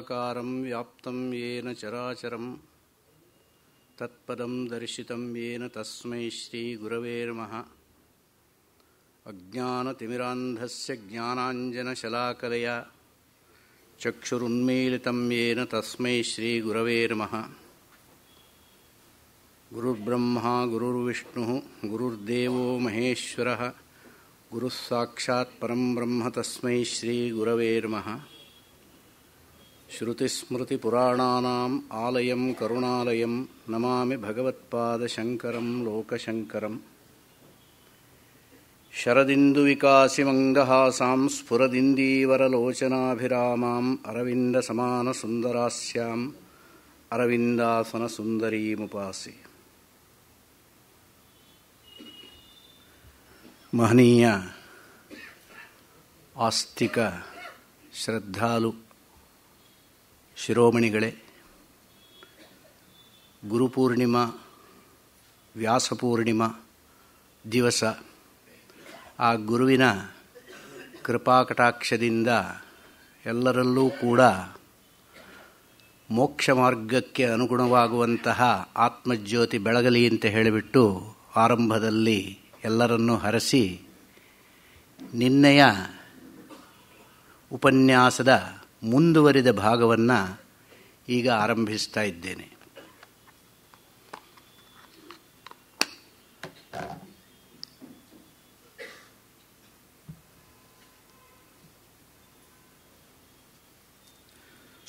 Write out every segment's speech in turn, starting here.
आकारं व्याप्तं येन चराचरं तत्पदं दर्शितं येन तस्मै नमः अज्ञानतिमिरान्धस्य ज्ञानाञ्जनशलाकलया चक्षुरुन्मीलितं येन तस्मै नमः गुरुर्ब्रह्मा गुरुर्विष्णुः गुरुर्देवो महेश्वरः परं ब्रह्म तस्मै नमः श्रुतिस्मृतिपुराणानाम् आलयं करुणालयं नमामि भगवत्पादशङ्करं लोकशङ्करम् शरदिन्दुविकासिमङ्गहासां स्फुरदिन्दीवरलोचनाभिरामाम् अरविन्दसमानसुन्दरास्याम् अरविन्दासनसुन्दरीमुपासि महनीय आस्तिक ಶಿರೋಮಣಿಗಳೇ ಗುರುಪೂರ್ಣಿಮಾ ವ್ಯಾಸಪೂರ್ಣಿಮಾ ದಿವಸ ಆ ಗುರುವಿನ ಕೃಪಾಕಟಾಕ್ಷದಿಂದ ಎಲ್ಲರಲ್ಲೂ ಕೂಡ ಮೋಕ್ಷ ಮಾರ್ಗಕ್ಕೆ ಅನುಗುಣವಾಗುವಂತಹ ಆತ್ಮಜ್ಯೋತಿ ಬೆಳಗಲಿ ಅಂತ ಹೇಳಿಬಿಟ್ಟು ಆರಂಭದಲ್ಲಿ ಎಲ್ಲರನ್ನೂ ಹರಸಿ ನಿನ್ನೆಯ ಉಪನ್ಯಾಸದ ಮುಂದುವರಿದ ಭಾಗವನ್ನು ಈಗ ಆರಂಭಿಸ್ತಾ ಇದ್ದೇನೆ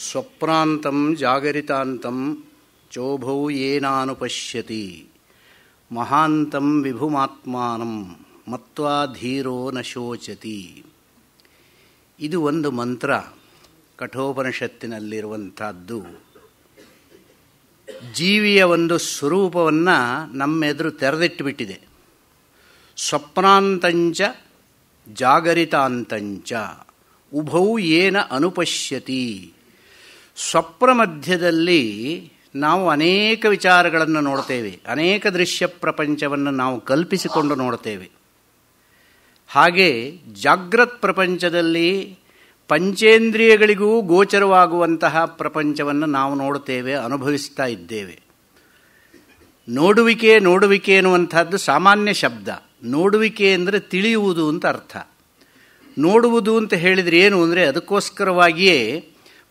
ಸ್ವಪ್ರಾಂತಂ ಜಾಗರಿತಾಂತಂ ಚೋಭೌ ಏನಾನುಪಶ್ಯತಿ ಮಹಾಂತಂ ವಿಭುಮಾತ್ಮಾನಂ ಮತ್ವಾ ಧೀರೋ ನ ಶೋಚತಿ ಇದು ಒಂದು ಮಂತ್ರ ಕಠೋಪನಿಷತ್ತಿನಲ್ಲಿರುವಂಥದ್ದು ಜೀವಿಯ ಒಂದು ಸ್ವರೂಪವನ್ನು ನಮ್ಮೆದುರು ತೆರೆದಿಟ್ಟುಬಿಟ್ಟಿದೆ ಸ್ವಪ್ನಾಂತಂಚ ಜಾಗರಿತಾಂತಂಚ ಉಭೌ ಏನ ಅನುಪಶ್ಯತಿ ಸ್ವಪ್ನ ಮಧ್ಯದಲ್ಲಿ ನಾವು ಅನೇಕ ವಿಚಾರಗಳನ್ನು ನೋಡ್ತೇವೆ ಅನೇಕ ದೃಶ್ಯ ಪ್ರಪಂಚವನ್ನು ನಾವು ಕಲ್ಪಿಸಿಕೊಂಡು ನೋಡ್ತೇವೆ ಹಾಗೆ ಜಾಗ್ರತ್ ಪ್ರಪಂಚದಲ್ಲಿ ಪಂಚೇಂದ್ರಿಯಗಳಿಗೂ ಗೋಚರವಾಗುವಂತಹ ಪ್ರಪಂಚವನ್ನು ನಾವು ನೋಡುತ್ತೇವೆ ಅನುಭವಿಸ್ತಾ ಇದ್ದೇವೆ ನೋಡುವಿಕೆ ನೋಡುವಿಕೆ ಎನ್ನುವಂಥದ್ದು ಸಾಮಾನ್ಯ ಶಬ್ದ ನೋಡುವಿಕೆ ಅಂದರೆ ತಿಳಿಯುವುದು ಅಂತ ಅರ್ಥ ನೋಡುವುದು ಅಂತ ಹೇಳಿದರೆ ಏನು ಅಂದರೆ ಅದಕ್ಕೋಸ್ಕರವಾಗಿಯೇ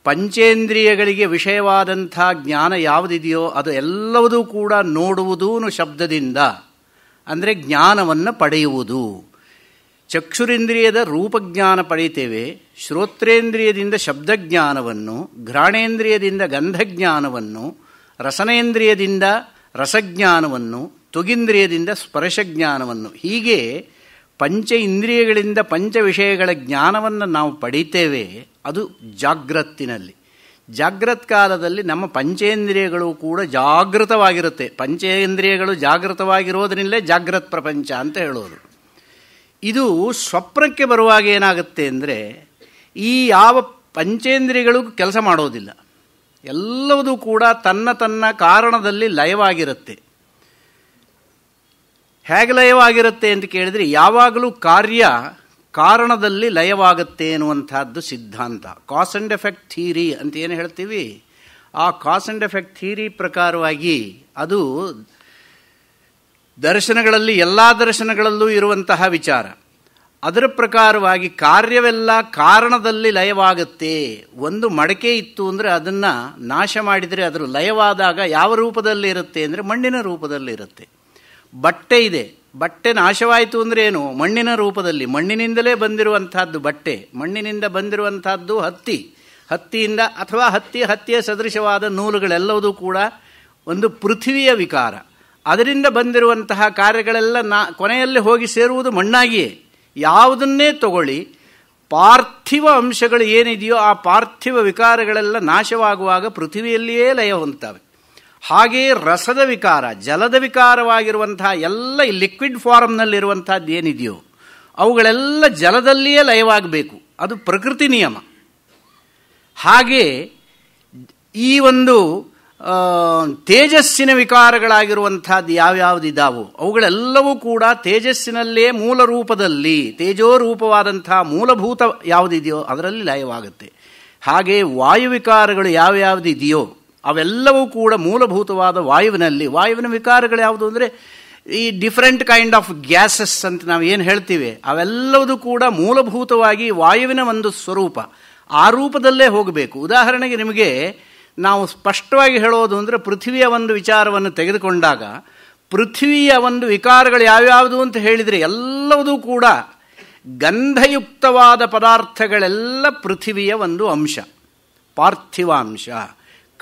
ಪಂಚೇಂದ್ರಿಯಗಳಿಗೆ ವಿಷಯವಾದಂಥ ಜ್ಞಾನ ಯಾವುದಿದೆಯೋ ಅದು ಎಲ್ಲವುದೂ ಕೂಡ ನೋಡುವುದೂ ಶಬ್ದದಿಂದ ಅಂದರೆ ಜ್ಞಾನವನ್ನು ಪಡೆಯುವುದು ಚಕ್ಷುರೇಂದ್ರಿಯದ ರೂಪಜ್ಞಾನ ಪಡೆಯುತ್ತೇವೆ ಶ್ರೋತ್ರೇಂದ್ರಿಯದಿಂದ ಶಬ್ದಜ್ಞಾನವನ್ನು ಘ್ರಾಣೇಂದ್ರಿಯದಿಂದ ಗಂಧಜ್ಞಾನವನ್ನು ರಸನೇಂದ್ರಿಯದಿಂದ ರಸಜ್ಞಾನವನ್ನು ಸ್ಪರ್ಶ ಸ್ಪರ್ಶಜ್ಞಾನವನ್ನು ಹೀಗೆ ಪಂಚ ಇಂದ್ರಿಯಗಳಿಂದ ಪಂಚ ವಿಷಯಗಳ ಜ್ಞಾನವನ್ನು ನಾವು ಪಡಿತೇವೆ ಅದು ಜಾಗ್ರತ್ತಿನಲ್ಲಿ ಜಾಗ್ರತ್ ಕಾಲದಲ್ಲಿ ನಮ್ಮ ಪಂಚೇಂದ್ರಿಯಗಳು ಕೂಡ ಜಾಗೃತವಾಗಿರುತ್ತೆ ಪಂಚೇಂದ್ರಿಯಗಳು ಜಾಗೃತವಾಗಿರೋದರಿಂದಲೇ ಜಾಗ್ರತ್ ಪ್ರಪಂಚ ಅಂತ ಹೇಳೋದು ಇದು ಸ್ವಪ್ನಕ್ಕೆ ಬರುವಾಗ ಏನಾಗುತ್ತೆ ಅಂದರೆ ಈ ಯಾವ ಪಂಚೇಂದ್ರಿಯಗಳು ಕೆಲಸ ಮಾಡೋದಿಲ್ಲ ಎಲ್ಲವೂ ಕೂಡ ತನ್ನ ತನ್ನ ಕಾರಣದಲ್ಲಿ ಲಯವಾಗಿರುತ್ತೆ ಹೇಗೆ ಲಯವಾಗಿರುತ್ತೆ ಅಂತ ಕೇಳಿದರೆ ಯಾವಾಗಲೂ ಕಾರ್ಯ ಕಾರಣದಲ್ಲಿ ಲಯವಾಗುತ್ತೆ ಎನ್ನುವಂಥದ್ದು ಸಿದ್ಧಾಂತ ಕಾಸ್ ಅಂಡ್ ಎಫೆಕ್ಟ್ ಥೀರಿ ಅಂತ ಏನು ಹೇಳ್ತೀವಿ ಆ ಕಾಸ್ ಅಂಡ್ ಎಫೆಕ್ಟ್ ಥೀರಿ ಪ್ರಕಾರವಾಗಿ ಅದು ದರ್ಶನಗಳಲ್ಲಿ ಎಲ್ಲ ದರ್ಶನಗಳಲ್ಲೂ ಇರುವಂತಹ ವಿಚಾರ ಅದರ ಪ್ರಕಾರವಾಗಿ ಕಾರ್ಯವೆಲ್ಲ ಕಾರಣದಲ್ಲಿ ಲಯವಾಗುತ್ತೆ ಒಂದು ಮಡಕೆ ಇತ್ತು ಅಂದರೆ ಅದನ್ನು ನಾಶ ಮಾಡಿದರೆ ಅದರ ಲಯವಾದಾಗ ಯಾವ ರೂಪದಲ್ಲಿ ಇರುತ್ತೆ ಅಂದರೆ ಮಣ್ಣಿನ ರೂಪದಲ್ಲಿ ಇರುತ್ತೆ ಬಟ್ಟೆ ಇದೆ ಬಟ್ಟೆ ನಾಶವಾಯಿತು ಅಂದರೆ ಏನು ಮಣ್ಣಿನ ರೂಪದಲ್ಲಿ ಮಣ್ಣಿನಿಂದಲೇ ಬಂದಿರುವಂಥದ್ದು ಬಟ್ಟೆ ಮಣ್ಣಿನಿಂದ ಬಂದಿರುವಂಥದ್ದು ಹತ್ತಿ ಹತ್ತಿಯಿಂದ ಅಥವಾ ಹತ್ತಿ ಹತ್ತಿಯ ಸದೃಶವಾದ ನೂಲುಗಳೆಲ್ಲವೂ ಕೂಡ ಒಂದು ಪೃಥ್ವಿಯ ವಿಕಾರ ಅದರಿಂದ ಬಂದಿರುವಂತಹ ಕಾರ್ಯಗಳೆಲ್ಲ ನಾ ಕೊನೆಯಲ್ಲಿ ಹೋಗಿ ಸೇರುವುದು ಮಣ್ಣಾಗಿಯೇ ಯಾವುದನ್ನೇ ತಗೊಳ್ಳಿ ಪಾರ್ಥಿವ ಅಂಶಗಳು ಏನಿದೆಯೋ ಆ ಪಾರ್ಥಿವ ವಿಕಾರಗಳೆಲ್ಲ ನಾಶವಾಗುವಾಗ ಪೃಥ್ವಿಯಲ್ಲಿಯೇ ಲಯ ಹೊಂದ್ತವೆ ಹಾಗೆಯೇ ರಸದ ವಿಕಾರ ಜಲದ ವಿಕಾರವಾಗಿರುವಂತಹ ಎಲ್ಲ ಲಿಕ್ವಿಡ್ ಫಾರಮ್ನಲ್ಲಿರುವಂಥದ್ದು ಏನಿದೆಯೋ ಅವುಗಳೆಲ್ಲ ಜಲದಲ್ಲಿಯೇ ಲಯವಾಗಬೇಕು ಅದು ಪ್ರಕೃತಿ ನಿಯಮ ಹಾಗೆಯೇ ಈ ಒಂದು ತೇಜಸ್ಸಿನ ವಿಕಾರಗಳಾಗಿರುವಂಥದ್ದು ಯಾವ್ಯಾವುದಿದ್ದಾವೋ ಅವುಗಳೆಲ್ಲವೂ ಕೂಡ ತೇಜಸ್ಸಿನಲ್ಲೇ ಮೂಲ ರೂಪದಲ್ಲಿ ತೇಜೋರೂಪವಾದಂಥ ಮೂಲಭೂತ ಯಾವುದಿದೆಯೋ ಅದರಲ್ಲಿ ಲಯವಾಗುತ್ತೆ ಹಾಗೆ ವಾಯುವಿಕಾರಗಳು ವಿಕಾರಗಳು ಇದೆಯೋ ಅವೆಲ್ಲವೂ ಕೂಡ ಮೂಲಭೂತವಾದ ವಾಯುವಿನಲ್ಲಿ ವಾಯುವಿನ ವಿಕಾರಗಳು ಯಾವುದು ಅಂದರೆ ಈ ಡಿಫ್ರೆಂಟ್ ಕೈಂಡ್ ಆಫ್ ಗ್ಯಾಸಸ್ ಅಂತ ನಾವು ಏನು ಹೇಳ್ತೀವಿ ಅವೆಲ್ಲವೂ ಕೂಡ ಮೂಲಭೂತವಾಗಿ ವಾಯುವಿನ ಒಂದು ಸ್ವರೂಪ ಆ ರೂಪದಲ್ಲೇ ಹೋಗಬೇಕು ಉದಾಹರಣೆಗೆ ನಿಮಗೆ ನಾವು ಸ್ಪಷ್ಟವಾಗಿ ಹೇಳೋದು ಅಂದರೆ ಪೃಥ್ವಿಯ ಒಂದು ವಿಚಾರವನ್ನು ತೆಗೆದುಕೊಂಡಾಗ ಪೃಥ್ವಿಯ ಒಂದು ವಿಕಾರಗಳು ಯಾವ್ಯಾವುದು ಅಂತ ಹೇಳಿದರೆ ಎಲ್ಲವೂ ಕೂಡ ಗಂಧಯುಕ್ತವಾದ ಪದಾರ್ಥಗಳೆಲ್ಲ ಪೃಥಿವಿಯ ಒಂದು ಅಂಶ ಪಾರ್ಥಿವಾಂಶ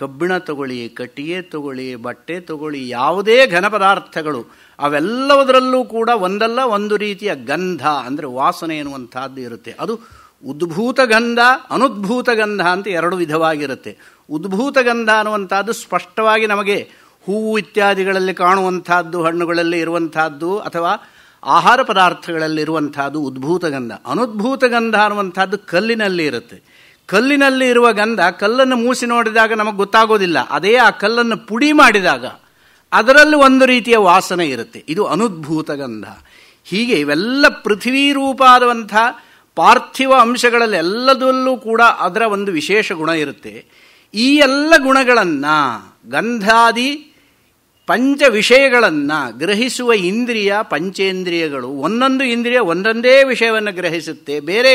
ಕಬ್ಬಿಣ ತಗೊಳ್ಳಿ ಕಟ್ಟಿಗೆ ತಗೊಳ್ಳಿ ಬಟ್ಟೆ ತಗೊಳ್ಳಿ ಯಾವುದೇ ಘನ ಪದಾರ್ಥಗಳು ಅವೆಲ್ಲವುದರಲ್ಲೂ ಕೂಡ ಒಂದಲ್ಲ ಒಂದು ರೀತಿಯ ಗಂಧ ಅಂದರೆ ವಾಸನೆ ಎನ್ನುವಂಥದ್ದು ಇರುತ್ತೆ ಅದು ಉದ್ಭೂತ ಗಂಧ ಅನುದ್ಭೂತ ಗಂಧ ಅಂತ ಎರಡು ವಿಧವಾಗಿರುತ್ತೆ ಉದ್ಭೂತ ಗಂಧ ಅನ್ನುವಂಥದ್ದು ಸ್ಪಷ್ಟವಾಗಿ ನಮಗೆ ಹೂವು ಇತ್ಯಾದಿಗಳಲ್ಲಿ ಕಾಣುವಂಥದ್ದು ಹಣ್ಣುಗಳಲ್ಲಿ ಇರುವಂಥದ್ದು ಅಥವಾ ಆಹಾರ ಪದಾರ್ಥಗಳಲ್ಲಿರುವಂಥದ್ದು ಉದ್ಭೂತ ಗಂಧ ಅನುದ್ಭೂತ ಗಂಧ ಅನ್ನುವಂಥದ್ದು ಕಲ್ಲಿನಲ್ಲಿ ಇರುತ್ತೆ ಕಲ್ಲಿನಲ್ಲಿ ಇರುವ ಗಂಧ ಕಲ್ಲನ್ನು ಮೂಸಿ ನೋಡಿದಾಗ ನಮಗೆ ಗೊತ್ತಾಗೋದಿಲ್ಲ ಅದೇ ಆ ಕಲ್ಲನ್ನು ಪುಡಿ ಮಾಡಿದಾಗ ಅದರಲ್ಲಿ ಒಂದು ರೀತಿಯ ವಾಸನೆ ಇರುತ್ತೆ ಇದು ಅನುದ್ಭೂತ ಗಂಧ ಹೀಗೆ ಇವೆಲ್ಲ ಪೃಥ್ವೀರೂಪಾದವಂಥ ಪಾರ್ಥಿವ ಅಂಶಗಳಲ್ಲಿ ಎಲ್ಲದಲ್ಲೂ ಕೂಡ ಅದರ ಒಂದು ವಿಶೇಷ ಗುಣ ಇರುತ್ತೆ ಈ ಎಲ್ಲ ಗುಣಗಳನ್ನು ಗಂಧಾದಿ ಪಂಚ ವಿಷಯಗಳನ್ನು ಗ್ರಹಿಸುವ ಇಂದ್ರಿಯ ಪಂಚೇಂದ್ರಿಯಗಳು ಒಂದೊಂದು ಇಂದ್ರಿಯ ಒಂದೊಂದೇ ವಿಷಯವನ್ನು ಗ್ರಹಿಸುತ್ತೆ ಬೇರೆ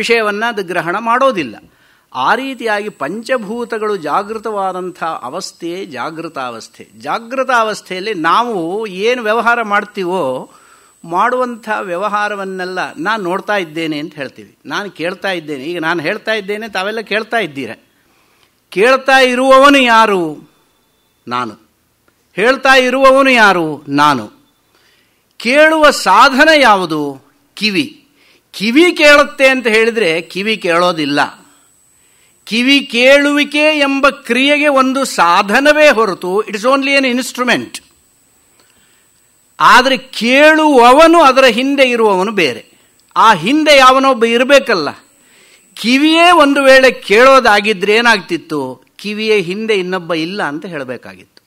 ವಿಷಯವನ್ನು ಅದು ಗ್ರಹಣ ಮಾಡೋದಿಲ್ಲ ಆ ರೀತಿಯಾಗಿ ಪಂಚಭೂತಗಳು ಜಾಗೃತವಾದಂಥ ಅವಸ್ಥೆಯೇ ಜಾಗೃತಾವಸ್ಥೆ ಜಾಗೃತಾವಸ್ಥೆಯಲ್ಲಿ ನಾವು ಏನು ವ್ಯವಹಾರ ಮಾಡ್ತೀವೋ ಮಾಡುವಂಥ ವ್ಯವಹಾರವನ್ನೆಲ್ಲ ನಾನು ನೋಡ್ತಾ ಇದ್ದೇನೆ ಅಂತ ಹೇಳ್ತೀವಿ ನಾನು ಕೇಳ್ತಾ ಇದ್ದೇನೆ ಈಗ ನಾನು ಹೇಳ್ತಾ ಇದ್ದೇನೆ ತಾವೆಲ್ಲ ಕೇಳ್ತಾ ಇದ್ದೀರ ಕೇಳ್ತಾ ಇರುವವನು ಯಾರು ನಾನು ಹೇಳ್ತಾ ಇರುವವನು ಯಾರು ನಾನು ಕೇಳುವ ಸಾಧನ ಯಾವುದು ಕಿವಿ ಕಿವಿ ಕೇಳುತ್ತೆ ಅಂತ ಹೇಳಿದರೆ ಕಿವಿ ಕೇಳೋದಿಲ್ಲ ಕಿವಿ ಕೇಳುವಿಕೆ ಎಂಬ ಕ್ರಿಯೆಗೆ ಒಂದು ಸಾಧನವೇ ಹೊರತು ಇಟ್ಸ್ ಓನ್ಲಿ ಎನ್ ಇನ್ಸ್ಟ್ರೂಮೆಂಟ್ ಆದರೆ ಕೇಳುವವನು ಅದರ ಹಿಂದೆ ಇರುವವನು ಬೇರೆ ಆ ಹಿಂದೆ ಯಾವನೊಬ್ಬ ಇರಬೇಕಲ್ಲ ಕಿವಿಯೇ ಒಂದು ವೇಳೆ ಕೇಳೋದಾಗಿದ್ರೆ ಏನಾಗ್ತಿತ್ತು ಕಿವಿಯ ಹಿಂದೆ ಇನ್ನೊಬ್ಬ ಇಲ್ಲ ಅಂತ ಹೇಳಬೇಕಾಗಿತ್ತು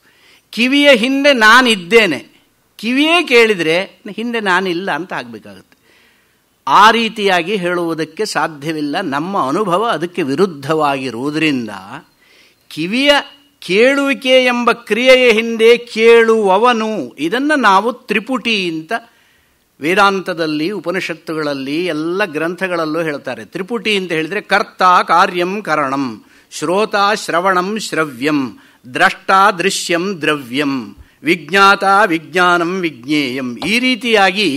ಕಿವಿಯ ಹಿಂದೆ ನಾನು ಇದ್ದೇನೆ ಕಿವಿಯೇ ಕೇಳಿದರೆ ಹಿಂದೆ ನಾನಿಲ್ಲ ಅಂತ ಆಗಬೇಕಾಗುತ್ತೆ ಆ ರೀತಿಯಾಗಿ ಹೇಳುವುದಕ್ಕೆ ಸಾಧ್ಯವಿಲ್ಲ ನಮ್ಮ ಅನುಭವ ಅದಕ್ಕೆ ವಿರುದ್ಧವಾಗಿರುವುದರಿಂದ ಕಿವಿಯ ಕೇಳುವಿಕೆ ಎಂಬ ಕ್ರಿಯೆಯ ಹಿಂದೆ ಕೇಳುವವನು ಇದನ್ನು ನಾವು ತ್ರಿಪುಟಿ ಅಂತ ವೇದಾಂತದಲ್ಲಿ ಉಪನಿಷತ್ತುಗಳಲ್ಲಿ ಎಲ್ಲ ಗ್ರಂಥಗಳಲ್ಲೂ ಹೇಳ್ತಾರೆ ತ್ರಿಪುಟಿ ಅಂತ ಹೇಳಿದರೆ ಕರ್ತ ಕಾರ್ಯಂ ಕರಣಂ ಶ್ರೋತ ಶ್ರವಣಂ ಶ್ರವ್ಯಂ ದ್ರಷ್ಟ ದೃಶ್ಯಂ ದ್ರವ್ಯಂ ವಿಜ್ಞಾತ ವಿಜ್ಞಾನಂ ವಿಜ್ಞೇಯಂ ಈ ರೀತಿಯಾಗಿ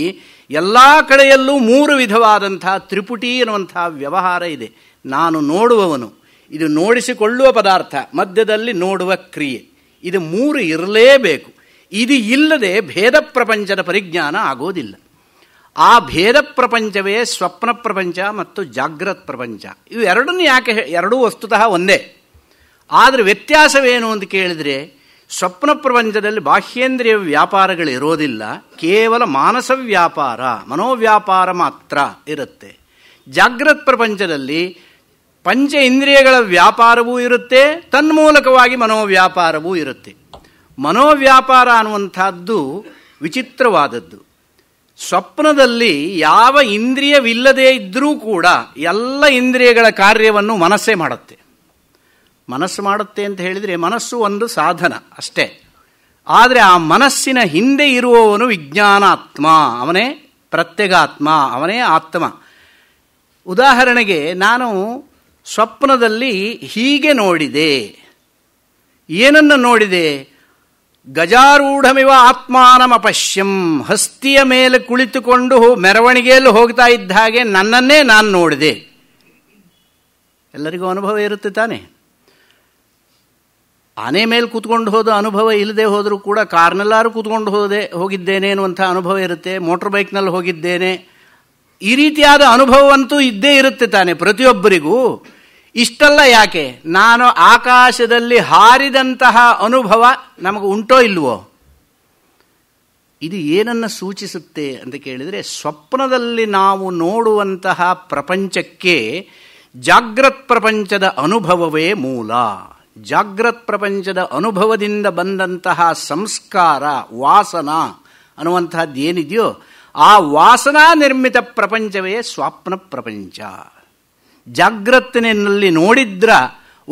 ಎಲ್ಲ ಕಡೆಯಲ್ಲೂ ಮೂರು ವಿಧವಾದಂಥ ತ್ರಿಪುಟಿ ಎನ್ನುವಂತಹ ವ್ಯವಹಾರ ಇದೆ ನಾನು ನೋಡುವವನು ಇದು ನೋಡಿಸಿಕೊಳ್ಳುವ ಪದಾರ್ಥ ಮಧ್ಯದಲ್ಲಿ ನೋಡುವ ಕ್ರಿಯೆ ಇದು ಮೂರು ಇರಲೇಬೇಕು ಇದು ಇಲ್ಲದೆ ಭೇದ ಪ್ರಪಂಚದ ಪರಿಜ್ಞಾನ ಆಗೋದಿಲ್ಲ ಆ ಭೇದ ಪ್ರಪಂಚವೇ ಸ್ವಪ್ನ ಪ್ರಪಂಚ ಮತ್ತು ಜಾಗ್ರತ್ ಪ್ರಪಂಚ ಇವು ಎರಡನ್ನೂ ಯಾಕೆ ಎರಡೂ ವಸ್ತುತಃ ಒಂದೇ ಆದರೆ ವ್ಯತ್ಯಾಸವೇನು ಅಂತ ಕೇಳಿದರೆ ಸ್ವಪ್ನ ಪ್ರಪಂಚದಲ್ಲಿ ಬಾಹ್ಯೇಂದ್ರಿಯ ವ್ಯಾಪಾರಗಳು ಇರೋದಿಲ್ಲ ಕೇವಲ ಮಾನಸ ವ್ಯಾಪಾರ ಮನೋವ್ಯಾಪಾರ ಮಾತ್ರ ಇರುತ್ತೆ ಜಾಗ್ರತ್ ಪ್ರಪಂಚದಲ್ಲಿ ಪಂಚ ಇಂದ್ರಿಯಗಳ ವ್ಯಾಪಾರವೂ ಇರುತ್ತೆ ತನ್ಮೂಲಕವಾಗಿ ಮನೋವ್ಯಾಪಾರವೂ ಇರುತ್ತೆ ಮನೋವ್ಯಾಪಾರ ಅನ್ನುವಂಥದ್ದು ವಿಚಿತ್ರವಾದದ್ದು ಸ್ವಪ್ನದಲ್ಲಿ ಯಾವ ಇಂದ್ರಿಯವಿಲ್ಲದೇ ಇದ್ದರೂ ಕೂಡ ಎಲ್ಲ ಇಂದ್ರಿಯಗಳ ಕಾರ್ಯವನ್ನು ಮನಸ್ಸೇ ಮಾಡುತ್ತೆ ಮನಸ್ಸು ಮಾಡುತ್ತೆ ಅಂತ ಹೇಳಿದರೆ ಮನಸ್ಸು ಒಂದು ಸಾಧನ ಅಷ್ಟೇ ಆದರೆ ಆ ಮನಸ್ಸಿನ ಹಿಂದೆ ಇರುವವನು ವಿಜ್ಞಾನಾತ್ಮ ಅವನೇ ಪ್ರತ್ಯಗಾತ್ಮ ಅವನೇ ಆತ್ಮ ಉದಾಹರಣೆಗೆ ನಾನು ಸ್ವಪ್ನದಲ್ಲಿ ಹೀಗೆ ನೋಡಿದೆ ಏನನ್ನು ನೋಡಿದೆ ಗಜಾರೂಢಮಿವ ಪಶ್ಯಂ ಹಸ್ತಿಯ ಮೇಲೆ ಕುಳಿತುಕೊಂಡು ಮೆರವಣಿಗೆಯಲ್ಲಿ ಹೋಗ್ತಾ ಇದ್ದ ಹಾಗೆ ನನ್ನನ್ನೇ ನಾನು ನೋಡಿದೆ ಎಲ್ಲರಿಗೂ ಅನುಭವ ಇರುತ್ತೆ ತಾನೆ ಆನೆ ಮೇಲೆ ಕೂತ್ಕೊಂಡು ಹೋದ ಅನುಭವ ಇಲ್ಲದೆ ಹೋದರೂ ಕೂಡ ಕಾರ್ನಲ್ಲಾರು ಕೂತ್ಕೊಂಡು ಹೋದೆ ಹೋಗಿದ್ದೇನೆ ಅನ್ನುವಂಥ ಅನುಭವ ಇರುತ್ತೆ ಮೋಟರ್ ಬೈಕ್ನಲ್ಲಿ ಹೋಗಿದ್ದೇನೆ ಈ ರೀತಿಯಾದ ಅನುಭವವಂತೂ ಇದ್ದೇ ಇರುತ್ತೆ ತಾನೆ ಪ್ರತಿಯೊಬ್ಬರಿಗೂ ಇಷ್ಟಲ್ಲ ಯಾಕೆ ನಾನು ಆಕಾಶದಲ್ಲಿ ಹಾರಿದಂತಹ ಅನುಭವ ನಮಗೆ ಉಂಟೋ ಇಲ್ವೋ ಇದು ಏನನ್ನು ಸೂಚಿಸುತ್ತೆ ಅಂತ ಕೇಳಿದರೆ ಸ್ವಪ್ನದಲ್ಲಿ ನಾವು ನೋಡುವಂತಹ ಪ್ರಪಂಚಕ್ಕೆ ಜಾಗ್ರತ್ ಪ್ರಪಂಚದ ಅನುಭವವೇ ಮೂಲ ಜಾಗ್ರತ್ ಪ್ರಪಂಚದ ಅನುಭವದಿಂದ ಬಂದಂತಹ ಸಂಸ್ಕಾರ ವಾಸನ ಅನ್ನುವಂತಹದ್ದು ಏನಿದೆಯೋ ಆ ವಾಸನಾ ನಿರ್ಮಿತ ಪ್ರಪಂಚವೇ ಸ್ವಪ್ನ ಪ್ರಪಂಚ ಜಾಗ್ರತ್ತಿನಲ್ಲಿ ನೋಡಿದ್ರ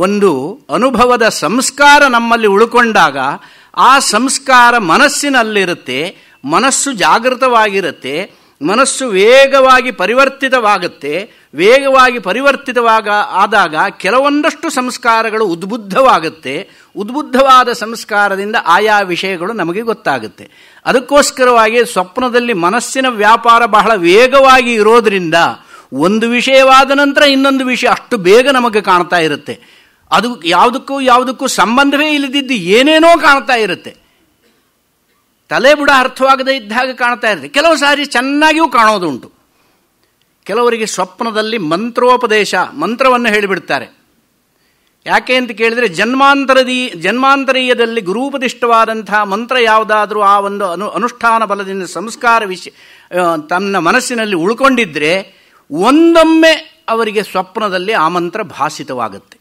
ಒಂದು ಅನುಭವದ ಸಂಸ್ಕಾರ ನಮ್ಮಲ್ಲಿ ಉಳ್ಕೊಂಡಾಗ ಆ ಸಂಸ್ಕಾರ ಮನಸ್ಸಿನಲ್ಲಿರುತ್ತೆ ಮನಸ್ಸು ಜಾಗೃತವಾಗಿರುತ್ತೆ ಮನಸ್ಸು ವೇಗವಾಗಿ ಪರಿವರ್ತಿತವಾಗುತ್ತೆ ವೇಗವಾಗಿ ಪರಿವರ್ತಿತವಾಗ ಆದಾಗ ಕೆಲವೊಂದಷ್ಟು ಸಂಸ್ಕಾರಗಳು ಉದ್ಬುದ್ಧವಾಗುತ್ತೆ ಉದ್ಬುದ್ಧವಾದ ಸಂಸ್ಕಾರದಿಂದ ಆಯಾ ವಿಷಯಗಳು ನಮಗೆ ಗೊತ್ತಾಗುತ್ತೆ ಅದಕ್ಕೋಸ್ಕರವಾಗಿ ಸ್ವಪ್ನದಲ್ಲಿ ಮನಸ್ಸಿನ ವ್ಯಾಪಾರ ಬಹಳ ವೇಗವಾಗಿ ಇರೋದರಿಂದ ಒಂದು ವಿಷಯವಾದ ನಂತರ ಇನ್ನೊಂದು ವಿಷಯ ಅಷ್ಟು ಬೇಗ ನಮಗೆ ಕಾಣ್ತಾ ಇರುತ್ತೆ ಅದು ಯಾವುದಕ್ಕೂ ಯಾವುದಕ್ಕೂ ಸಂಬಂಧವೇ ಇಲ್ಲದಿದ್ದು ಏನೇನೋ ಕಾಣ್ತಾ ಇರುತ್ತೆ ತಲೆ ಬುಡ ಅರ್ಥವಾಗದೇ ಇದ್ದಾಗ ಕಾಣ್ತಾ ಇರುತ್ತೆ ಕೆಲವು ಸಾರಿ ಚೆನ್ನಾಗಿಯೂ ಕಾಣೋದುಂಟು ಕೆಲವರಿಗೆ ಸ್ವಪ್ನದಲ್ಲಿ ಮಂತ್ರೋಪದೇಶ ಮಂತ್ರವನ್ನು ಹೇಳಿಬಿಡ್ತಾರೆ ಯಾಕೆ ಅಂತ ಕೇಳಿದರೆ ಜನ್ಮಾಂತರದಿ ಜನ್ಮಾಂತರೀಯದಲ್ಲಿ ಗುರುಪದಿಷ್ಟವಾದಂತಹ ಮಂತ್ರ ಯಾವುದಾದರೂ ಆ ಒಂದು ಅನು ಅನುಷ್ಠಾನ ಬಲದಿಂದ ಸಂಸ್ಕಾರ ವಿಷಯ ತನ್ನ ಮನಸ್ಸಿನಲ್ಲಿ ಉಳ್ಕೊಂಡಿದ್ದರೆ ಒಂದೊಮ್ಮೆ ಅವರಿಗೆ ಸ್ವಪ್ನದಲ್ಲಿ ಆ ಮಂತ್ರ ಭಾಷಿತವಾಗುತ್ತೆ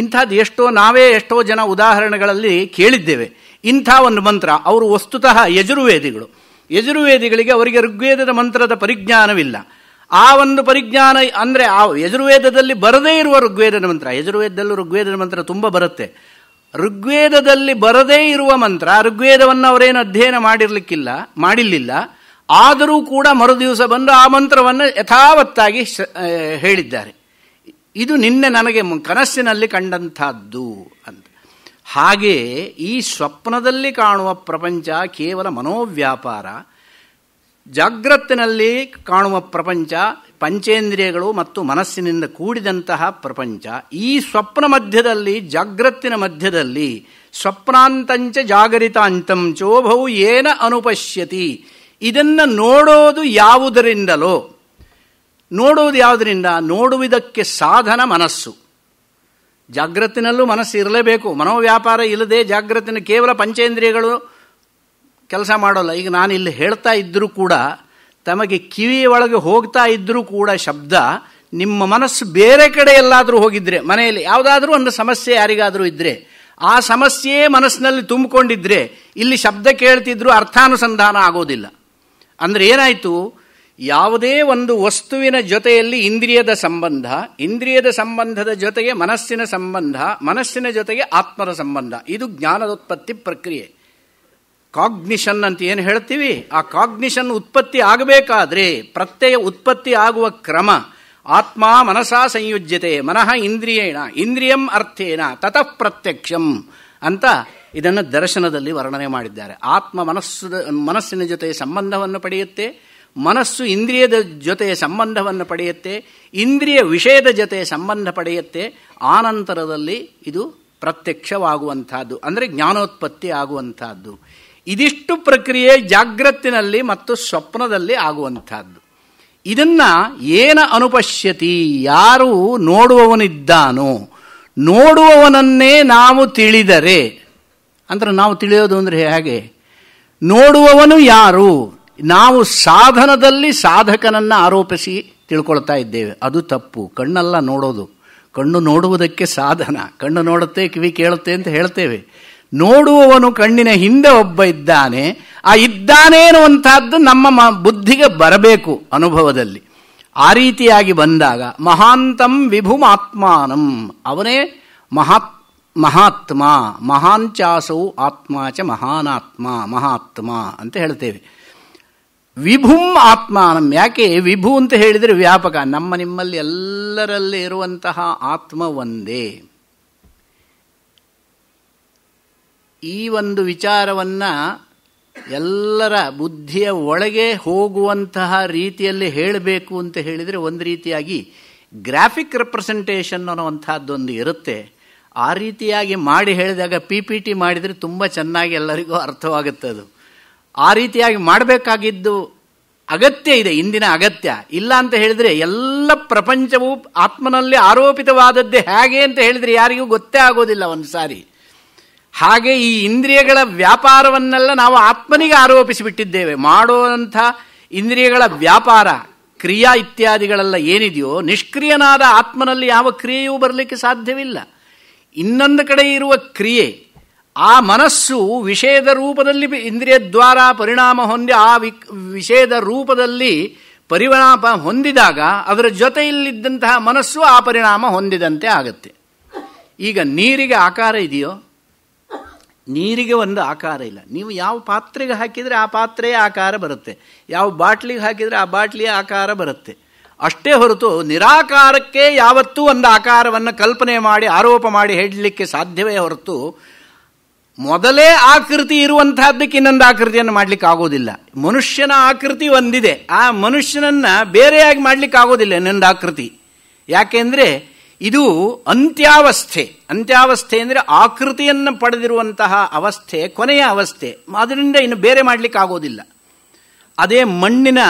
ಇಂಥದ್ದು ಎಷ್ಟೋ ನಾವೇ ಎಷ್ಟೋ ಜನ ಉದಾಹರಣೆಗಳಲ್ಲಿ ಕೇಳಿದ್ದೇವೆ ಇಂಥ ಒಂದು ಮಂತ್ರ ಅವರು ವಸ್ತುತಃ ಯಜುರ್ವೇದಿಗಳು ಯಜುರ್ವೇದಿಗಳಿಗೆ ಅವರಿಗೆ ಋಗ್ವೇದದ ಮಂತ್ರದ ಪರಿಜ್ಞಾನವಿಲ್ಲ ಆ ಒಂದು ಪರಿಜ್ಞಾನ ಅಂದರೆ ಆ ಯಜುರ್ವೇದದಲ್ಲಿ ಬರದೇ ಇರುವ ಋಗ್ವೇದದ ಮಂತ್ರ ಯಜುರ್ವೇದದಲ್ಲೂ ಋಗ್ವೇದದ ಮಂತ್ರ ತುಂಬ ಬರುತ್ತೆ ಋಗ್ವೇದದಲ್ಲಿ ಬರದೇ ಇರುವ ಮಂತ್ರ ಋಗ್ವೇದವನ್ನು ಅವರೇನು ಅಧ್ಯಯನ ಮಾಡಿರಲಿಕ್ಕಿಲ್ಲ ಮಾಡಿರಲಿಲ್ಲ ಆದರೂ ಕೂಡ ಮರುದಿವಸ ಬಂದು ಆ ಮಂತ್ರವನ್ನು ಯಥಾವತ್ತಾಗಿ ಹೇಳಿದ್ದಾರೆ ಇದು ನಿನ್ನೆ ನನಗೆ ಕನಸಿನಲ್ಲಿ ಕಂಡಂಥದ್ದು ಅಂತ ಹಾಗೆ ಈ ಸ್ವಪ್ನದಲ್ಲಿ ಕಾಣುವ ಪ್ರಪಂಚ ಕೇವಲ ಮನೋವ್ಯಾಪಾರ ಜಾಗ್ರತ್ತಿನಲ್ಲಿ ಕಾಣುವ ಪ್ರಪಂಚ ಪಂಚೇಂದ್ರಿಯಗಳು ಮತ್ತು ಮನಸ್ಸಿನಿಂದ ಕೂಡಿದಂತಹ ಪ್ರಪಂಚ ಈ ಸ್ವಪ್ನ ಮಧ್ಯದಲ್ಲಿ ಜಾಗ್ರತ್ತಿನ ಮಧ್ಯದಲ್ಲಿ ಸ್ವಪ್ನಾಂತಂಚ ಬಹು ಏನ ಅನುಪಶ್ಯತಿ ಇದನ್ನು ನೋಡೋದು ಯಾವುದರಿಂದಲೋ ನೋಡೋದು ಯಾವುದರಿಂದ ನೋಡುವುದಕ್ಕೆ ಸಾಧನ ಮನಸ್ಸು ಜಾಗ್ರತಿನಲ್ಲೂ ಮನಸ್ಸು ಇರಲೇಬೇಕು ಮನೋವ್ಯಾಪಾರ ಇಲ್ಲದೆ ಜಾಗ್ರತಿನ ಕೇವಲ ಪಂಚೇಂದ್ರಿಯಗಳು ಕೆಲಸ ಮಾಡೋಲ್ಲ ಈಗ ನಾನು ಇಲ್ಲಿ ಹೇಳ್ತಾ ಇದ್ದರೂ ಕೂಡ ತಮಗೆ ಕಿವಿಯ ಒಳಗೆ ಹೋಗ್ತಾ ಇದ್ದರೂ ಕೂಡ ಶಬ್ದ ನಿಮ್ಮ ಮನಸ್ಸು ಬೇರೆ ಕಡೆ ಎಲ್ಲಾದರೂ ಹೋಗಿದ್ರೆ ಮನೆಯಲ್ಲಿ ಯಾವುದಾದ್ರೂ ಒಂದು ಸಮಸ್ಯೆ ಯಾರಿಗಾದರೂ ಇದ್ದರೆ ಆ ಸಮಸ್ಯೆಯೇ ಮನಸ್ಸಿನಲ್ಲಿ ತುಂಬಿಕೊಂಡಿದ್ರೆ ಇಲ್ಲಿ ಶಬ್ದ ಕೇಳ್ತಿದ್ರು ಅರ್ಥಾನುಸಂಧಾನ ಆಗೋದಿಲ್ಲ ಅಂದರೆ ಏನಾಯಿತು ಯಾವುದೇ ಒಂದು ವಸ್ತುವಿನ ಜೊತೆಯಲ್ಲಿ ಇಂದ್ರಿಯದ ಸಂಬಂಧ ಇಂದ್ರಿಯದ ಸಂಬಂಧದ ಜೊತೆಗೆ ಮನಸ್ಸಿನ ಸಂಬಂಧ ಮನಸ್ಸಿನ ಜೊತೆಗೆ ಆತ್ಮದ ಸಂಬಂಧ ಇದು ಜ್ಞಾನದೋತ್ಪತ್ತಿ ಪ್ರಕ್ರಿಯೆ ಕಾಗ್ನಿಷನ್ ಅಂತ ಏನು ಹೇಳ್ತೀವಿ ಆ ಕಾಗ್ನಿಷನ್ ಉತ್ಪತ್ತಿ ಆಗಬೇಕಾದ್ರೆ ಪ್ರತ್ಯಯ ಉತ್ಪತ್ತಿ ಆಗುವ ಕ್ರಮ ಆತ್ಮ ಮನಸಾ ಸಂಯುಜ್ಯತೆ ಮನಃ ಇಂದ್ರಿಯೇಣ ಇಂದ್ರಿಯಂ ಅರ್ಥೇನ ತತಃ ಪ್ರತ್ಯಕ್ಷಂ ಅಂತ ಇದನ್ನು ದರ್ಶನದಲ್ಲಿ ವರ್ಣನೆ ಮಾಡಿದ್ದಾರೆ ಆತ್ಮ ಮನಸ್ಸು ಮನಸ್ಸಿನ ಜೊತೆ ಸಂಬಂಧವನ್ನು ಪಡೆಯುತ್ತೆ ಮನಸ್ಸು ಇಂದ್ರಿಯದ ಜೊತೆ ಸಂಬಂಧವನ್ನು ಪಡೆಯುತ್ತೆ ಇಂದ್ರಿಯ ವಿಷಯದ ಜೊತೆ ಸಂಬಂಧ ಪಡೆಯುತ್ತೆ ಆನಂತರದಲ್ಲಿ ಇದು ಪ್ರತ್ಯಕ್ಷವಾಗುವಂತಹದ್ದು ಅಂದರೆ ಜ್ಞಾನೋತ್ಪತ್ತಿ ಆಗುವಂತಹದ್ದು ಇದಿಷ್ಟು ಪ್ರಕ್ರಿಯೆ ಜಾಗ್ರತ್ತಿನಲ್ಲಿ ಮತ್ತು ಸ್ವಪ್ನದಲ್ಲಿ ಆಗುವಂತಹದ್ದು ಇದನ್ನು ಏನ ಅನುಪಶ್ಯತಿ ಯಾರು ನೋಡುವವನಿದ್ದಾನೋ ನೋಡುವವನನ್ನೇ ನಾವು ತಿಳಿದರೆ ಅಂದ್ರೆ ನಾವು ತಿಳಿಯೋದು ಅಂದರೆ ಹೇಗೆ ನೋಡುವವನು ಯಾರು ನಾವು ಸಾಧನದಲ್ಲಿ ಸಾಧಕನನ್ನು ಆರೋಪಿಸಿ ತಿಳ್ಕೊಳ್ತಾ ಇದ್ದೇವೆ ಅದು ತಪ್ಪು ಕಣ್ಣಲ್ಲ ನೋಡೋದು ಕಣ್ಣು ನೋಡುವುದಕ್ಕೆ ಸಾಧನ ಕಣ್ಣು ನೋಡುತ್ತೆ ಕಿವಿ ಕೇಳುತ್ತೆ ಅಂತ ಹೇಳ್ತೇವೆ ನೋಡುವವನು ಕಣ್ಣಿನ ಹಿಂದೆ ಒಬ್ಬ ಇದ್ದಾನೆ ಆ ಇದ್ದಾನೆ ಅನ್ನುವಂಥದ್ದು ನಮ್ಮ ಬುದ್ಧಿಗೆ ಬರಬೇಕು ಅನುಭವದಲ್ಲಿ ಆ ರೀತಿಯಾಗಿ ಬಂದಾಗ ಮಹಾಂತಂ ವಿಭುಮಾತ್ಮಾನಂ ಅವನೇ ಮಹಾತ್ ಮಹಾತ್ಮ ಮಹಾಂಚಾಸೌ ಆತ್ಮಾಚ ಮಹಾನಾತ್ಮ ಮಹಾತ್ಮ ಅಂತ ಹೇಳ್ತೇವೆ ವಿಭುಂ ಆತ್ಮಾನಂ ಯಾಕೆ ವಿಭು ಅಂತ ಹೇಳಿದರೆ ವ್ಯಾಪಕ ನಮ್ಮ ನಿಮ್ಮಲ್ಲಿ ಎಲ್ಲರಲ್ಲಿ ಇರುವಂತಹ ಆತ್ಮ ಒಂದೇ ಈ ಒಂದು ವಿಚಾರವನ್ನು ಎಲ್ಲರ ಬುದ್ಧಿಯ ಒಳಗೆ ಹೋಗುವಂತಹ ರೀತಿಯಲ್ಲಿ ಹೇಳಬೇಕು ಅಂತ ಹೇಳಿದರೆ ಒಂದು ರೀತಿಯಾಗಿ ಗ್ರಾಫಿಕ್ ರೆಪ್ರೆಸೆಂಟೇಷನ್ ಅನ್ನುವಂಥದ್ದೊಂದು ಇರುತ್ತೆ ಆ ರೀತಿಯಾಗಿ ಮಾಡಿ ಹೇಳಿದಾಗ ಪಿ ಪಿ ಟಿ ಮಾಡಿದರೆ ತುಂಬ ಚೆನ್ನಾಗಿ ಎಲ್ಲರಿಗೂ ಅರ್ಥವಾಗುತ್ತೆ ಅದು ಆ ರೀತಿಯಾಗಿ ಮಾಡಬೇಕಾಗಿದ್ದು ಅಗತ್ಯ ಇದೆ ಇಂದಿನ ಅಗತ್ಯ ಇಲ್ಲ ಅಂತ ಹೇಳಿದರೆ ಎಲ್ಲ ಪ್ರಪಂಚವೂ ಆತ್ಮನಲ್ಲಿ ಆರೋಪಿತವಾದದ್ದೇ ಹೇಗೆ ಅಂತ ಹೇಳಿದರೆ ಯಾರಿಗೂ ಗೊತ್ತೇ ಆಗೋದಿಲ್ಲ ಒಂದು ಸಾರಿ ಹಾಗೆ ಈ ಇಂದ್ರಿಯಗಳ ವ್ಯಾಪಾರವನ್ನೆಲ್ಲ ನಾವು ಆತ್ಮನಿಗೆ ಆರೋಪಿಸಿಬಿಟ್ಟಿದ್ದೇವೆ ಮಾಡುವಂಥ ಇಂದ್ರಿಯಗಳ ವ್ಯಾಪಾರ ಕ್ರಿಯಾ ಇತ್ಯಾದಿಗಳೆಲ್ಲ ಏನಿದೆಯೋ ನಿಷ್ಕ್ರಿಯನಾದ ಆತ್ಮನಲ್ಲಿ ಯಾವ ಕ್ರಿಯೆಯೂ ಬರಲಿಕ್ಕೆ ಸಾಧ್ಯವಿಲ್ಲ ಇನ್ನೊಂದು ಕಡೆ ಇರುವ ಕ್ರಿಯೆ ಆ ಮನಸ್ಸು ವಿಷಯದ ರೂಪದಲ್ಲಿ ಇಂದ್ರಿಯ ದ್ವಾರ ಪರಿಣಾಮ ಹೊಂದಿ ಆ ವಿ ವಿಷಯದ ರೂಪದಲ್ಲಿ ಪರಿಣಾಮ ಹೊಂದಿದಾಗ ಅದರ ಜೊತೆಯಲ್ಲಿದ್ದಂತಹ ಮನಸ್ಸು ಆ ಪರಿಣಾಮ ಹೊಂದಿದಂತೆ ಆಗುತ್ತೆ ಈಗ ನೀರಿಗೆ ಆಕಾರ ಇದೆಯೋ ನೀರಿಗೆ ಒಂದು ಆಕಾರ ಇಲ್ಲ ನೀವು ಯಾವ ಪಾತ್ರೆಗೆ ಹಾಕಿದರೆ ಆ ಪಾತ್ರೆಯ ಆಕಾರ ಬರುತ್ತೆ ಯಾವ ಬಾಟ್ಲಿಗೆ ಹಾಕಿದರೆ ಆ ಬಾಟ್ಲಿಯ ಆಕಾರ ಬರುತ್ತೆ ಅಷ್ಟೇ ಹೊರತು ನಿರಾಕಾರಕ್ಕೆ ಯಾವತ್ತೂ ಒಂದು ಆಕಾರವನ್ನು ಕಲ್ಪನೆ ಮಾಡಿ ಆರೋಪ ಮಾಡಿ ಹೇಳಲಿಕ್ಕೆ ಸಾಧ್ಯವೇ ಹೊರತು ಮೊದಲೇ ಆಕೃತಿ ಇರುವಂತಹದ್ದಕ್ಕೆ ಇನ್ನೊಂದು ಆಕೃತಿಯನ್ನು ಮಾಡಲಿಕ್ಕೆ ಆಗೋದಿಲ್ಲ ಮನುಷ್ಯನ ಆಕೃತಿ ಒಂದಿದೆ ಆ ಮನುಷ್ಯನನ್ನು ಬೇರೆಯಾಗಿ ಮಾಡಲಿಕ್ಕೆ ಆಗೋದಿಲ್ಲ ಇನ್ನೊಂದು ಆಕೃತಿ ಯಾಕೆಂದರೆ ಇದು ಅಂತ್ಯಾವಸ್ಥೆ ಅಂತ್ಯಾವಸ್ಥೆ ಅಂದರೆ ಆಕೃತಿಯನ್ನು ಪಡೆದಿರುವಂತಹ ಅವಸ್ಥೆ ಕೊನೆಯ ಅವಸ್ಥೆ ಅದರಿಂದ ಇನ್ನು ಬೇರೆ ಮಾಡಲಿಕ್ಕೆ ಆಗೋದಿಲ್ಲ ಅದೇ ಮಣ್ಣಿನ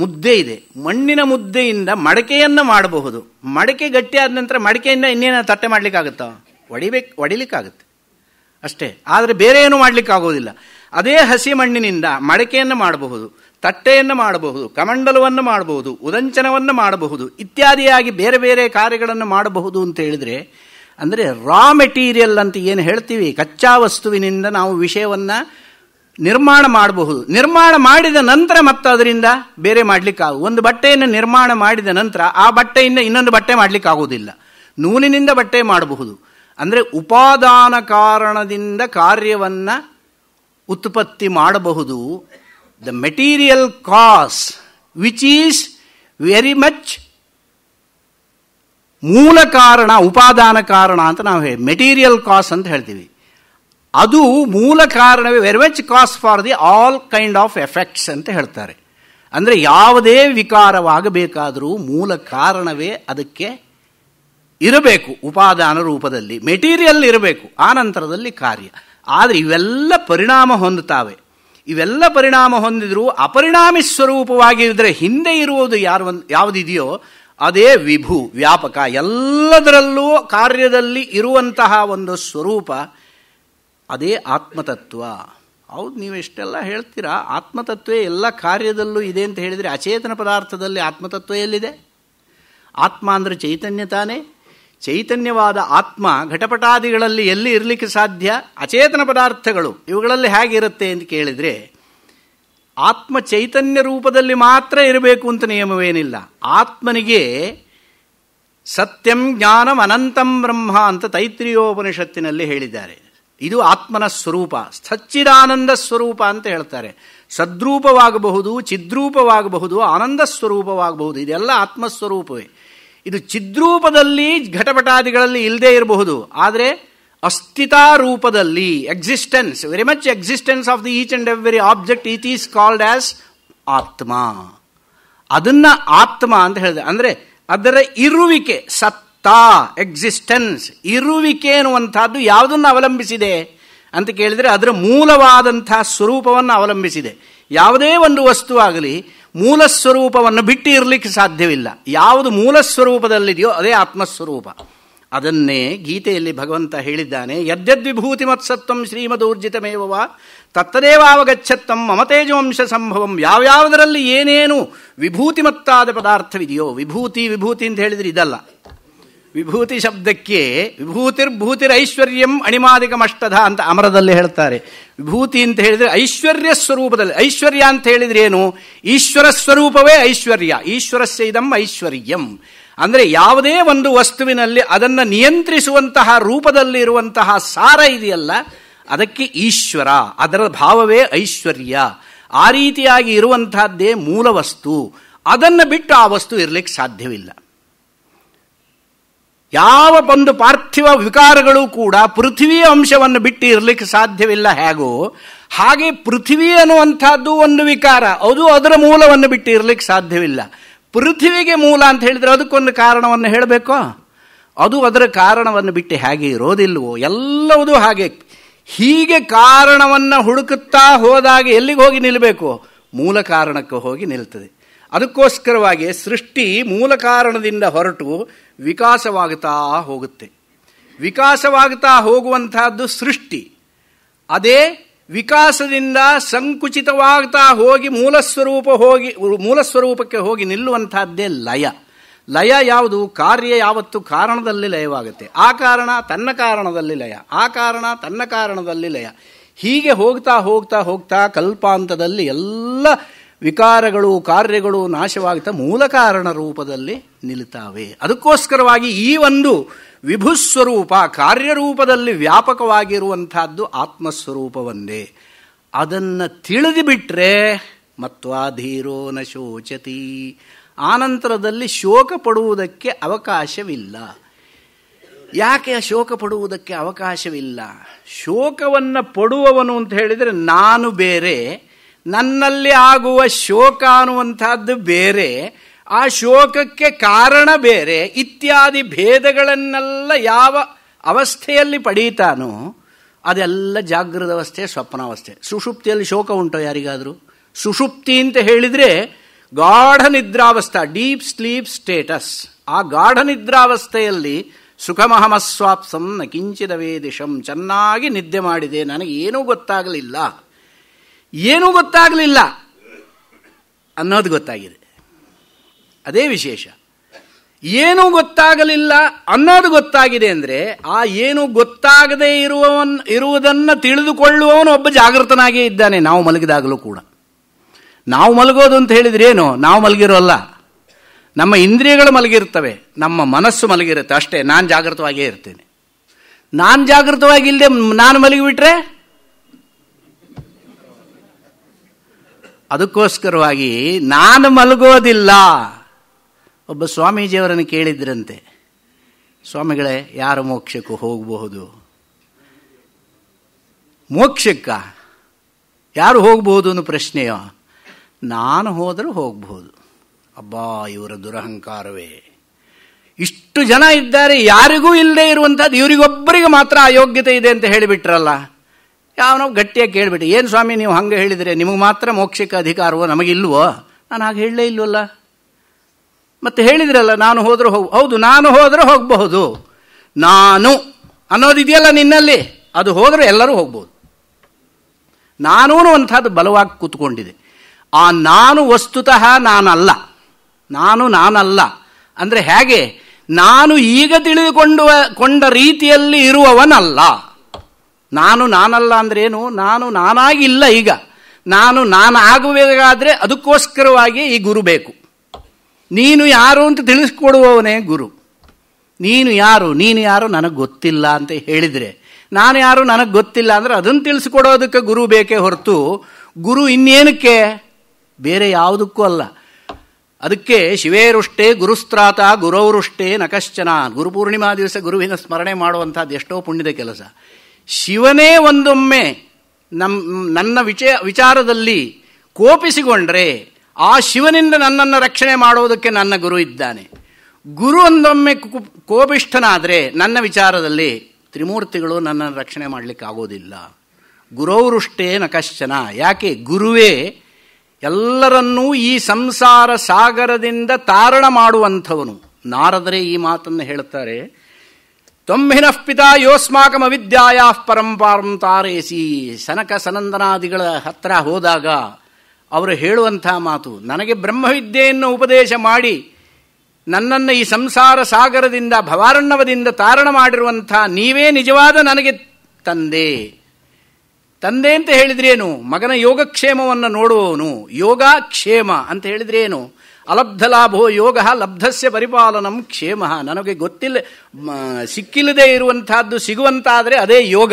ಮುದ್ದೆ ಇದೆ ಮಣ್ಣಿನ ಮುದ್ದೆಯಿಂದ ಮಡಕೆಯನ್ನು ಮಾಡಬಹುದು ಮಡಕೆ ಗಟ್ಟಿಯಾದ ನಂತರ ಮಡಕೆಯಿಂದ ಇನ್ನೇನು ತಟ್ಟೆ ಮಾಡಲಿಕ್ಕಾಗುತ್ತಾ ಒಡಿಬೇಕು ಒಡಿಲಿಕ್ಕಾಗುತ್ತೆ ಅಷ್ಟೇ ಆದರೆ ಬೇರೆ ಏನು ಮಾಡಲಿಕ್ಕಾಗೋದಿಲ್ಲ ಅದೇ ಹಸಿ ಮಣ್ಣಿನಿಂದ ಮಡಕೆಯನ್ನು ಮಾಡಬಹುದು ತಟ್ಟೆಯನ್ನು ಮಾಡಬಹುದು ಕಮಂಡಲವನ್ನು ಮಾಡಬಹುದು ಉದಂಚನವನ್ನು ಮಾಡಬಹುದು ಇತ್ಯಾದಿಯಾಗಿ ಬೇರೆ ಬೇರೆ ಕಾರ್ಯಗಳನ್ನು ಮಾಡಬಹುದು ಅಂತ ಹೇಳಿದರೆ ಅಂದರೆ ರಾ ಮೆಟೀರಿಯಲ್ ಅಂತ ಏನು ಹೇಳ್ತೀವಿ ಕಚ್ಚಾ ವಸ್ತುವಿನಿಂದ ನಾವು ವಿಷಯವನ್ನು ನಿರ್ಮಾಣ ಮಾಡಬಹುದು ನಿರ್ಮಾಣ ಮಾಡಿದ ನಂತರ ಮತ್ತೆ ಅದರಿಂದ ಬೇರೆ ಮಾಡಲಿಕ್ಕಾಗ ಒಂದು ಬಟ್ಟೆಯನ್ನು ನಿರ್ಮಾಣ ಮಾಡಿದ ನಂತರ ಆ ಬಟ್ಟೆಯಿಂದ ಇನ್ನೊಂದು ಬಟ್ಟೆ ಮಾಡಲಿಕ್ಕಾಗೋದಿಲ್ಲ ನೂಲಿನಿಂದ ಬಟ್ಟೆ ಮಾಡಬಹುದು ಅಂದರೆ ಉಪಾದಾನ ಕಾರಣದಿಂದ ಕಾರ್ಯವನ್ನು ಉತ್ಪತ್ತಿ ಮಾಡಬಹುದು the material cause which is very much ಮೂಲ ಕಾರಣ ಉಪಾದಾನ ಕಾರಣ ಅಂತ ನಾವು ಹೇಳಿ ಮೆಟೀರಿಯಲ್ ಕಾಸ್ ಅಂತ ಹೇಳ್ತೀವಿ ಅದು ಮೂಲ ಕಾರಣವೇ very much cause for the all kind of effects ಅಂತ ಹೇಳ್ತಾರೆ ಅಂದರೆ ಯಾವುದೇ ವಿಕಾರವಾಗಬೇಕಾದರೂ ಮೂಲ ಕಾರಣವೇ ಅದಕ್ಕೆ ಇರಬೇಕು ಉಪಾದಾನ ರೂಪದಲ್ಲಿ ಮೆಟೀರಿಯಲ್ ಇರಬೇಕು ಆ ನಂತರದಲ್ಲಿ ಕಾರ್ಯ ಆದರೆ ಇವೆಲ್ಲ ಪರಿಣಾಮ ಹೊಂದುತ್ತವೆ ಇವೆಲ್ಲ ಪರಿಣಾಮ ಹೊಂದಿದರೂ ಅಪರಿಣಾಮಿ ಸ್ವರೂಪವಾಗಿದ್ದರೆ ಹಿಂದೆ ಇರುವುದು ಯಾರು ಯಾವುದಿದೆಯೋ ಅದೇ ವಿಭು ವ್ಯಾಪಕ ಎಲ್ಲದರಲ್ಲೂ ಕಾರ್ಯದಲ್ಲಿ ಇರುವಂತಹ ಒಂದು ಸ್ವರೂಪ ಅದೇ ಆತ್ಮತತ್ವ ಹೌದು ನೀವು ಇಷ್ಟೆಲ್ಲ ಹೇಳ್ತೀರಾ ಆತ್ಮತತ್ವೇ ಎಲ್ಲ ಕಾರ್ಯದಲ್ಲೂ ಇದೆ ಅಂತ ಹೇಳಿದರೆ ಅಚೇತನ ಪದಾರ್ಥದಲ್ಲಿ ಆತ್ಮತತ್ವ ಎಲ್ಲಿದೆ ಆತ್ಮ ಅಂದರೆ ಚೈತನ್ಯ ತಾನೇ ಚೈತನ್ಯವಾದ ಆತ್ಮ ಘಟಪಟಾದಿಗಳಲ್ಲಿ ಎಲ್ಲಿ ಇರಲಿಕ್ಕೆ ಸಾಧ್ಯ ಅಚೇತನ ಪದಾರ್ಥಗಳು ಇವುಗಳಲ್ಲಿ ಹೇಗಿರುತ್ತೆ ಅಂತ ಕೇಳಿದರೆ ಆತ್ಮ ಚೈತನ್ಯ ರೂಪದಲ್ಲಿ ಮಾತ್ರ ಇರಬೇಕು ಅಂತ ನಿಯಮವೇನಿಲ್ಲ ಆತ್ಮನಿಗೆ ಸತ್ಯಂ ಜ್ಞಾನಂ ಅನಂತಂ ಬ್ರಹ್ಮ ಅಂತ ತೈತ್ರಿಯೋಪನಿಷತ್ತಿನಲ್ಲಿ ಹೇಳಿದ್ದಾರೆ ಇದು ಆತ್ಮನ ಸ್ವರೂಪ ಸಚ್ಚಿದಾನಂದ ಸ್ವರೂಪ ಅಂತ ಹೇಳ್ತಾರೆ ಸದ್ರೂಪವಾಗಬಹುದು ಚಿದ್ರೂಪವಾಗಬಹುದು ಆನಂದ ಸ್ವರೂಪವಾಗಬಹುದು ಇದೆಲ್ಲ ಆತ್ಮಸ್ವರೂಪವೇ ಇದು ಚಿದ್ರೂಪದಲ್ಲಿ ಘಟಪಟಾದಿಗಳಲ್ಲಿ ಇಲ್ಲದೆ ಇರಬಹುದು ಆದರೆ ಅಸ್ತಿತಾರೂಪದಲ್ಲಿ ರೂಪದಲ್ಲಿ existence very much existence of the each and every object it is called as ಆತ್ಮ ಅದನ್ನ ಆತ್ಮ ಅಂತ ಹೇಳಿದೆ ಅಂದರೆ ಅದರ ಇರುವಿಕೆ ಸತ್ತಾ ಎಕ್ಸಿಸ್ಟೆನ್ಸ್ ಇರುವಿಕೆ ಅನ್ನುವಂಥದ್ದು ಯಾವುದನ್ನು ಅವಲಂಬಿಸಿದೆ ಅಂತ ಕೇಳಿದರೆ ಅದರ ಮೂಲವಾದಂತಹ ಸ್ವರೂಪವನ್ನು ಅವಲಂಬಿಸಿದೆ ಯಾವುದೇ ಒಂದು ವಸ್ತುವಾಗಲಿ ಮೂಲ ಸ್ವರೂಪವನ್ನು ಬಿಟ್ಟು ಇರಲಿಕ್ಕೆ ಸಾಧ್ಯವಿಲ್ಲ ಯಾವುದು ಮೂಲ ಸ್ವರೂಪದಲ್ಲಿದೆಯೋ ಅದೇ ಆತ್ಮಸ್ವರೂಪ ಅದನ್ನೇ ಗೀತೆಯಲ್ಲಿ ಭಗವಂತ ಹೇಳಿದ್ದಾನೆ ಯದ್ಯದ್ವಿಭೂತಿ ಮತ್ಸತ್ವಂ ಶ್ರೀಮದೂರ್ಜಿತಮೇವ ತತ್ತದೇವಾವಗಚ್ಚತ್ತಂ ಮಮತೇಜವಂಶ ಸಂಭವಂ ಯಾವ್ಯಾವುದರಲ್ಲಿ ಏನೇನು ವಿಭೂತಿಮತ್ತಾದ ಪದಾರ್ಥವಿದೆಯೋ ವಿಭೂತಿ ವಿಭೂತಿ ಅಂತ ಹೇಳಿದರೆ ಇದಲ್ಲ ವಿಭೂತಿ ಶಬ್ದಕ್ಕೆ ಅಣಿಮಾದಿಕ ಅಣಿಮಾದಿಕಮಷ್ಟಧ ಅಂತ ಅಮರದಲ್ಲಿ ಹೇಳ್ತಾರೆ ವಿಭೂತಿ ಅಂತ ಹೇಳಿದರೆ ಐಶ್ವರ್ಯ ಸ್ವರೂಪದಲ್ಲಿ ಐಶ್ವರ್ಯ ಅಂತ ಹೇಳಿದ್ರೆ ಏನು ಈಶ್ವರ ಸ್ವರೂಪವೇ ಐಶ್ವರ್ಯ ಈಶ್ವರಸ್ಯ ಇದಂ ಐಶ್ವರ್ಯಂ ಅಂದರೆ ಯಾವುದೇ ಒಂದು ವಸ್ತುವಿನಲ್ಲಿ ಅದನ್ನು ನಿಯಂತ್ರಿಸುವಂತಹ ಇರುವಂತಹ ಸಾರ ಇದೆಯಲ್ಲ ಅದಕ್ಕೆ ಈಶ್ವರ ಅದರ ಭಾವವೇ ಐಶ್ವರ್ಯ ಆ ರೀತಿಯಾಗಿ ಇರುವಂತಹದ್ದೇ ಮೂಲ ವಸ್ತು ಅದನ್ನು ಬಿಟ್ಟು ಆ ವಸ್ತು ಇರಲಿಕ್ಕೆ ಸಾಧ್ಯವಿಲ್ಲ ಯಾವ ಒಂದು ಪಾರ್ಥಿವ ವಿಕಾರಗಳು ಕೂಡ ಪೃಥ್ವಿಯ ಅಂಶವನ್ನು ಬಿಟ್ಟು ಇರಲಿಕ್ಕೆ ಸಾಧ್ಯವಿಲ್ಲ ಹೇಗೋ ಹಾಗೆ ಪೃಥ್ವಿ ಅನ್ನುವಂಥದ್ದು ಒಂದು ವಿಕಾರ ಅದು ಅದರ ಮೂಲವನ್ನು ಬಿಟ್ಟು ಇರಲಿಕ್ಕೆ ಸಾಧ್ಯವಿಲ್ಲ ಪೃಥ್ವಿಗೆ ಮೂಲ ಅಂತ ಹೇಳಿದರೆ ಅದಕ್ಕೊಂದು ಕಾರಣವನ್ನು ಹೇಳಬೇಕೋ ಅದು ಅದರ ಕಾರಣವನ್ನು ಬಿಟ್ಟು ಹೇಗೆ ಇರೋದಿಲ್ಲವೋ ಎಲ್ಲವುದು ಹಾಗೆ ಹೀಗೆ ಕಾರಣವನ್ನು ಹುಡುಕುತ್ತಾ ಹೋದಾಗ ಎಲ್ಲಿಗೆ ಹೋಗಿ ನಿಲ್ಲಬೇಕು ಮೂಲ ಕಾರಣಕ್ಕೆ ಹೋಗಿ ನಿಲ್ತದೆ ಅದಕ್ಕೋಸ್ಕರವಾಗಿ ಸೃಷ್ಟಿ ಮೂಲ ಕಾರಣದಿಂದ ಹೊರಟು ವಿಕಾಸವಾಗುತ್ತಾ ಹೋಗುತ್ತೆ ವಿಕಾಸವಾಗುತ್ತಾ ಹೋಗುವಂತಹದ್ದು ಸೃಷ್ಟಿ ಅದೇ ವಿಕಾಸದಿಂದ ಸಂಕುಚಿತವಾಗ್ತಾ ಹೋಗಿ ಮೂಲ ಸ್ವರೂಪ ಹೋಗಿ ಮೂಲ ಸ್ವರೂಪಕ್ಕೆ ಹೋಗಿ ನಿಲ್ಲುವಂತಹದ್ದೇ ಲಯ ಲಯ ಯಾವುದು ಕಾರ್ಯ ಯಾವತ್ತು ಕಾರಣದಲ್ಲಿ ಲಯವಾಗುತ್ತೆ ಆ ಕಾರಣ ತನ್ನ ಕಾರಣದಲ್ಲಿ ಲಯ ಆ ಕಾರಣ ತನ್ನ ಕಾರಣದಲ್ಲಿ ಲಯ ಹೀಗೆ ಹೋಗ್ತಾ ಹೋಗ್ತಾ ಹೋಗ್ತಾ ಕಲ್ಪಾಂತದಲ್ಲಿ ಎಲ್ಲ ವಿಕಾರಗಳು ಕಾರ್ಯಗಳು ನಾಶವಾಗುತ್ತಾ ಮೂಲ ಕಾರಣ ರೂಪದಲ್ಲಿ ನಿಲ್ತಾವೆ ಅದಕ್ಕೋಸ್ಕರವಾಗಿ ಈ ಒಂದು ವಿಭುಸ್ವರೂಪ ಕಾರ್ಯರೂಪದಲ್ಲಿ ವ್ಯಾಪಕವಾಗಿರುವಂತಹದ್ದು ಆತ್ಮಸ್ವರೂಪವೊಂದೇ ಅದನ್ನು ತಿಳಿದುಬಿಟ್ರೆ ಮತ್ವಾ ಧೀರೋ ನ ಶೋಚತಿ ಆನಂತರದಲ್ಲಿ ಶೋಕ ಪಡುವುದಕ್ಕೆ ಅವಕಾಶವಿಲ್ಲ ಯಾಕೆ ಶೋಕ ಪಡುವುದಕ್ಕೆ ಅವಕಾಶವಿಲ್ಲ ಶೋಕವನ್ನು ಪಡುವವನು ಅಂತ ಹೇಳಿದರೆ ನಾನು ಬೇರೆ ನನ್ನಲ್ಲಿ ಆಗುವ ಶೋಕ ಅನ್ನುವಂಥದ್ದು ಬೇರೆ ಆ ಶೋಕಕ್ಕೆ ಕಾರಣ ಬೇರೆ ಇತ್ಯಾದಿ ಭೇದಗಳನ್ನೆಲ್ಲ ಯಾವ ಅವಸ್ಥೆಯಲ್ಲಿ ಪಡೀತಾನೋ ಅದೆಲ್ಲ ಜಾಗೃತ ಅವಸ್ಥೆ ಸ್ವಪ್ನಾವಸ್ಥೆ ಸುಷುಪ್ತಿಯಲ್ಲಿ ಶೋಕ ಉಂಟೋ ಯಾರಿಗಾದರೂ ಸುಷುಪ್ತಿ ಅಂತ ಹೇಳಿದರೆ ಗಾಢ ನಿದ್ರಾವಸ್ಥಾ ಡೀಪ್ ಸ್ಲೀಪ್ ಸ್ಟೇಟಸ್ ಆ ಗಾಢ ನಿದ್ರಾವಸ್ಥೆಯಲ್ಲಿ ಸುಖಮಹಮಸ್ವಾಪ್ಸಂ ನ ಕಿಂಚಿದ ವೇದಿಶಂ ಚೆನ್ನಾಗಿ ನಿದ್ದೆ ಮಾಡಿದೆ ನನಗೇನೂ ಗೊತ್ತಾಗಲಿಲ್ಲ ಏನೂ ಗೊತ್ತಾಗಲಿಲ್ಲ ಅನ್ನೋದು ಗೊತ್ತಾಗಿದೆ ಅದೇ ವಿಶೇಷ ಏನೂ ಗೊತ್ತಾಗಲಿಲ್ಲ ಅನ್ನೋದು ಗೊತ್ತಾಗಿದೆ ಅಂದರೆ ಆ ಏನು ಗೊತ್ತಾಗದೇ ಇರುವವನ್ ಇರುವುದನ್ನು ತಿಳಿದುಕೊಳ್ಳುವವನು ಒಬ್ಬ ಜಾಗೃತನಾಗೇ ಇದ್ದಾನೆ ನಾವು ಮಲಗಿದಾಗಲೂ ಕೂಡ ನಾವು ಮಲಗೋದು ಅಂತ ಹೇಳಿದ್ರೆ ಏನು ನಾವು ಮಲಗಿರೋಲ್ಲ ನಮ್ಮ ಇಂದ್ರಿಯಗಳು ಮಲಗಿರುತ್ತವೆ ನಮ್ಮ ಮನಸ್ಸು ಮಲಗಿರುತ್ತೆ ಅಷ್ಟೇ ನಾನು ಜಾಗೃತವಾಗಿಯೇ ಇರ್ತೇನೆ ನಾನು ಜಾಗೃತವಾಗಿಲ್ಲದೆ ನಾನು ಮಲಗಿಬಿಟ್ರೆ ಅದಕ್ಕೋಸ್ಕರವಾಗಿ ನಾನು ಮಲಗೋದಿಲ್ಲ ಒಬ್ಬ ಸ್ವಾಮೀಜಿಯವರನ್ನು ಕೇಳಿದ್ರಂತೆ ಸ್ವಾಮಿಗಳೇ ಯಾರು ಮೋಕ್ಷಕ್ಕೂ ಹೋಗಬಹುದು ಮೋಕ್ಷಕ್ಕ ಯಾರು ಹೋಗಬಹುದು ಅನ್ನೋ ಪ್ರಶ್ನೆಯೋ ನಾನು ಹೋದರೂ ಹೋಗಬಹುದು ಅಬ್ಬಾ ಇವರ ದುರಹಂಕಾರವೇ ಇಷ್ಟು ಜನ ಇದ್ದಾರೆ ಯಾರಿಗೂ ಇಲ್ಲದೆ ಇರುವಂಥದ್ದು ಇವರಿಗೊಬ್ಬರಿಗೆ ಮಾತ್ರ ಅಯೋಗ್ಯತೆ ಇದೆ ಅಂತ ಹೇಳಿಬಿಟ್ರಲ್ಲ ಯಾವನೋ ಗಟ್ಟಿಯಾಗಿ ಕೇಳಿಬಿಟ್ಟು ಏನು ಸ್ವಾಮಿ ನೀವು ಹಂಗೆ ಹೇಳಿದರೆ ನಿಮಗೆ ಮಾತ್ರ ಮೋಕ್ಷಿಕ ಅಧಿಕಾರವೋ ನಮಗಿಲ್ವೋ ನಾನು ಹಾಗೆ ಹೇಳಲೇ ಇಲ್ವಲ್ಲ ಮತ್ತೆ ಹೇಳಿದ್ರಲ್ಲ ನಾನು ಹೋದರೂ ಹೋಗ್ ಹೌದು ನಾನು ಹೋದರೂ ಹೋಗಬಹುದು ನಾನು ಅನ್ನೋದಿದೆಯಲ್ಲ ನಿನ್ನಲ್ಲಿ ಅದು ಹೋದರೆ ಎಲ್ಲರೂ ಹೋಗ್ಬೋದು ನಾನೂನು ಅಂಥದ್ದು ಬಲವಾಗಿ ಕೂತ್ಕೊಂಡಿದೆ ಆ ನಾನು ವಸ್ತುತಃ ನಾನಲ್ಲ ನಾನು ನಾನಲ್ಲ ಅಂದರೆ ಹೇಗೆ ನಾನು ಈಗ ತಿಳಿದುಕೊಂಡು ಕೊಂಡ ರೀತಿಯಲ್ಲಿ ಇರುವವನಲ್ಲ ನಾನು ನಾನಲ್ಲ ಅಂದ್ರೇನು ನಾನು ನಾನಾಗಿಲ್ಲ ಈಗ ನಾನು ನಾನು ಅದಕ್ಕೋಸ್ಕರವಾಗಿ ಈ ಗುರು ಬೇಕು ನೀನು ಯಾರು ಅಂತ ತಿಳಿಸ್ಕೊಡುವವನೇ ಗುರು ನೀನು ಯಾರು ನೀನು ಯಾರು ನನಗೆ ಗೊತ್ತಿಲ್ಲ ಅಂತ ಹೇಳಿದರೆ ನಾನು ಯಾರು ನನಗೆ ಗೊತ್ತಿಲ್ಲ ಅಂದರೆ ಅದನ್ನು ತಿಳಿಸ್ಕೊಡೋದಕ್ಕೆ ಗುರು ಬೇಕೇ ಹೊರತು ಗುರು ಇನ್ನೇನಕ್ಕೆ ಬೇರೆ ಯಾವುದಕ್ಕೂ ಅಲ್ಲ ಅದಕ್ಕೆ ಶಿವೇರುಷ್ಟೇ ಗುರುಸ್ತ್ರಾತ ಗುರೌರುಷ್ಟೇ ನಕಶ್ಚನ ಗುರುಪೂರ್ಣಿಮಾ ದಿವಸ ಗುರುವಿನ ಸ್ಮರಣೆ ಮಾಡುವಂಥದ್ದು ಎಷ್ಟೋ ಪುಣ್ಯದ ಕೆಲಸ ಶಿವನೇ ಒಂದೊಮ್ಮೆ ನಮ್ಮ ನನ್ನ ವಿಚಯ ವಿಚಾರದಲ್ಲಿ ಕೋಪಿಸಿಕೊಂಡ್ರೆ ಆ ಶಿವನಿಂದ ನನ್ನನ್ನು ರಕ್ಷಣೆ ಮಾಡುವುದಕ್ಕೆ ನನ್ನ ಗುರು ಇದ್ದಾನೆ ಗುರು ಒಂದೊಮ್ಮೆ ಕೋಪಿಷ್ಠನಾದರೆ ನನ್ನ ವಿಚಾರದಲ್ಲಿ ತ್ರಿಮೂರ್ತಿಗಳು ನನ್ನನ್ನು ರಕ್ಷಣೆ ಮಾಡಲಿಕ್ಕೆ ಆಗೋದಿಲ್ಲ ಗುರೋವೃಷ್ಟೇ ನ ಕಶ್ಚನ ಯಾಕೆ ಗುರುವೇ ಎಲ್ಲರನ್ನೂ ಈ ಸಂಸಾರ ಸಾಗರದಿಂದ ತಾರಣ ಮಾಡುವಂಥವನು ನಾರದರೆ ಈ ಮಾತನ್ನು ಹೇಳ್ತಾರೆ ತ್ವಮ್ಹಿನಃ ಪಿತಾ ಯೋಸ್ಮಾಕಮ ವಿದ್ಯಾಯ ಪರಂಪಾರಂ ತಾರೇಸಿ ಸನಕ ಸನಂದನಾದಿಗಳ ಹತ್ರ ಹೋದಾಗ ಅವರು ಹೇಳುವಂಥ ಮಾತು ನನಗೆ ಬ್ರಹ್ಮವಿದ್ಯೆಯನ್ನು ಉಪದೇಶ ಮಾಡಿ ನನ್ನನ್ನು ಈ ಸಂಸಾರ ಸಾಗರದಿಂದ ಭವಾರಣ್ಣವದಿಂದ ತಾರಣ ಮಾಡಿರುವಂಥ ನೀವೇ ನಿಜವಾದ ನನಗೆ ತಂದೆ ತಂದೆ ಅಂತ ಹೇಳಿದ್ರೇನು ಮಗನ ಯೋಗಕ್ಷೇಮವನ್ನು ನೋಡುವವನು ಯೋಗ ಕ್ಷೇಮ ಅಂತ ಹೇಳಿದ್ರೇನು ಅಲಬ್ಧ ಲಾಭೋ ಯೋಗ ಲಬ್ಧಸ್ಯ ಪರಿಪಾಲನಂ ಕ್ಷೇಮ ನನಗೆ ಗೊತ್ತಿಲ್ಲ ಸಿಕ್ಕಿಲ್ಲದೆ ಇರುವಂತಹದ್ದು ಸಿಗುವಂತಾದರೆ ಅದೇ ಯೋಗ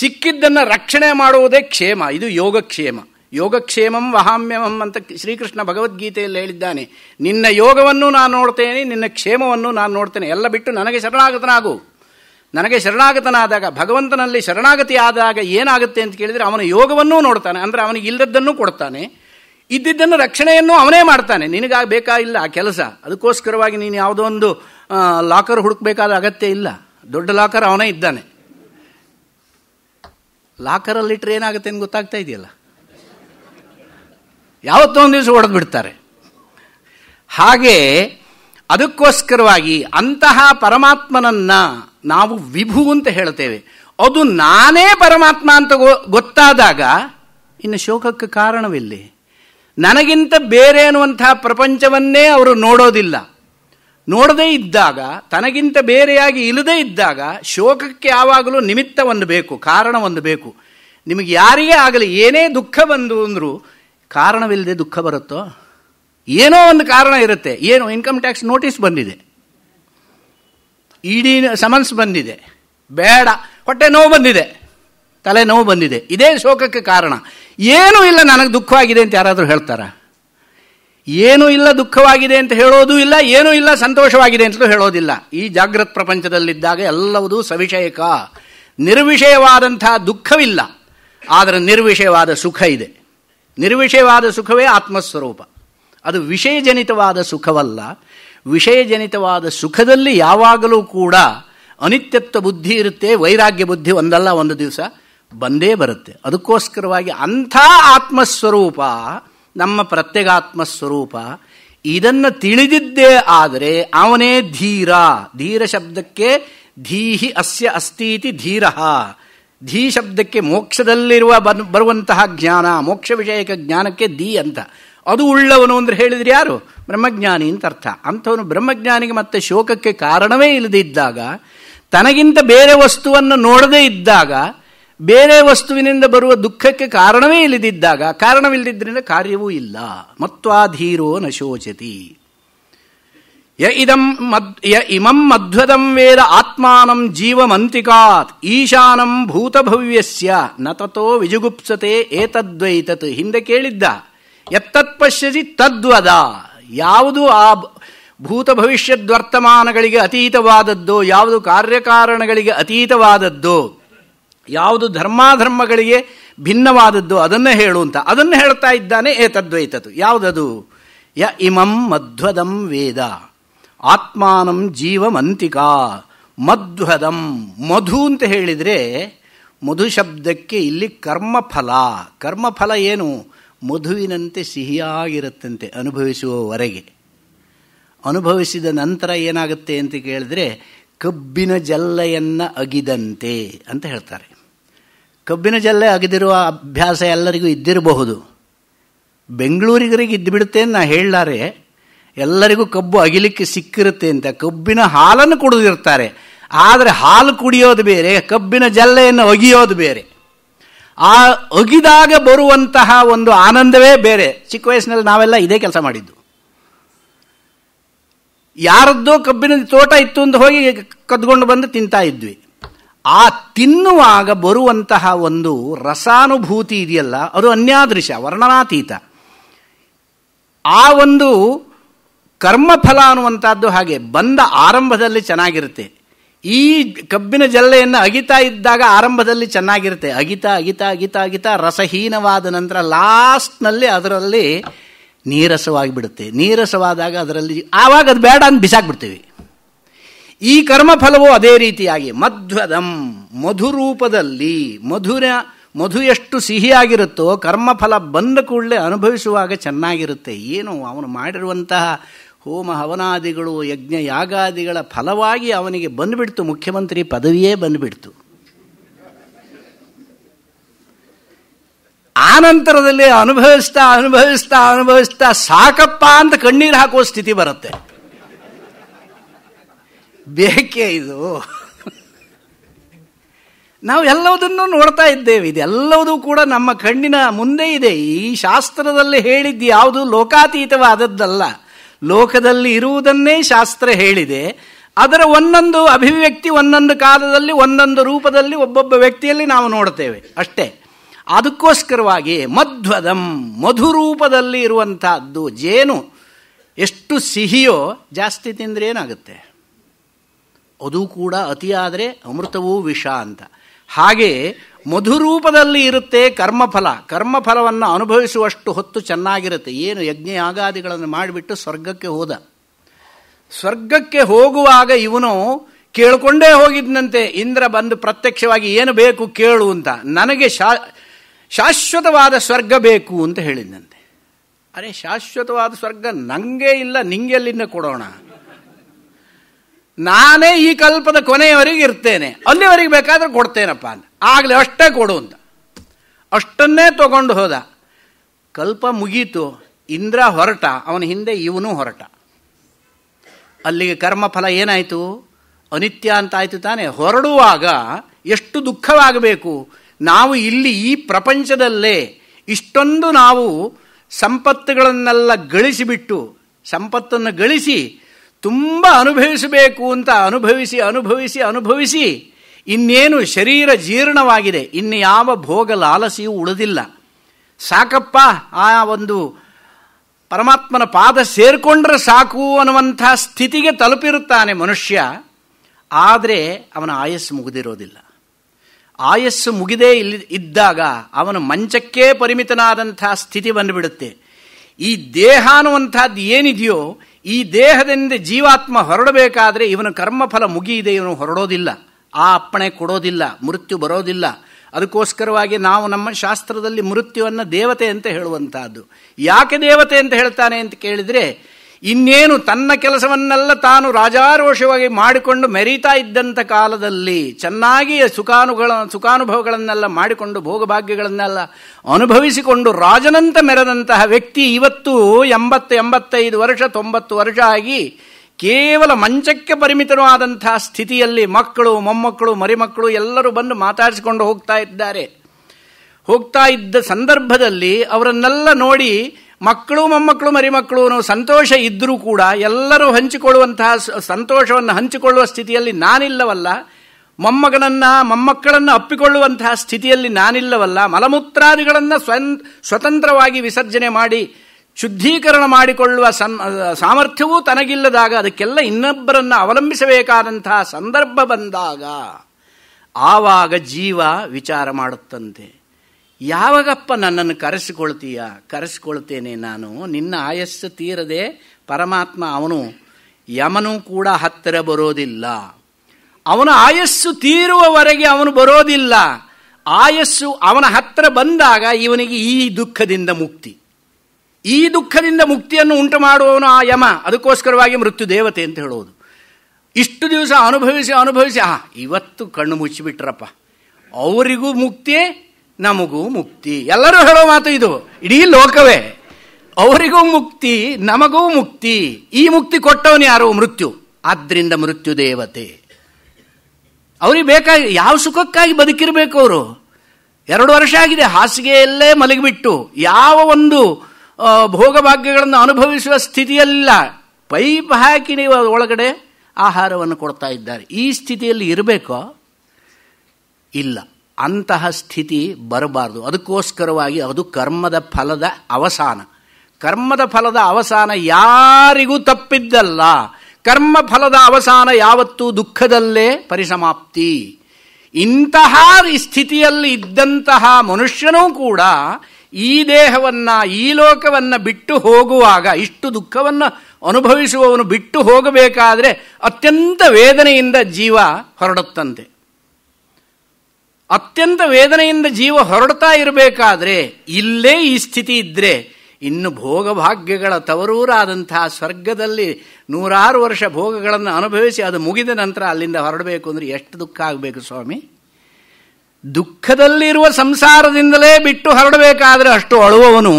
ಸಿಕ್ಕಿದ್ದನ್ನು ರಕ್ಷಣೆ ಮಾಡುವುದೇ ಕ್ಷೇಮ ಇದು ಯೋಗಕ್ಷೇಮ ಯೋಗಕ್ಷೇಮಂ ವಹಾಮ್ಯಮಂ ಅಂತ ಶ್ರೀಕೃಷ್ಣ ಭಗವದ್ಗೀತೆಯಲ್ಲಿ ಹೇಳಿದ್ದಾನೆ ನಿನ್ನ ಯೋಗವನ್ನು ನಾನು ನೋಡ್ತೇನೆ ನಿನ್ನ ಕ್ಷೇಮವನ್ನು ನಾನು ನೋಡ್ತೇನೆ ಎಲ್ಲ ಬಿಟ್ಟು ನನಗೆ ಶರಣಾಗತನಾಗು ನನಗೆ ಶರಣಾಗತನಾದಾಗ ಭಗವಂತನಲ್ಲಿ ಶರಣಾಗತಿ ಆದಾಗ ಏನಾಗುತ್ತೆ ಅಂತ ಕೇಳಿದರೆ ಅವನ ಯೋಗವನ್ನೂ ನೋಡ್ತಾನೆ ಅಂದರೆ ಅವನಿಗೆ ಕೊಡ್ತಾನೆ ಇದ್ದಿದ್ದನ್ನು ರಕ್ಷಣೆಯನ್ನು ಅವನೇ ಮಾಡ್ತಾನೆ ನಿನಗಾಗ ಬೇಕಾ ಇಲ್ಲ ಆ ಕೆಲಸ ಅದಕ್ಕೋಸ್ಕರವಾಗಿ ನೀನು ಯಾವುದೋ ಒಂದು ಲಾಕರ್ ಹುಡುಕಬೇಕಾದ ಅಗತ್ಯ ಇಲ್ಲ ದೊಡ್ಡ ಲಾಕರ್ ಅವನೇ ಇದ್ದಾನೆ ಲಾಕರಲ್ಲಿಟ್ಟರೆ ಏನಾಗುತ್ತೆ ಅಂತ ಗೊತ್ತಾಗ್ತಾ ಇದೆಯಲ್ಲ ಯಾವತ್ತೋ ಒಂದು ದಿವಸ ಹೊಡೆದು ಬಿಡ್ತಾರೆ ಹಾಗೆ ಅದಕ್ಕೋಸ್ಕರವಾಗಿ ಅಂತಹ ಪರಮಾತ್ಮನನ್ನ ನಾವು ವಿಭು ಅಂತ ಹೇಳ್ತೇವೆ ಅದು ನಾನೇ ಪರಮಾತ್ಮ ಅಂತ ಗೊತ್ತಾದಾಗ ಇನ್ನು ಶೋಕಕ್ಕೆ ಕಾರಣವಿಲ್ಲ ನನಗಿಂತ ಬೇರೆ ಅನ್ನುವಂಥ ಪ್ರಪಂಚವನ್ನೇ ಅವರು ನೋಡೋದಿಲ್ಲ ನೋಡದೇ ಇದ್ದಾಗ ತನಗಿಂತ ಬೇರೆಯಾಗಿ ಇಲ್ಲದೇ ಇದ್ದಾಗ ಶೋಕಕ್ಕೆ ಯಾವಾಗಲೂ ನಿಮಿತ್ತ ಒಂದು ಬೇಕು ಕಾರಣ ಒಂದು ಬೇಕು ನಿಮಗೆ ಯಾರಿಗೇ ಆಗಲಿ ಏನೇ ದುಃಖ ಬಂದು ಅಂದರೂ ಕಾರಣವಿಲ್ಲದೆ ದುಃಖ ಬರುತ್ತೋ ಏನೋ ಒಂದು ಕಾರಣ ಇರುತ್ತೆ ಏನು ಇನ್ಕಮ್ ಟ್ಯಾಕ್ಸ್ ನೋಟಿಸ್ ಬಂದಿದೆ ಇಡೀ e ಸಮನ್ಸ್ ಬಂದಿದೆ ಬೇಡ ಹೊಟ್ಟೆ ನೋವು ಬಂದಿದೆ ತಲೆನೋವು ಬಂದಿದೆ ಇದೇ ಶೋಕಕ್ಕೆ ಕಾರಣ ಏನೂ ಇಲ್ಲ ನನಗೆ ದುಃಖವಾಗಿದೆ ಅಂತ ಯಾರಾದರೂ ಹೇಳ್ತಾರ ಏನೂ ಇಲ್ಲ ದುಃಖವಾಗಿದೆ ಅಂತ ಹೇಳೋದೂ ಇಲ್ಲ ಏನೂ ಇಲ್ಲ ಸಂತೋಷವಾಗಿದೆ ಅಂತಲೂ ಹೇಳೋದಿಲ್ಲ ಈ ಜಾಗೃತ್ ಪ್ರಪಂಚದಲ್ಲಿದ್ದಾಗ ಎಲ್ಲವೂ ಸವಿಷಯಕ ನಿರ್ವಿಷಯವಾದಂತಹ ದುಃಖವಿಲ್ಲ ಆದರೆ ನಿರ್ವಿಷಯವಾದ ಸುಖ ಇದೆ ನಿರ್ವಿಷಯವಾದ ಸುಖವೇ ಆತ್ಮಸ್ವರೂಪ ಅದು ವಿಷಯಜನಿತವಾದ ಸುಖವಲ್ಲ ವಿಷಯಜನಿತವಾದ ಸುಖದಲ್ಲಿ ಯಾವಾಗಲೂ ಕೂಡ ಅನಿತ್ಯತ್ವ ಬುದ್ಧಿ ಇರುತ್ತೆ ವೈರಾಗ್ಯ ಬುದ್ಧಿ ಒಂದಲ್ಲ ಒಂದು ದಿವಸ ಬಂದೇ ಬರುತ್ತೆ ಅದಕ್ಕೋಸ್ಕರವಾಗಿ ಅಂಥ ಆತ್ಮಸ್ವರೂಪ ನಮ್ಮ ಸ್ವರೂಪ ಇದನ್ನು ತಿಳಿದಿದ್ದೇ ಆದರೆ ಅವನೇ ಧೀರ ಧೀರ ಶಬ್ದಕ್ಕೆ ಧೀಹಿ ಅಸ್ಯ ಅಸ್ತೀತಿ ಧೀರ ಧೀ ಶಬ್ದಕ್ಕೆ ಮೋಕ್ಷದಲ್ಲಿರುವ ಬರುವಂತಹ ಜ್ಞಾನ ಮೋಕ್ಷ ವಿಷಯಕ ಜ್ಞಾನಕ್ಕೆ ಧೀ ಅಂತ ಅದು ಉಳ್ಳವನು ಅಂದರೆ ಹೇಳಿದ್ರೆ ಯಾರು ಬ್ರಹ್ಮಜ್ಞಾನಿ ಅಂತ ಅರ್ಥ ಅಂಥವನು ಬ್ರಹ್ಮಜ್ಞಾನಿಗೆ ಮತ್ತೆ ಶೋಕಕ್ಕೆ ಕಾರಣವೇ ಇಲ್ಲದಿದ್ದಾಗ ತನಗಿಂತ ಬೇರೆ ವಸ್ತುವನ್ನು ನೋಡದೇ ಇದ್ದಾಗ ಬೇರೆ ವಸ್ತುವಿನಿಂದ ಬರುವ ದುಃಖಕ್ಕೆ ಕಾರಣವೇ ಇಲ್ಲದಿದ್ದಾಗ ಕಾರಣವಿಲ್ಲದಿದ್ದರಿಂದ ಕಾರ್ಯವೂ ಇಲ್ಲ ಮತ್ವಾಧೀರೋ ಶೋಚತಿ ಯ ಇದಂ ಮದ್ ಯ ಇಮಂ ಮಧ್ವದಂ ವೇದ ಆತ್ಮಾನಂ ಜೀವಮಂತಿಕಾತ್ ಈಶಾನಂ ಭೂತಭವ್ಯಸ್ಯ ನತತೋ ವಿಜುಗುಪ್ಸತೆ ಏತದ್ವೈತತ್ ಹಿಂದೆ ಕೇಳಿದ್ದ ಎತ್ತತ್ ಪಶ್ಯಸಿ ತದ್ವದ ಯಾವುದು ಆ ಭೂತ ಭವಿಷ್ಯದ್ವರ್ತಮಾನಗಳಿಗೆ ಅತೀತವಾದದ್ದು ಯಾವುದು ಕಾರ್ಯಕಾರಣಗಳಿಗೆ ಅತೀತವಾದದ್ದು ಯಾವುದು ಧರ್ಮಾಧರ್ಮಗಳಿಗೆ ಭಿನ್ನವಾದದ್ದು ಅದನ್ನೇ ಹೇಳು ಅಂತ ಅದನ್ನು ಹೇಳ್ತಾ ಇದ್ದಾನೆ ಏತದ್ವೈತದು ಯಾವುದದು ಯ ಇಮಂ ಮಧ್ವದಂ ವೇದ ಆತ್ಮಾನಂ ಜೀವಮಂತಿಕಾ ಮಧ್ವದಂ ಮಧು ಅಂತ ಹೇಳಿದರೆ ಮಧು ಶಬ್ದಕ್ಕೆ ಇಲ್ಲಿ ಕರ್ಮಫಲ ಕರ್ಮಫಲ ಏನು ಮಧುವಿನಂತೆ ಸಿಹಿಯಾಗಿರುತ್ತಂತೆ ಅನುಭವಿಸುವವರೆಗೆ ಅನುಭವಿಸಿದ ನಂತರ ಏನಾಗುತ್ತೆ ಅಂತ ಕೇಳಿದ್ರೆ ಕಬ್ಬಿನ ಜಲ್ಲೆಯನ್ನು ಅಗಿದಂತೆ ಅಂತ ಹೇಳ್ತಾರೆ ಕಬ್ಬಿನ ಜಲ್ಲೆ ಅಗೆದಿರುವ ಅಭ್ಯಾಸ ಎಲ್ಲರಿಗೂ ಇದ್ದಿರಬಹುದು ಬೆಂಗಳೂರಿಗರಿಗೆ ಇದ್ದುಬಿಡುತ್ತೆ ಅಂತ ನಾ ಹೇಳಲಾರೆ ಎಲ್ಲರಿಗೂ ಕಬ್ಬು ಅಗಿಲಿಕ್ಕೆ ಸಿಕ್ಕಿರುತ್ತೆ ಅಂತ ಕಬ್ಬಿನ ಹಾಲನ್ನು ಕುಡಿದಿರ್ತಾರೆ ಆದರೆ ಹಾಲು ಕುಡಿಯೋದು ಬೇರೆ ಕಬ್ಬಿನ ಜಲ್ಲೆಯನ್ನು ಒಗಿಯೋದು ಬೇರೆ ಆ ಒಗಿದಾಗ ಬರುವಂತಹ ಒಂದು ಆನಂದವೇ ಬೇರೆ ಚಿಕ್ಕ ವಯಸ್ಸಿನಲ್ಲಿ ನಾವೆಲ್ಲ ಇದೇ ಕೆಲಸ ಮಾಡಿದ್ದು ಯಾರದ್ದೋ ಕಬ್ಬಿನ ತೋಟ ಇತ್ತು ಅಂತ ಹೋಗಿ ಕದ್ಕೊಂಡು ಬಂದು ತಿಂತಾ ಇದ್ವಿ ಆ ತಿನ್ನುವಾಗ ಬರುವಂತಹ ಒಂದು ರಸಾನುಭೂತಿ ಇದೆಯಲ್ಲ ಅದು ಅನ್ಯಾದೃಶ ವರ್ಣನಾತೀತ ಆ ಒಂದು ಕರ್ಮಫಲ ಅನ್ನುವಂಥದ್ದು ಹಾಗೆ ಬಂದ ಆರಂಭದಲ್ಲಿ ಚೆನ್ನಾಗಿರುತ್ತೆ ಈ ಕಬ್ಬಿನ ಜಲ್ಲೆಯನ್ನು ಅಗಿತಾ ಇದ್ದಾಗ ಆರಂಭದಲ್ಲಿ ಚೆನ್ನಾಗಿರುತ್ತೆ ಅಗಿತ ಅಗಿತ ಅಗಿತ ಅಗಿತ ರಸಹೀನವಾದ ನಂತರ ಲಾಸ್ಟ್ನಲ್ಲಿ ಅದರಲ್ಲಿ ನೀರಸವಾಗಿ ಬಿಡುತ್ತೆ ನೀರಸವಾದಾಗ ಅದರಲ್ಲಿ ಆವಾಗ ಅದು ಬೇಡ ಅಂತ ಬಿಸಾಕ್ಬಿಡ್ತೀವಿ ಈ ಕರ್ಮಫಲವು ಅದೇ ರೀತಿಯಾಗಿ ಮಧ್ವದಂ ಮಧುರೂಪದಲ್ಲಿ ಮಧುರ ಮಧು ಎಷ್ಟು ಸಿಹಿಯಾಗಿರುತ್ತೋ ಕರ್ಮಫಲ ಬಂದ ಕೂಡಲೇ ಅನುಭವಿಸುವಾಗ ಚೆನ್ನಾಗಿರುತ್ತೆ ಏನು ಅವನು ಮಾಡಿರುವಂತಹ ಹೋಮ ಹವನಾದಿಗಳು ಯಜ್ಞ ಯಾಗಾದಿಗಳ ಫಲವಾಗಿ ಅವನಿಗೆ ಬಂದುಬಿಡ್ತು ಮುಖ್ಯಮಂತ್ರಿ ಪದವಿಯೇ ಬಂದುಬಿಡ್ತು ಆನಂತರದಲ್ಲಿ ಅನುಭವಿಸ್ತಾ ಅನುಭವಿಸ್ತಾ ಅನುಭವಿಸ್ತಾ ಸಾಕಪ್ಪ ಅಂತ ಕಣ್ಣೀರು ಹಾಕುವ ಸ್ಥಿತಿ ಬರುತ್ತೆ ಬೇಕೇ ಇದು ನಾವು ಎಲ್ಲವುದನ್ನು ನೋಡ್ತಾ ಇದ್ದೇವೆ ಇದೆಲ್ಲವುದೂ ಕೂಡ ನಮ್ಮ ಕಣ್ಣಿನ ಮುಂದೆ ಇದೆ ಈ ಶಾಸ್ತ್ರದಲ್ಲಿ ಹೇಳಿದ್ದು ಯಾವುದು ಲೋಕಾತೀತವಾದದ್ದಲ್ಲ ಲೋಕದಲ್ಲಿ ಇರುವುದನ್ನೇ ಶಾಸ್ತ್ರ ಹೇಳಿದೆ ಅದರ ಒಂದೊಂದು ಅಭಿವ್ಯಕ್ತಿ ಒಂದೊಂದು ಕಾಲದಲ್ಲಿ ಒಂದೊಂದು ರೂಪದಲ್ಲಿ ಒಬ್ಬೊಬ್ಬ ವ್ಯಕ್ತಿಯಲ್ಲಿ ನಾವು ನೋಡ್ತೇವೆ ಅಷ್ಟೇ ಅದಕ್ಕೋಸ್ಕರವಾಗಿ ಮಧ್ವದಂ ರೂಪದಲ್ಲಿ ಇರುವಂತಹದ್ದು ಜೇನು ಎಷ್ಟು ಸಿಹಿಯೋ ಜಾಸ್ತಿ ತಿಂದ್ರೆ ಏನಾಗುತ್ತೆ ಅದು ಕೂಡ ಅತಿಯಾದರೆ ಅಮೃತವೂ ವಿಷ ಅಂತ ಹಾಗೆ ಮಧುರೂಪದಲ್ಲಿ ಇರುತ್ತೆ ಕರ್ಮಫಲ ಕರ್ಮಫಲವನ್ನು ಅನುಭವಿಸುವಷ್ಟು ಹೊತ್ತು ಚೆನ್ನಾಗಿರುತ್ತೆ ಏನು ಯಜ್ಞ ಯಾಗಾದಿಗಳನ್ನು ಮಾಡಿಬಿಟ್ಟು ಸ್ವರ್ಗಕ್ಕೆ ಹೋದ ಸ್ವರ್ಗಕ್ಕೆ ಹೋಗುವಾಗ ಇವನು ಕೇಳಿಕೊಂಡೇ ಹೋಗಿದ್ದಂತೆ ಇಂದ್ರ ಬಂದು ಪ್ರತ್ಯಕ್ಷವಾಗಿ ಏನು ಬೇಕು ಕೇಳು ಅಂತ ನನಗೆ ಶಾ ಶಾಶ್ವತವಾದ ಸ್ವರ್ಗ ಬೇಕು ಅಂತ ಹೇಳಿದಂತೆ ಅರೆ ಶಾಶ್ವತವಾದ ಸ್ವರ್ಗ ನನಗೆ ಇಲ್ಲ ನಿಂಗೆಲ್ಲಿಂದ ಕೊಡೋಣ ನಾನೇ ಈ ಕಲ್ಪದ ಕೊನೆಯವರೆಗೆ ಇರ್ತೇನೆ ಅಲ್ಲಿವರೆಗೆ ಬೇಕಾದ್ರೆ ಕೊಡ್ತೇನಪ್ಪ ಅಂತ ಆಗಲೇ ಅಷ್ಟೇ ಕೊಡು ಅಂತ ಅಷ್ಟನ್ನೇ ತಗೊಂಡು ಹೋದ ಕಲ್ಪ ಮುಗೀತು ಇಂದ್ರ ಹೊರಟ ಅವನ ಹಿಂದೆ ಇವನು ಹೊರಟ ಅಲ್ಲಿಗೆ ಕರ್ಮಫಲ ಏನಾಯಿತು ಅನಿತ್ಯ ಅಂತ ಆಯಿತು ತಾನೆ ಹೊರಡುವಾಗ ಎಷ್ಟು ದುಃಖವಾಗಬೇಕು ನಾವು ಇಲ್ಲಿ ಈ ಪ್ರಪಂಚದಲ್ಲೇ ಇಷ್ಟೊಂದು ನಾವು ಸಂಪತ್ತುಗಳನ್ನೆಲ್ಲ ಗಳಿಸಿಬಿಟ್ಟು ಸಂಪತ್ತನ್ನು ಗಳಿಸಿ ತುಂಬ ಅನುಭವಿಸಬೇಕು ಅಂತ ಅನುಭವಿಸಿ ಅನುಭವಿಸಿ ಅನುಭವಿಸಿ ಇನ್ನೇನು ಶರೀರ ಜೀರ್ಣವಾಗಿದೆ ಇನ್ನು ಯಾವ ಭೋಗ ಲಾಲಸಿಯೂ ಉಳಿದಿಲ್ಲ ಸಾಕಪ್ಪ ಆ ಒಂದು ಪರಮಾತ್ಮನ ಪಾದ ಸೇರಿಕೊಂಡ್ರೆ ಸಾಕು ಅನ್ನುವಂಥ ಸ್ಥಿತಿಗೆ ತಲುಪಿರುತ್ತಾನೆ ಮನುಷ್ಯ ಆದರೆ ಅವನ ಆಯಸ್ಸು ಮುಗಿದಿರೋದಿಲ್ಲ ಆಯಸ್ಸು ಮುಗಿದೇ ಇಲ್ಲಿ ಇದ್ದಾಗ ಅವನು ಮಂಚಕ್ಕೇ ಪರಿಮಿತನಾದಂಥ ಸ್ಥಿತಿ ಬಂದುಬಿಡುತ್ತೆ ಈ ದೇಹ ಅನ್ನುವಂಥದ್ದು ಏನಿದೆಯೋ ಈ ದೇಹದಿಂದ ಜೀವಾತ್ಮ ಹೊರಡಬೇಕಾದ್ರೆ ಇವನ ಕರ್ಮಫಲ ಮುಗಿಯಿದೆ ಇವನು ಹೊರಡೋದಿಲ್ಲ ಆ ಅಪ್ಪಣೆ ಕೊಡೋದಿಲ್ಲ ಮೃತ್ಯು ಬರೋದಿಲ್ಲ ಅದಕ್ಕೋಸ್ಕರವಾಗಿ ನಾವು ನಮ್ಮ ಶಾಸ್ತ್ರದಲ್ಲಿ ಮೃತ್ಯುವನ್ನು ದೇವತೆ ಅಂತ ಹೇಳುವಂತಹದ್ದು ಯಾಕೆ ದೇವತೆ ಅಂತ ಹೇಳ್ತಾನೆ ಅಂತ ಕೇಳಿದರೆ ಇನ್ನೇನು ತನ್ನ ಕೆಲಸವನ್ನೆಲ್ಲ ತಾನು ರಾಜಾರೋಷವಾಗಿ ಮಾಡಿಕೊಂಡು ಮೆರೀತಾ ಇದ್ದಂಥ ಕಾಲದಲ್ಲಿ ಚೆನ್ನಾಗಿ ಸುಖಾನುಗಳ ಸುಖಾನುಭವಗಳನ್ನೆಲ್ಲ ಮಾಡಿಕೊಂಡು ಭೋಗಭಾಗ್ಯಗಳನ್ನೆಲ್ಲ ಅನುಭವಿಸಿಕೊಂಡು ರಾಜನಂತ ಮೆರೆದಂತಹ ವ್ಯಕ್ತಿ ಇವತ್ತು ಎಂಬತ್ತು ಎಂಬತ್ತೈದು ವರ್ಷ ತೊಂಬತ್ತು ವರ್ಷ ಆಗಿ ಕೇವಲ ಮಂಚಕ್ಕೆ ಪರಿಮಿತನೂ ಸ್ಥಿತಿಯಲ್ಲಿ ಮಕ್ಕಳು ಮೊಮ್ಮಕ್ಕಳು ಮರಿಮಕ್ಕಳು ಎಲ್ಲರೂ ಬಂದು ಮಾತಾಡಿಸಿಕೊಂಡು ಹೋಗ್ತಾ ಇದ್ದಾರೆ ಹೋಗ್ತಾ ಇದ್ದ ಸಂದರ್ಭದಲ್ಲಿ ಅವರನ್ನೆಲ್ಲ ನೋಡಿ ಮಕ್ಕಳು ಮೊಮ್ಮಕ್ಕಳು ಮರಿಮಕ್ಕಳು ಸಂತೋಷ ಇದ್ದರೂ ಕೂಡ ಎಲ್ಲರೂ ಹಂಚಿಕೊಳ್ಳುವಂತಹ ಸಂತೋಷವನ್ನು ಹಂಚಿಕೊಳ್ಳುವ ಸ್ಥಿತಿಯಲ್ಲಿ ನಾನಿಲ್ಲವಲ್ಲ ಮೊಮ್ಮಗಳನ್ನು ಮೊಮ್ಮಕ್ಕಳನ್ನು ಅಪ್ಪಿಕೊಳ್ಳುವಂತಹ ಸ್ಥಿತಿಯಲ್ಲಿ ನಾನಿಲ್ಲವಲ್ಲ ಮಲಮೂತ್ರಾದಿಗಳನ್ನು ಸ್ವಯಂ ಸ್ವತಂತ್ರವಾಗಿ ವಿಸರ್ಜನೆ ಮಾಡಿ ಶುದ್ಧೀಕರಣ ಮಾಡಿಕೊಳ್ಳುವ ಸಾಮರ್ಥ್ಯವೂ ತನಗಿಲ್ಲದಾಗ ಅದಕ್ಕೆಲ್ಲ ಇನ್ನೊಬ್ಬರನ್ನು ಅವಲಂಬಿಸಬೇಕಾದಂತಹ ಸಂದರ್ಭ ಬಂದಾಗ ಆವಾಗ ಜೀವ ವಿಚಾರ ಮಾಡುತ್ತಂತೆ ಯಾವಾಗಪ್ಪ ನನ್ನನ್ನು ಕರೆಸಿಕೊಳ್ತೀಯ ಕರೆಸಿಕೊಳ್ತೇನೆ ನಾನು ನಿನ್ನ ಆಯಸ್ಸು ತೀರದೆ ಪರಮಾತ್ಮ ಅವನು ಯಮನೂ ಕೂಡ ಹತ್ತಿರ ಬರೋದಿಲ್ಲ ಅವನ ಆಯಸ್ಸು ತೀರುವವರೆಗೆ ಅವನು ಬರೋದಿಲ್ಲ ಆಯಸ್ಸು ಅವನ ಹತ್ತಿರ ಬಂದಾಗ ಇವನಿಗೆ ಈ ದುಃಖದಿಂದ ಮುಕ್ತಿ ಈ ದುಃಖದಿಂದ ಮುಕ್ತಿಯನ್ನು ಉಂಟು ಮಾಡುವವನು ಆ ಯಮ ಅದಕ್ಕೋಸ್ಕರವಾಗಿ ಮೃತ್ಯು ದೇವತೆ ಅಂತ ಹೇಳೋದು ಇಷ್ಟು ದಿವಸ ಅನುಭವಿಸಿ ಅನುಭವಿಸಿ ಆ ಇವತ್ತು ಕಣ್ಣು ಮುಚ್ಚಿಬಿಟ್ರಪ್ಪ ಅವರಿಗೂ ಮುಕ್ತಿ ನಮಗೂ ಮುಕ್ತಿ ಎಲ್ಲರೂ ಹೇಳೋ ಮಾತು ಇದು ಇಡೀ ಲೋಕವೇ ಅವರಿಗೂ ಮುಕ್ತಿ ನಮಗೂ ಮುಕ್ತಿ ಈ ಮುಕ್ತಿ ಕೊಟ್ಟವನು ಯಾರು ಮೃತ್ಯು ಆದ್ರಿಂದ ಮೃತ್ಯು ದೇವತೆ ಅವ್ರಿಗೆ ಬೇಕಾಗಿ ಯಾವ ಸುಖಕ್ಕಾಗಿ ಬದುಕಿರಬೇಕು ಅವರು ಎರಡು ವರ್ಷ ಆಗಿದೆ ಹಾಸಿಗೆಯಲ್ಲೇ ಮಲಗಿಬಿಟ್ಟು ಯಾವ ಒಂದು ಭೋಗಭಾಗ್ಯಗಳನ್ನು ಅನುಭವಿಸುವ ಸ್ಥಿತಿಯಲ್ಲ ಪೈಪ್ ಹಾಕಿ ನೀವು ಒಳಗಡೆ ಆಹಾರವನ್ನು ಕೊಡ್ತಾ ಇದ್ದಾರೆ ಈ ಸ್ಥಿತಿಯಲ್ಲಿ ಇರಬೇಕೋ ಇಲ್ಲ ಅಂತಹ ಸ್ಥಿತಿ ಬರಬಾರ್ದು ಅದಕ್ಕೋಸ್ಕರವಾಗಿ ಅದು ಕರ್ಮದ ಫಲದ ಅವಸಾನ ಕರ್ಮದ ಫಲದ ಅವಸಾನ ಯಾರಿಗೂ ತಪ್ಪಿದ್ದಲ್ಲ ಕರ್ಮ ಫಲದ ಅವಸಾನ ಯಾವತ್ತೂ ದುಃಖದಲ್ಲೇ ಪರಿಸಮಾಪ್ತಿ ಇಂತಹ ಸ್ಥಿತಿಯಲ್ಲಿ ಇದ್ದಂತಹ ಮನುಷ್ಯನೂ ಕೂಡ ಈ ದೇಹವನ್ನು ಈ ಲೋಕವನ್ನು ಬಿಟ್ಟು ಹೋಗುವಾಗ ಇಷ್ಟು ದುಃಖವನ್ನು ಅನುಭವಿಸುವವನು ಬಿಟ್ಟು ಹೋಗಬೇಕಾದರೆ ಅತ್ಯಂತ ವೇದನೆಯಿಂದ ಜೀವ ಹೊರಡುತ್ತಂತೆ ಅತ್ಯಂತ ವೇದನೆಯಿಂದ ಜೀವ ಹೊರಡ್ತಾ ಇರಬೇಕಾದ್ರೆ ಇಲ್ಲೇ ಈ ಸ್ಥಿತಿ ಇದ್ರೆ ಇನ್ನು ಭೋಗಭಾಗ್ಯಗಳ ತವರೂರಾದಂತಹ ಸ್ವರ್ಗದಲ್ಲಿ ನೂರಾರು ವರ್ಷ ಭೋಗಗಳನ್ನು ಅನುಭವಿಸಿ ಅದು ಮುಗಿದ ನಂತರ ಅಲ್ಲಿಂದ ಹೊರಡಬೇಕು ಅಂದರೆ ಎಷ್ಟು ದುಃಖ ಆಗಬೇಕು ಸ್ವಾಮಿ ದುಃಖದಲ್ಲಿರುವ ಸಂಸಾರದಿಂದಲೇ ಬಿಟ್ಟು ಹೊರಡಬೇಕಾದ್ರೆ ಅಷ್ಟು ಅಳುವವನು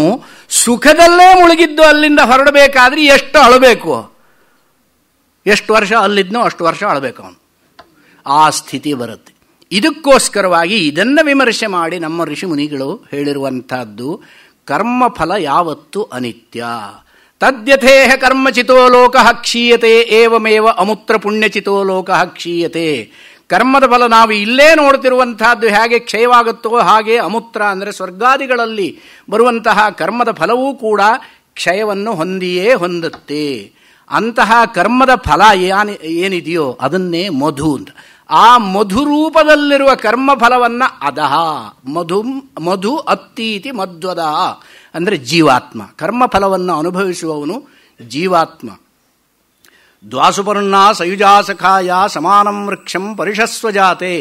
ಸುಖದಲ್ಲೇ ಮುಳುಗಿದ್ದು ಅಲ್ಲಿಂದ ಹೊರಡಬೇಕಾದ್ರೆ ಎಷ್ಟು ಅಳಬೇಕು ಎಷ್ಟು ವರ್ಷ ಅಲ್ಲಿದ್ನೋ ಅಷ್ಟು ವರ್ಷ ಅಳಬೇಕು ಅವನು ಆ ಸ್ಥಿತಿ ಬರುತ್ತೆ ಇದಕ್ಕೋಸ್ಕರವಾಗಿ ಇದನ್ನು ವಿಮರ್ಶೆ ಮಾಡಿ ನಮ್ಮ ಋಷಿ ಮುನಿಗಳು ಹೇಳಿರುವಂತಹದ್ದು ಕರ್ಮಫಲ ಯಾವತ್ತು ಅನಿತ್ಯ ತದ್ಯಥೇಹ ಕರ್ಮಚಿತೋ ಲೋಕ ಕ್ಷೀಯತೆ ಏವಮೇವ ಅಮುತ್ರ ಪುಣ್ಯಚಿತೋ ಲೋಕ ಕ್ಷೀಯತೆ ಕರ್ಮದ ಫಲ ನಾವು ಇಲ್ಲೇ ನೋಡ್ತಿರುವಂತಹದ್ದು ಹೇಗೆ ಕ್ಷಯವಾಗುತ್ತೋ ಹಾಗೆ ಅಮುತ್ರ ಅಂದರೆ ಸ್ವರ್ಗಾದಿಗಳಲ್ಲಿ ಬರುವಂತಹ ಕರ್ಮದ ಫಲವೂ ಕೂಡ ಕ್ಷಯವನ್ನು ಹೊಂದಿಯೇ ಹೊಂದುತ್ತೆ ಅಂತಹ ಕರ್ಮದ ಫಲ ಏನಿದೆಯೋ ಅದನ್ನೇ ಮಧು ಅಂತ ಆ ಮಧುರೂಪದಲ್ಲಿರುವ ಕರ್ಮಫಲವನ್ನ ಅದಹ ಮಧು ಮಧು ಅತ್ತೀತಿ ಮಧ್ವದ ಅಂದರೆ ಜೀವಾತ್ಮ ಕರ್ಮಫಲವನ್ನು ಅನುಭವಿಸುವವನು ಜೀವಾತ್ಮ ದ್ವಾಸುಪರ್ಣ ಸಯುಜಾಸಖಾಯ ಸಮಾನಂ ವೃಕ್ಷಂ ಪರಿಷಸ್ವಜಾತೆ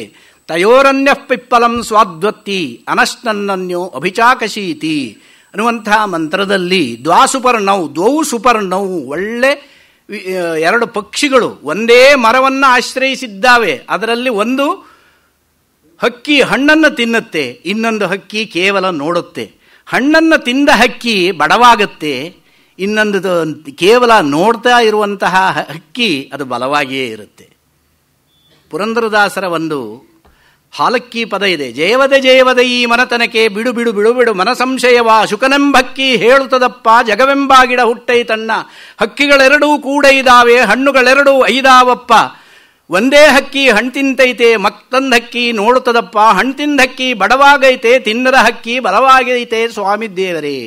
ತಯೋರನ್ಯ ಪಿಪ್ಪಲಂ ಸ್ವಾದ್ವತ್ತಿ ಅನಶ್ನನ್ನನ್ಯೋ ಅಭಿಚಾಕಶೀತಿ ಅನ್ನುವಂತಹ ಮಂತ್ರದಲ್ಲಿ ದ್ವಾಸುಪರ್ಣವು ದ್ವೌ ಸುಪರ್ಣವು ಒಳ್ಳೆ ಎರಡು ಪಕ್ಷಿಗಳು ಒಂದೇ ಮರವನ್ನು ಆಶ್ರಯಿಸಿದ್ದಾವೆ ಅದರಲ್ಲಿ ಒಂದು ಹಕ್ಕಿ ಹಣ್ಣನ್ನು ತಿನ್ನುತ್ತೆ ಇನ್ನೊಂದು ಹಕ್ಕಿ ಕೇವಲ ನೋಡುತ್ತೆ ಹಣ್ಣನ್ನು ತಿಂದ ಹಕ್ಕಿ ಬಡವಾಗುತ್ತೆ ಇನ್ನೊಂದು ಕೇವಲ ನೋಡ್ತಾ ಇರುವಂತಹ ಹಕ್ಕಿ ಅದು ಬಲವಾಗಿಯೇ ಇರುತ್ತೆ ಪುರಂದರದಾಸರ ಒಂದು ಹಾಲಕ್ಕಿ ಪದ ಇದೆ ಜಯವದೆ ಜಯವದೆ ಈ ಮನತನಕೆ ಬಿಡು ಬಿಡು ಬಿಡು ಬಿಡು ಮನಸಂಶಯವ ಶುಕನೆಂಬಕ್ಕಿ ಹೇಳುತ್ತದಪ್ಪ ಜಗವೆಂಬ ಗಿಡ ಹುಟ್ಟೈ ತನ್ನ ಹಕ್ಕಿಗಳೆರಡೂ ಕೂಡ ಇದಾವೆ ಹಣ್ಣುಗಳೆರಡೂ ಐದಾವಪ್ಪ ಒಂದೇ ಹಕ್ಕಿ ಹಣ್ಣು ತಿಂತೈತೆ ಮಕ್ತಂದ ಹಕ್ಕಿ ನೋಡುತ್ತದಪ್ಪ ಹಣ್ಣು ಹಕ್ಕಿ ಬಡವಾಗೈತೆ ತಿನ್ನದ ಹಕ್ಕಿ ಬಲವಾಗೈತೆ ಸ್ವಾಮಿ ದೇವರೇ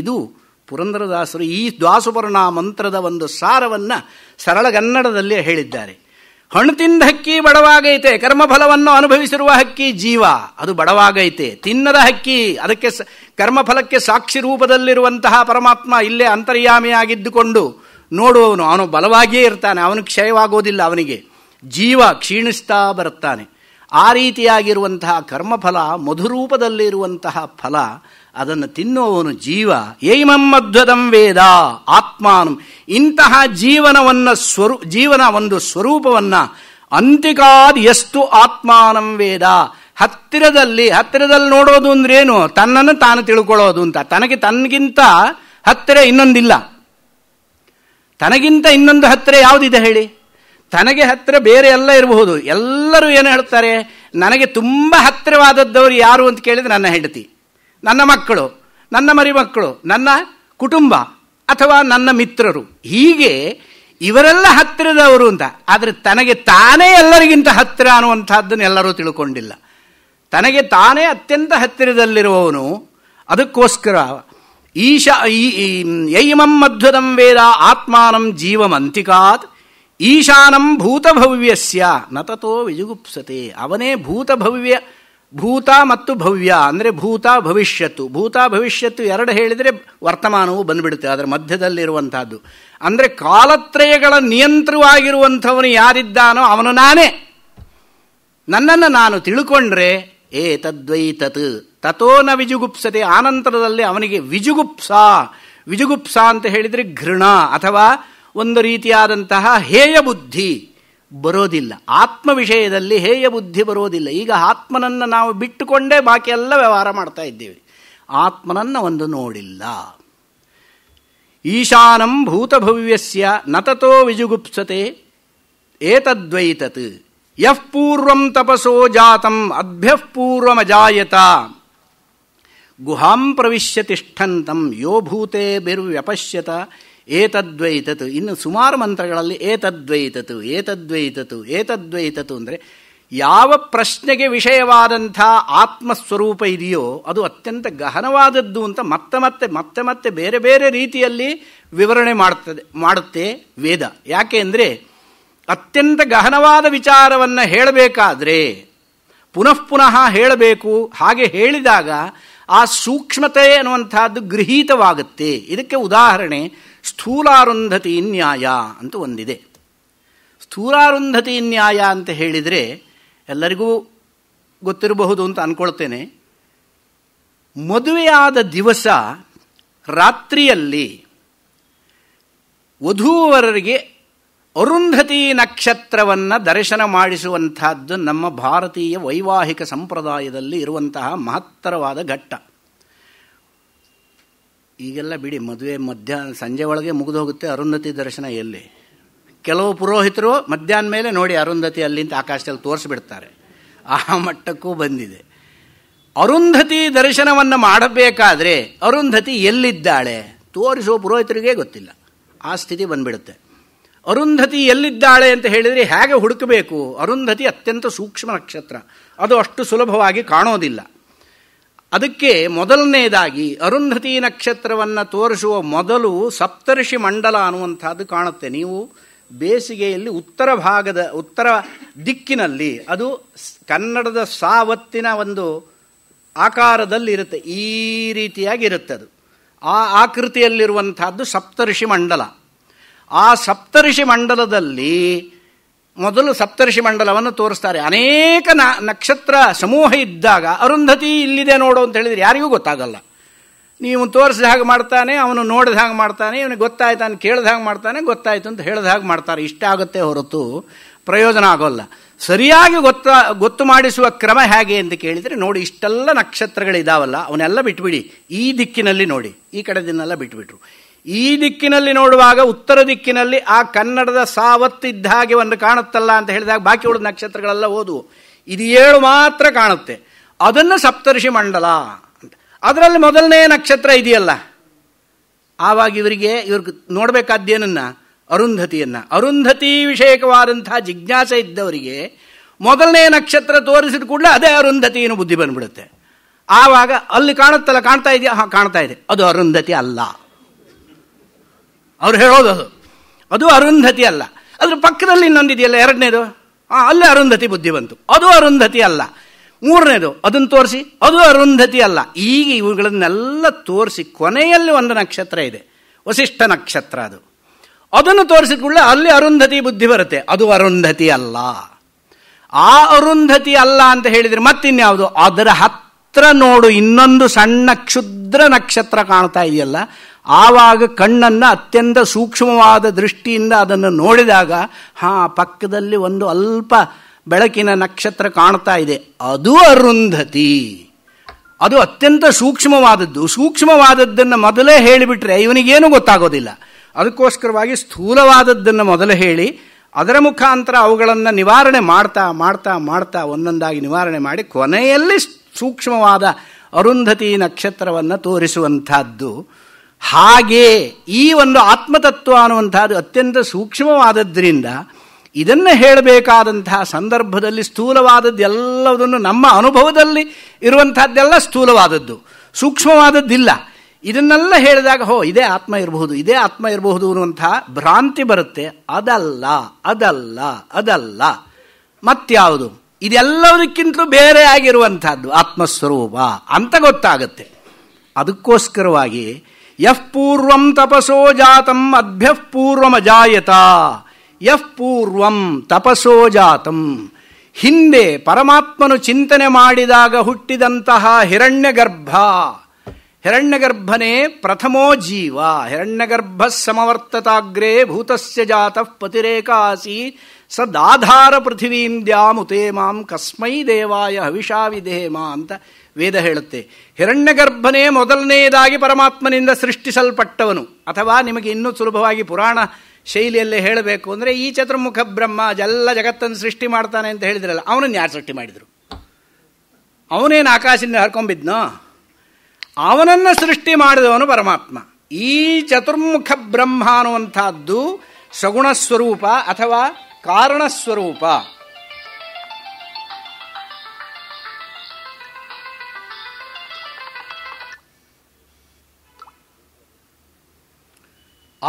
ಇದು ಪುರಂದರದಾಸರು ಈ ದ್ವಾಸುಪರ್ಣ ಮಂತ್ರದ ಒಂದು ಸಾರವನ್ನು ಸರಳಗನ್ನಡದಲ್ಲಿ ಹೇಳಿದ್ದಾರೆ ಹಣ್ಣು ತಿಂದ ಹಕ್ಕಿ ಬಡವಾಗೈತೆ ಕರ್ಮಫಲವನ್ನು ಅನುಭವಿಸಿರುವ ಹಕ್ಕಿ ಜೀವ ಅದು ಬಡವಾಗೈತೆ ತಿನ್ನದ ಹಕ್ಕಿ ಅದಕ್ಕೆ ಕರ್ಮಫಲಕ್ಕೆ ಸಾಕ್ಷಿ ರೂಪದಲ್ಲಿರುವಂತಹ ಪರಮಾತ್ಮ ಇಲ್ಲೇ ಅಂತರ್ಯಾಮಿಯಾಗಿದ್ದುಕೊಂಡು ನೋಡುವವನು ಅವನು ಬಲವಾಗಿಯೇ ಇರ್ತಾನೆ ಅವನು ಕ್ಷಯವಾಗೋದಿಲ್ಲ ಅವನಿಗೆ ಜೀವ ಕ್ಷೀಣಿಸ್ತಾ ಬರುತ್ತಾನೆ ಆ ರೀತಿಯಾಗಿರುವಂತಹ ಕರ್ಮಫಲ ಮಧುರೂಪದಲ್ಲಿರುವಂತಹ ಫಲ ಅದನ್ನು ತಿನ್ನುವವನು ಜೀವ ಏಮಮ್ಮಧ್ವದಂ ವೇದ ಆತ್ಮಾನಂ ಇಂತಹ ಜೀವನವನ್ನು ಸ್ವರೂ ಜೀವನ ಒಂದು ಸ್ವರೂಪವನ್ನು ಅಂತಿಕಾದ ಎಷ್ಟು ಆತ್ಮಾನಂ ವೇದ ಹತ್ತಿರದಲ್ಲಿ ಹತ್ತಿರದಲ್ಲಿ ನೋಡೋದು ಅಂದ್ರೇನು ತನ್ನನ್ನು ತಾನು ತಿಳ್ಕೊಳ್ಳೋದು ಅಂತ ತನಗೆ ತನಗಿಂತ ಹತ್ತಿರ ಇನ್ನೊಂದಿಲ್ಲ ತನಗಿಂತ ಇನ್ನೊಂದು ಹತ್ತಿರ ಯಾವುದಿದೆ ಹೇಳಿ ತನಗೆ ಹತ್ತಿರ ಬೇರೆ ಎಲ್ಲ ಇರಬಹುದು ಎಲ್ಲರೂ ಏನು ಹೇಳ್ತಾರೆ ನನಗೆ ತುಂಬ ಹತ್ತಿರವಾದದ್ದವರು ಯಾರು ಅಂತ ಕೇಳಿದ್ರೆ ನನ್ನ ಹೆಂಡತಿ ನನ್ನ ಮಕ್ಕಳು ನನ್ನ ಮರಿಮಕ್ಕಳು ನನ್ನ ಕುಟುಂಬ ಅಥವಾ ನನ್ನ ಮಿತ್ರರು ಹೀಗೆ ಇವರೆಲ್ಲ ಹತ್ತಿರದವರು ಅಂತ ಆದರೆ ತನಗೆ ತಾನೇ ಎಲ್ಲರಿಗಿಂತ ಹತ್ತಿರ ಅನ್ನುವಂಥದ್ದನ್ನು ಎಲ್ಲರೂ ತಿಳ್ಕೊಂಡಿಲ್ಲ ತನಗೆ ತಾನೇ ಅತ್ಯಂತ ಹತ್ತಿರದಲ್ಲಿರುವವನು ಅದಕ್ಕೋಸ್ಕರ ಈಶ ಯೈಮಂ ಮಧ್ವದಂ ವೇದ ಆತ್ಮಾನಂ ಜೀವಮಂತಿಕಾತ್ ಈಶಾನಂ ಭೂತಭವ್ಯಸ್ಯ ನತತೋ ವಿಜುಗುಪ್ಸತೆ ಅವನೇ ಭೂತಭವ್ಯ ಭೂತ ಮತ್ತು ಭವ್ಯ ಅಂದರೆ ಭೂತ ಭವಿಷ್ಯತ್ತು ಭೂತ ಭವಿಷ್ಯತ್ತು ಎರಡು ಹೇಳಿದರೆ ವರ್ತಮಾನವು ಬಂದುಬಿಡುತ್ತೆ ಅದರ ಮಧ್ಯದಲ್ಲಿರುವಂಥದ್ದು ಅಂದರೆ ಕಾಲತ್ರಯಗಳ ನಿಯಂತ್ರವಾಗಿರುವಂಥವನು ಯಾರಿದ್ದಾನೋ ಅವನು ನಾನೇ ನನ್ನನ್ನು ನಾನು ತಿಳ್ಕೊಂಡ್ರೆ ಏ ತದ್ವೈತತ್ ತತೋನ ತಥೋ ನ ವಿಜುಗುಪ್ಸತೆ ಆನಂತರದಲ್ಲಿ ಅವನಿಗೆ ವಿಜುಗುಪ್ಸ ವಿಜುಗುಪ್ಸ ಅಂತ ಹೇಳಿದರೆ ಘೃಣ ಅಥವಾ ಒಂದು ರೀತಿಯಾದಂತಹ ಹೇಯ ಬುದ್ಧಿ ಬರೋದಿಲ್ಲ ಆತ್ಮ ವಿಷಯದಲ್ಲಿ ಹೇಯ ಬುದ್ಧಿ ಬರೋದಿಲ್ಲ ಈಗ ಆತ್ಮನನ್ನು ನಾವು ಬಿಟ್ಟುಕೊಂಡೇ ಬಾಕಿ ಎಲ್ಲ ವ್ಯವಹಾರ ಮಾಡ್ತಾ ಇದ್ದೇವೆ ಆತ್ಮನನ್ನು ಒಂದು ನೋಡಿಲ್ಲ ಈಶಾನಂ ಭೂತಭವ್ಯಸ್ಯ ನತತೋ ವಿಜುಗುಪ್ಸತೆ ಏತದ್ವೈತತ್ ಯಃ ಪೂರ್ವಂ ತಪಸೋ ಜಾತಂ ಅಭ್ಯಃ ಪೂರ್ವಮಜಾಯತ ಗುಹಾಂ ಪ್ರವಿಶ್ಯ ತಿಷ್ಠಂತಂ ಯೋ ಭೂತೆ ಬಿರ್ವ್ಯಪಶ್ಯತ ಏತದ್ವೈತತು ಇನ್ನು ಸುಮಾರು ಮಂತ್ರಗಳಲ್ಲಿ ಏತದ್ವೈತತು ಏತದ್ವೈತತು ಏತದ್ವೈತತು ಅಂದರೆ ಯಾವ ಪ್ರಶ್ನೆಗೆ ವಿಷಯವಾದಂಥ ಆತ್ಮಸ್ವರೂಪ ಇದೆಯೋ ಅದು ಅತ್ಯಂತ ಗಹನವಾದದ್ದು ಅಂತ ಮತ್ತೆ ಮತ್ತೆ ಮತ್ತೆ ಮತ್ತೆ ಬೇರೆ ಬೇರೆ ರೀತಿಯಲ್ಲಿ ವಿವರಣೆ ಮಾಡ್ತದೆ ಮಾಡುತ್ತೆ ವೇದ ಯಾಕೆ ಅಂದರೆ ಅತ್ಯಂತ ಗಹನವಾದ ವಿಚಾರವನ್ನು ಹೇಳಬೇಕಾದ್ರೆ ಪುನಃ ಪುನಃ ಹೇಳಬೇಕು ಹಾಗೆ ಹೇಳಿದಾಗ ಆ ಸೂಕ್ಷ್ಮತೆ ಅನ್ನುವಂಥದ್ದು ಗೃಹೀತವಾಗುತ್ತೆ ಇದಕ್ಕೆ ಉದಾಹರಣೆ ಸ್ಥೂಲಾರುಂಧತಿ ನ್ಯಾಯ ಅಂತ ಒಂದಿದೆ ಸ್ಥೂಲಾರುಂಧತಿ ನ್ಯಾಯ ಅಂತ ಹೇಳಿದರೆ ಎಲ್ಲರಿಗೂ ಗೊತ್ತಿರಬಹುದು ಅಂತ ಅಂದ್ಕೊಳ್ತೇನೆ ಮದುವೆಯಾದ ದಿವಸ ರಾತ್ರಿಯಲ್ಲಿ ವಧುವರರಿಗೆ ಅರುಂಧತಿ ನಕ್ಷತ್ರವನ್ನು ದರ್ಶನ ಮಾಡಿಸುವಂತಹದ್ದು ನಮ್ಮ ಭಾರತೀಯ ವೈವಾಹಿಕ ಸಂಪ್ರದಾಯದಲ್ಲಿ ಇರುವಂತಹ ಮಹತ್ತರವಾದ ಘಟ್ಟ ಈಗೆಲ್ಲ ಬಿಡಿ ಮದುವೆ ಮಧ್ಯಾಹ್ನ ಸಂಜೆ ಒಳಗೆ ಮುಗಿದು ಹೋಗುತ್ತೆ ಅರುಂಧತಿ ದರ್ಶನ ಎಲ್ಲಿ ಕೆಲವು ಪುರೋಹಿತರು ಮಧ್ಯಾಹ್ನ ಮೇಲೆ ನೋಡಿ ಅರುಂಧತಿ ಅಲ್ಲಿಂದ ಆಕಾಶದಲ್ಲಿ ತೋರಿಸ್ಬಿಡ್ತಾರೆ ಆ ಮಟ್ಟಕ್ಕೂ ಬಂದಿದೆ ಅರುಂಧತಿ ದರ್ಶನವನ್ನು ಮಾಡಬೇಕಾದ್ರೆ ಅರುಂಧತಿ ಎಲ್ಲಿದ್ದಾಳೆ ತೋರಿಸುವ ಪುರೋಹಿತರಿಗೆ ಗೊತ್ತಿಲ್ಲ ಆ ಸ್ಥಿತಿ ಬಂದ್ಬಿಡುತ್ತೆ ಅರುಂಧತಿ ಎಲ್ಲಿದ್ದಾಳೆ ಅಂತ ಹೇಳಿದರೆ ಹೇಗೆ ಹುಡುಕಬೇಕು ಅರುಂಧತಿ ಅತ್ಯಂತ ಸೂಕ್ಷ್ಮ ನಕ್ಷತ್ರ ಅದು ಅಷ್ಟು ಸುಲಭವಾಗಿ ಕಾಣೋದಿಲ್ಲ ಅದಕ್ಕೆ ಮೊದಲನೇದಾಗಿ ಅರುಂಧತಿ ನಕ್ಷತ್ರವನ್ನು ತೋರಿಸುವ ಮೊದಲು ಸಪ್ತರ್ಷಿ ಮಂಡಲ ಅನ್ನುವಂಥದ್ದು ಕಾಣುತ್ತೆ ನೀವು ಬೇಸಿಗೆಯಲ್ಲಿ ಉತ್ತರ ಭಾಗದ ಉತ್ತರ ದಿಕ್ಕಿನಲ್ಲಿ ಅದು ಕನ್ನಡದ ಸಾವತ್ತಿನ ಒಂದು ಆಕಾರದಲ್ಲಿ ಇರುತ್ತೆ ಈ ರೀತಿಯಾಗಿರುತ್ತೆ ಅದು ಆ ಆಕೃತಿಯಲ್ಲಿರುವಂತಹದ್ದು ಸಪ್ತರ್ಷಿ ಮಂಡಲ ಆ ಸಪ್ತರ್ಷಿ ಮಂಡಲದಲ್ಲಿ ಮೊದಲು ಸಪ್ತರ್ಷಿ ಮಂಡಲವನ್ನು ತೋರಿಸ್ತಾರೆ ಅನೇಕ ನಕ್ಷತ್ರ ಸಮೂಹ ಇದ್ದಾಗ ಅರುಂಧತಿ ಇಲ್ಲಿದೆ ನೋಡು ಅಂತ ಹೇಳಿದರೆ ಯಾರಿಗೂ ಗೊತ್ತಾಗಲ್ಲ ನೀವು ತೋರಿಸಿದ ಹಾಗೆ ಮಾಡ್ತಾನೆ ಅವನು ನೋಡಿದ ಹಾಗೆ ಮಾಡ್ತಾನೆ ಇವನಿಗೆ ಗೊತ್ತಾಯ್ತು ಅಂತ ಕೇಳಿದ ಹಾಗೆ ಮಾಡ್ತಾನೆ ಗೊತ್ತಾಯ್ತು ಅಂತ ಹೇಳಿದ ಹಾಗೆ ಮಾಡ್ತಾರೆ ಇಷ್ಟ ಆಗುತ್ತೆ ಹೊರತು ಪ್ರಯೋಜನ ಆಗೋಲ್ಲ ಸರಿಯಾಗಿ ಗೊತ್ತ ಗೊತ್ತು ಮಾಡಿಸುವ ಕ್ರಮ ಹೇಗೆ ಅಂತ ಕೇಳಿದರೆ ನೋಡಿ ಇಷ್ಟೆಲ್ಲ ನಕ್ಷತ್ರಗಳಿದಾವಲ್ಲ ಅವನ್ನೆಲ್ಲ ಬಿಟ್ಬಿಡಿ ಈ ದಿಕ್ಕಿನಲ್ಲಿ ನೋಡಿ ಈ ಕಡೆದಿನ್ನೆಲ್ಲ ಬಿಟ್ಬಿಟ್ರು ಈ ದಿಕ್ಕಿನಲ್ಲಿ ನೋಡುವಾಗ ಉತ್ತರ ದಿಕ್ಕಿನಲ್ಲಿ ಆ ಕನ್ನಡದ ಸಾವತ್ತಿದ್ದ ಹಾಗೆ ಒಂದು ಕಾಣುತ್ತಲ್ಲ ಅಂತ ಹೇಳಿದಾಗ ಬಾಕಿ ಉಳಿದ ನಕ್ಷತ್ರಗಳೆಲ್ಲ ಓದು ಇದು ಏಳು ಮಾತ್ರ ಕಾಣುತ್ತೆ ಅದನ್ನು ಸಪ್ತರ್ಷಿ ಮಂಡಲ ಅಂತ ಅದರಲ್ಲಿ ಮೊದಲನೇ ನಕ್ಷತ್ರ ಇದೆಯಲ್ಲ ಆವಾಗ ಇವರಿಗೆ ಇವ್ರಿಗೆ ನೋಡಬೇಕಾದ್ದೇನನ್ನ ಅರುಂಧತಿಯನ್ನ ಅರುಂಧತಿ ವಿಷಯಕವಾದಂತಹ ಜಿಜ್ಞಾಸೆ ಇದ್ದವರಿಗೆ ಮೊದಲನೇ ನಕ್ಷತ್ರ ತೋರಿಸಿದ ಕೂಡಲೇ ಅದೇ ಅರುಂಧತಿಯನ್ನು ಬುದ್ಧಿ ಬಂದ್ಬಿಡುತ್ತೆ ಆವಾಗ ಅಲ್ಲಿ ಕಾಣುತ್ತಲ್ಲ ಕಾಣ್ತಾ ಇದೆಯಾ ಹಾಂ ಕಾಣ್ತಾ ಇದೆ ಅದು ಅರುಂಧತಿ ಅಲ್ಲ ಅವ್ರು ಹೇಳೋದು ಅದು ಅದು ಅರುಂಧತಿ ಅಲ್ಲ ಅದ್ರ ಪಕ್ಕದಲ್ಲಿ ಇನ್ನೊಂದಿದೆಯಲ್ಲ ಎರಡನೇದು ಹಾಂ ಅಲ್ಲೇ ಅರುಂಧತಿ ಬುದ್ಧಿ ಬಂತು ಅದು ಅರುಂಧತಿ ಅಲ್ಲ ಮೂರನೇದು ಅದನ್ನು ತೋರಿಸಿ ಅದು ಅರುಂಧತಿ ಅಲ್ಲ ಈಗ ಇವುಗಳನ್ನೆಲ್ಲ ತೋರಿಸಿ ಕೊನೆಯಲ್ಲಿ ಒಂದು ನಕ್ಷತ್ರ ಇದೆ ವಸಿಷ್ಠ ನಕ್ಷತ್ರ ಅದು ಅದನ್ನು ತೋರಿಸಿದ ಕೂಡಲೇ ಅಲ್ಲಿ ಅರುಂಧತಿ ಬುದ್ಧಿ ಬರುತ್ತೆ ಅದು ಅರುಂಧತಿ ಅಲ್ಲ ಆ ಅರುಂಧತಿ ಅಲ್ಲ ಅಂತ ಹೇಳಿದರೆ ಮತ್ತಿನ್ಯಾವುದು ಅದರ ಹತ್ತಿರ ನೋಡು ಇನ್ನೊಂದು ಸಣ್ಣ ಕ್ಷುದ್ರ ನಕ್ಷತ್ರ ಕಾಣ್ತಾ ಇದೆಯಲ್ಲ ಆವಾಗ ಕಣ್ಣನ್ನು ಅತ್ಯಂತ ಸೂಕ್ಷ್ಮವಾದ ದೃಷ್ಟಿಯಿಂದ ಅದನ್ನು ನೋಡಿದಾಗ ಹಾ ಪಕ್ಕದಲ್ಲಿ ಒಂದು ಅಲ್ಪ ಬೆಳಕಿನ ನಕ್ಷತ್ರ ಕಾಣ್ತಾ ಇದೆ ಅದು ಅರುಂಧತಿ ಅದು ಅತ್ಯಂತ ಸೂಕ್ಷ್ಮವಾದದ್ದು ಸೂಕ್ಷ್ಮವಾದದ್ದನ್ನು ಮೊದಲೇ ಹೇಳಿಬಿಟ್ರೆ ಇವನಿಗೇನು ಗೊತ್ತಾಗೋದಿಲ್ಲ ಅದಕ್ಕೋಸ್ಕರವಾಗಿ ಸ್ಥೂಲವಾದದ್ದನ್ನು ಮೊದಲು ಹೇಳಿ ಅದರ ಮುಖಾಂತರ ಅವುಗಳನ್ನು ನಿವಾರಣೆ ಮಾಡ್ತಾ ಮಾಡ್ತಾ ಮಾಡ್ತಾ ಒಂದೊಂದಾಗಿ ನಿವಾರಣೆ ಮಾಡಿ ಕೊನೆಯಲ್ಲಿ ಸೂಕ್ಷ್ಮವಾದ ಅರುಂಧತಿ ನಕ್ಷತ್ರವನ್ನು ತೋರಿಸುವಂಥದ್ದು ಹಾಗೆ ಈ ಒಂದು ಆತ್ಮತತ್ವ ಅನ್ನುವಂಥದ್ದು ಅತ್ಯಂತ ಸೂಕ್ಷ್ಮವಾದದ್ದರಿಂದ ಇದನ್ನು ಹೇಳಬೇಕಾದಂತಹ ಸಂದರ್ಭದಲ್ಲಿ ಸ್ಥೂಲವಾದದ್ದು ಎಲ್ಲದನ್ನು ನಮ್ಮ ಅನುಭವದಲ್ಲಿ ಇರುವಂಥದ್ದೆಲ್ಲ ಸ್ಥೂಲವಾದದ್ದು ಸೂಕ್ಷ್ಮವಾದದ್ದಿಲ್ಲ ಇದನ್ನೆಲ್ಲ ಹೇಳಿದಾಗ ಹೋ ಇದೇ ಆತ್ಮ ಇರಬಹುದು ಇದೇ ಆತ್ಮ ಇರಬಹುದು ಅನ್ನುವಂತಹ ಭ್ರಾಂತಿ ಬರುತ್ತೆ ಅದಲ್ಲ ಅದಲ್ಲ ಅದಲ್ಲ ಮತ್ಯಾವುದು ಇದೆಲ್ಲದಕ್ಕಿಂತಲೂ ಬೇರೆ ಆಗಿರುವಂತಹದ್ದು ಆತ್ಮಸ್ವರೂಪ ಅಂತ ಗೊತ್ತಾಗುತ್ತೆ ಅದಕ್ಕೋಸ್ಕರವಾಗಿ ಯಃ ಪೂರ್ವಂ ತಪಸೋ ಜಾತಂ ಅದ್ಭ್ಯ ಪೂರ್ವಮಜಾಯತ ಯಃ ಪೂರ್ವಂ ತಪಸೋ ಜಾತಂ ಹಿಂದೆ ಪರಮಾತ್ಮನು ಚಿಂತನೆ ಮಾಡಿದಾಗ ಹುಟ್ಟಿದಂತಹ ಹಿರಣ್ಯಗರ್ಭ ಹಿರಣ್ಯಗರ್ಭನೇ ಪ್ರಥಮೋ ಜೀವ ಹಿರಣ್ಯಗರ್ಭ ಸಮವರ್ತತಾಗ್ರೇ ಭೂತಸ್ಯ ಜಾತಃ ಪತಿರೇಕ ಆಸೀತ್ ಸದಾಧಾರ ಪೃಥಿವೀಂ ದ್ಯಾಮುತೆ ಮಾಂ ಕಸ್ಮೈ ದೇವಾಯ ಹವಿಷಾ ವಿಧೇಮ ಅಂತ ವೇದ ಹೇಳುತ್ತೆ ಹಿರಣ್ಯಗರ್ಭನೇ ಮೊದಲನೆಯದಾಗಿ ಪರಮಾತ್ಮನಿಂದ ಸೃಷ್ಟಿಸಲ್ಪಟ್ಟವನು ಅಥವಾ ನಿಮಗೆ ಇನ್ನೂ ಸುಲಭವಾಗಿ ಪುರಾಣ ಶೈಲಿಯಲ್ಲೇ ಹೇಳಬೇಕು ಅಂದರೆ ಈ ಚತುರ್ಮುಖ ಬ್ರಹ್ಮ ಎಲ್ಲ ಜಗತ್ತನ್ನು ಸೃಷ್ಟಿ ಮಾಡ್ತಾನೆ ಅಂತ ಹೇಳಿದ್ರಲ್ಲ ಅವನನ್ನು ಯಾರು ಸೃಷ್ಟಿ ಮಾಡಿದರು ಅವನೇನು ಆಕಾಶದಿಂದ ಹರ್ಕೊಂಬಿದ್ನೋ ಅವನನ್ನು ಸೃಷ್ಟಿ ಮಾಡಿದವನು ಪರಮಾತ್ಮ ಈ ಚತುರ್ಮುಖ ಬ್ರಹ್ಮ ಅನ್ನುವಂಥದ್ದು ಸಗುಣ ಸ್ವರೂಪ ಅಥವಾ ಕಾರಣ ಸ್ವರೂಪ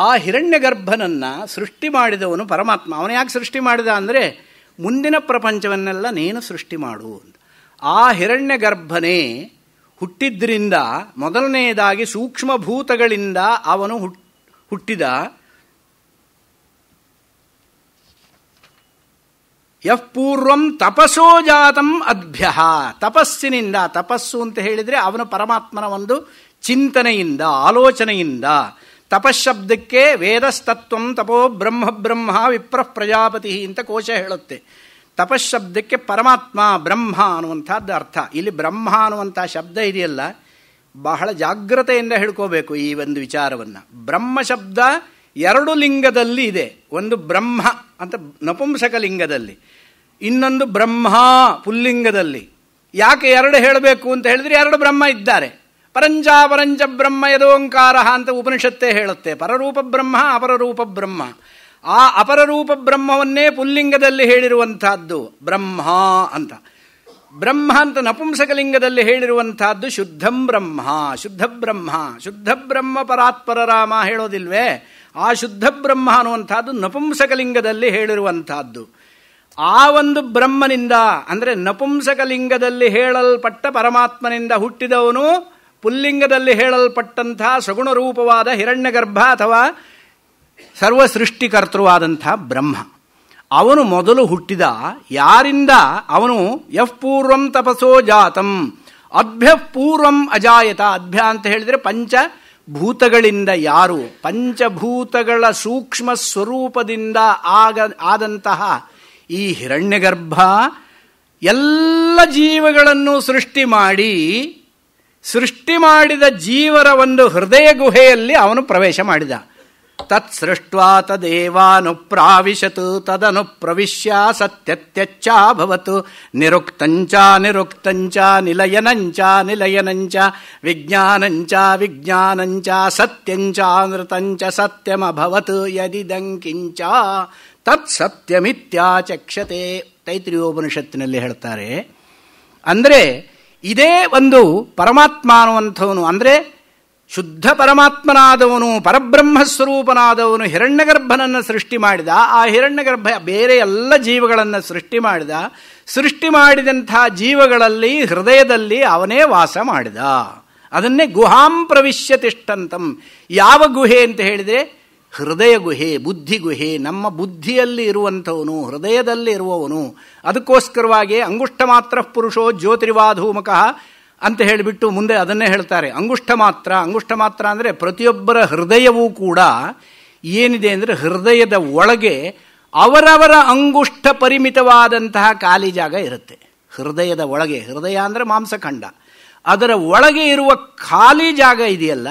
ಆ ಹಿರಣ್ಯ ಗರ್ಭನನ್ನು ಸೃಷ್ಟಿ ಮಾಡಿದವನು ಪರಮಾತ್ಮ ಅವನು ಯಾಕೆ ಸೃಷ್ಟಿ ಮಾಡಿದ ಅಂದರೆ ಮುಂದಿನ ಪ್ರಪಂಚವನ್ನೆಲ್ಲ ನೀನು ಸೃಷ್ಟಿ ಮಾಡು ಆ ಹಿರಣ್ಯ ಗರ್ಭನೇ ಹುಟ್ಟಿದ್ರಿಂದ ಮೊದಲನೆಯದಾಗಿ ಸೂಕ್ಷ್ಮಭೂತಗಳಿಂದ ಅವನು ಹುಟ್ಟಿದ ಯಃ ಪೂರ್ವಂ ತಪಸ್ಸೋ ಜಾತಂ ಅದ್ಭ್ಯ ತಪಸ್ಸಿನಿಂದ ತಪಸ್ಸು ಅಂತ ಹೇಳಿದರೆ ಅವನು ಪರಮಾತ್ಮನ ಒಂದು ಚಿಂತನೆಯಿಂದ ಆಲೋಚನೆಯಿಂದ ತಪಶಬ್ದಕ್ಕೆ ವೇದಸ್ತತ್ವಂ ತಪೋ ಬ್ರಹ್ಮ ಬ್ರಹ್ಮ ವಿಪ್ರ ಪ್ರಜಾಪತಿ ಅಂತ ಕೋಶ ಹೇಳುತ್ತೆ ತಪಶಬ್ದಕ್ಕೆ ಪರಮಾತ್ಮ ಬ್ರಹ್ಮ ಅನ್ನುವಂಥದ್ದು ಅರ್ಥ ಇಲ್ಲಿ ಬ್ರಹ್ಮ ಅನ್ನುವಂಥ ಶಬ್ದ ಇದೆಯಲ್ಲ ಬಹಳ ಜಾಗ್ರತೆಯಿಂದ ಹೇಳ್ಕೋಬೇಕು ಈ ಒಂದು ವಿಚಾರವನ್ನು ಬ್ರಹ್ಮ ಶಬ್ದ ಎರಡು ಲಿಂಗದಲ್ಲಿ ಇದೆ ಒಂದು ಬ್ರಹ್ಮ ಅಂತ ನಪುಂಸಕ ಲಿಂಗದಲ್ಲಿ ಇನ್ನೊಂದು ಬ್ರಹ್ಮ ಪುಲ್ಲಿಂಗದಲ್ಲಿ ಯಾಕೆ ಎರಡು ಹೇಳಬೇಕು ಅಂತ ಹೇಳಿದ್ರೆ ಎರಡು ಬ್ರಹ್ಮ ಇದ್ದಾರೆ ಪರಂಜಾಪರಂಜ ಬ್ರಹ್ಮ ಯದೋಂಕಾರ ಅಂತ ಉಪನಿಷತ್ತೇ ಹೇಳುತ್ತೆ ಪರರೂಪ ಬ್ರಹ್ಮ ಅಪರರೂಪ ಬ್ರಹ್ಮ ಆ ಅಪರರೂಪ ಬ್ರಹ್ಮವನ್ನೇ ಪುಲ್ಲಿಂಗದಲ್ಲಿ ಹೇಳಿರುವಂತಹದ್ದು ಬ್ರಹ್ಮ ಅಂತ ಬ್ರಹ್ಮ ಅಂತ ನಪುಂಸಕಲಿಂಗದಲ್ಲಿ ಹೇಳಿರುವಂತಹದ್ದು ಶುದ್ಧಂ ಬ್ರಹ್ಮ ಶುದ್ಧ ಬ್ರಹ್ಮ ಶುದ್ಧ ಬ್ರಹ್ಮ ಪರಾತ್ಪರ ರಾಮ ಹೇಳೋದಿಲ್ವೇ ಆ ಶುದ್ಧ ಬ್ರಹ್ಮ ಅನ್ನುವಂಥದ್ದು ನಪುಂಸಕಲಿಂಗದಲ್ಲಿ ಹೇಳಿರುವಂತಹದ್ದು ಆ ಒಂದು ಬ್ರಹ್ಮನಿಂದ ಅಂದರೆ ನಪುಂಸಕಲಿಂಗದಲ್ಲಿ ಹೇಳಲ್ಪಟ್ಟ ಪರಮಾತ್ಮನಿಂದ ಹುಟ್ಟಿದವನು ಪುಲ್ಲಿಂಗದಲ್ಲಿ ಹೇಳಲ್ಪಟ್ಟಂಥ ಸಗುಣ ರೂಪವಾದ ಹಿರಣ್ಯಗರ್ಭ ಅಥವಾ ಸರ್ವ ಸೃಷ್ಟಿಕರ್ತೃವಾದಂಥ ಬ್ರಹ್ಮ ಅವನು ಮೊದಲು ಹುಟ್ಟಿದ ಯಾರಿಂದ ಅವನು ಯಃ ಪೂರ್ವಂ ತಪಸೋ ಜಾತಂ ಅಭ್ಯ ಅಜಾಯತ ಅಭ್ಯ ಅಂತ ಹೇಳಿದರೆ ಪಂಚ ಭೂತಗಳಿಂದ ಯಾರು ಪಂಚಭೂತಗಳ ಸೂಕ್ಷ್ಮ ಸ್ವರೂಪದಿಂದ ಆಗ ಆದಂತಹ ಈ ಹಿರಣ್ಯಗರ್ಭ ಎಲ್ಲ ಜೀವಗಳನ್ನು ಸೃಷ್ಟಿ ಮಾಡಿ ಸೃಷ್ಟಿ ಮಾಡಿದ ಜೀವರ ಒಂದು ಹೃದಯ ಗುಹೆಯಲ್ಲಿ ಅವನು ಪ್ರವೇಶ ಮಾಡಿದ ತತ್ ಸೃಷ್ಟ್ವಾ ತದೇವಾನು ಪ್ರಾವಿಶತು ತದನು ಪ್ರವಿಶ್ಯ ಸತ್ಯತ್ಯಚ್ಚಾಭವತು ನಿರುಕ್ತಂಚ ನಿರುಕ್ತಂಚ ನಿಲಯನಂಚ ನಿಲಯನಂಚ ವಿಜ್ಞಾನಂಚ ವಿಜ್ಞಾನಂಚ ಸತ್ಯಂಚ ನೃತಂಚ ಸತ್ಯಮಭವತ್ ಯದಿದಂಕಿಂಚ ತತ್ ಸತ್ಯಮಿತ್ಯಾಚಕ್ಷತೆ ತೈತ್ರಿಯೋಪನಿಷತ್ತಿನಲ್ಲಿ ಹೇಳ್ತಾರೆ ಅಂದರೆ ಇದೇ ಒಂದು ಪರಮಾತ್ಮ ಅನ್ನುವಂಥವನು ಅಂದರೆ ಶುದ್ಧ ಪರಮಾತ್ಮನಾದವನು ಪರಬ್ರಹ್ಮಸ್ವರೂಪನಾದವನು ಹಿರಣ್ಯಗರ್ಭನನ್ನು ಸೃಷ್ಟಿ ಮಾಡಿದ ಆ ಹಿರಣ್ಯಗರ್ಭ ಬೇರೆ ಎಲ್ಲ ಜೀವಗಳನ್ನು ಸೃಷ್ಟಿ ಮಾಡಿದ ಸೃಷ್ಟಿ ಮಾಡಿದಂಥ ಜೀವಗಳಲ್ಲಿ ಹೃದಯದಲ್ಲಿ ಅವನೇ ವಾಸ ಮಾಡಿದ ಅದನ್ನೇ ಗುಹಾಂ ಪ್ರವಿಶ್ಯ ತಿಷ್ಟಂತಂ ಯಾವ ಗುಹೆ ಅಂತ ಹೇಳಿದರೆ ಹೃದಯ ಗುಹೆ ಬುದ್ಧಿ ಗುಹೆ ನಮ್ಮ ಬುದ್ಧಿಯಲ್ಲಿ ಇರುವಂಥವನು ಹೃದಯದಲ್ಲಿ ಇರುವವನು ಅದಕ್ಕೋಸ್ಕರವಾಗಿ ಅಂಗುಷ್ಠ ಮಾತ್ರ ಪುರುಷೋ ಜ್ಯೋತಿರ್ವಾಧೂಮಕಃ ಅಂತ ಹೇಳಿಬಿಟ್ಟು ಮುಂದೆ ಅದನ್ನೇ ಹೇಳ್ತಾರೆ ಅಂಗುಷ್ಠ ಮಾತ್ರ ಅಂಗುಷ್ಠ ಮಾತ್ರ ಅಂದರೆ ಪ್ರತಿಯೊಬ್ಬರ ಹೃದಯವೂ ಕೂಡ ಏನಿದೆ ಅಂದರೆ ಹೃದಯದ ಒಳಗೆ ಅವರವರ ಅಂಗುಷ್ಠ ಪರಿಮಿತವಾದಂತಹ ಖಾಲಿ ಜಾಗ ಇರುತ್ತೆ ಹೃದಯದ ಒಳಗೆ ಹೃದಯ ಅಂದರೆ ಮಾಂಸಖಂಡ ಅದರ ಒಳಗೆ ಇರುವ ಖಾಲಿ ಜಾಗ ಇದೆಯಲ್ಲ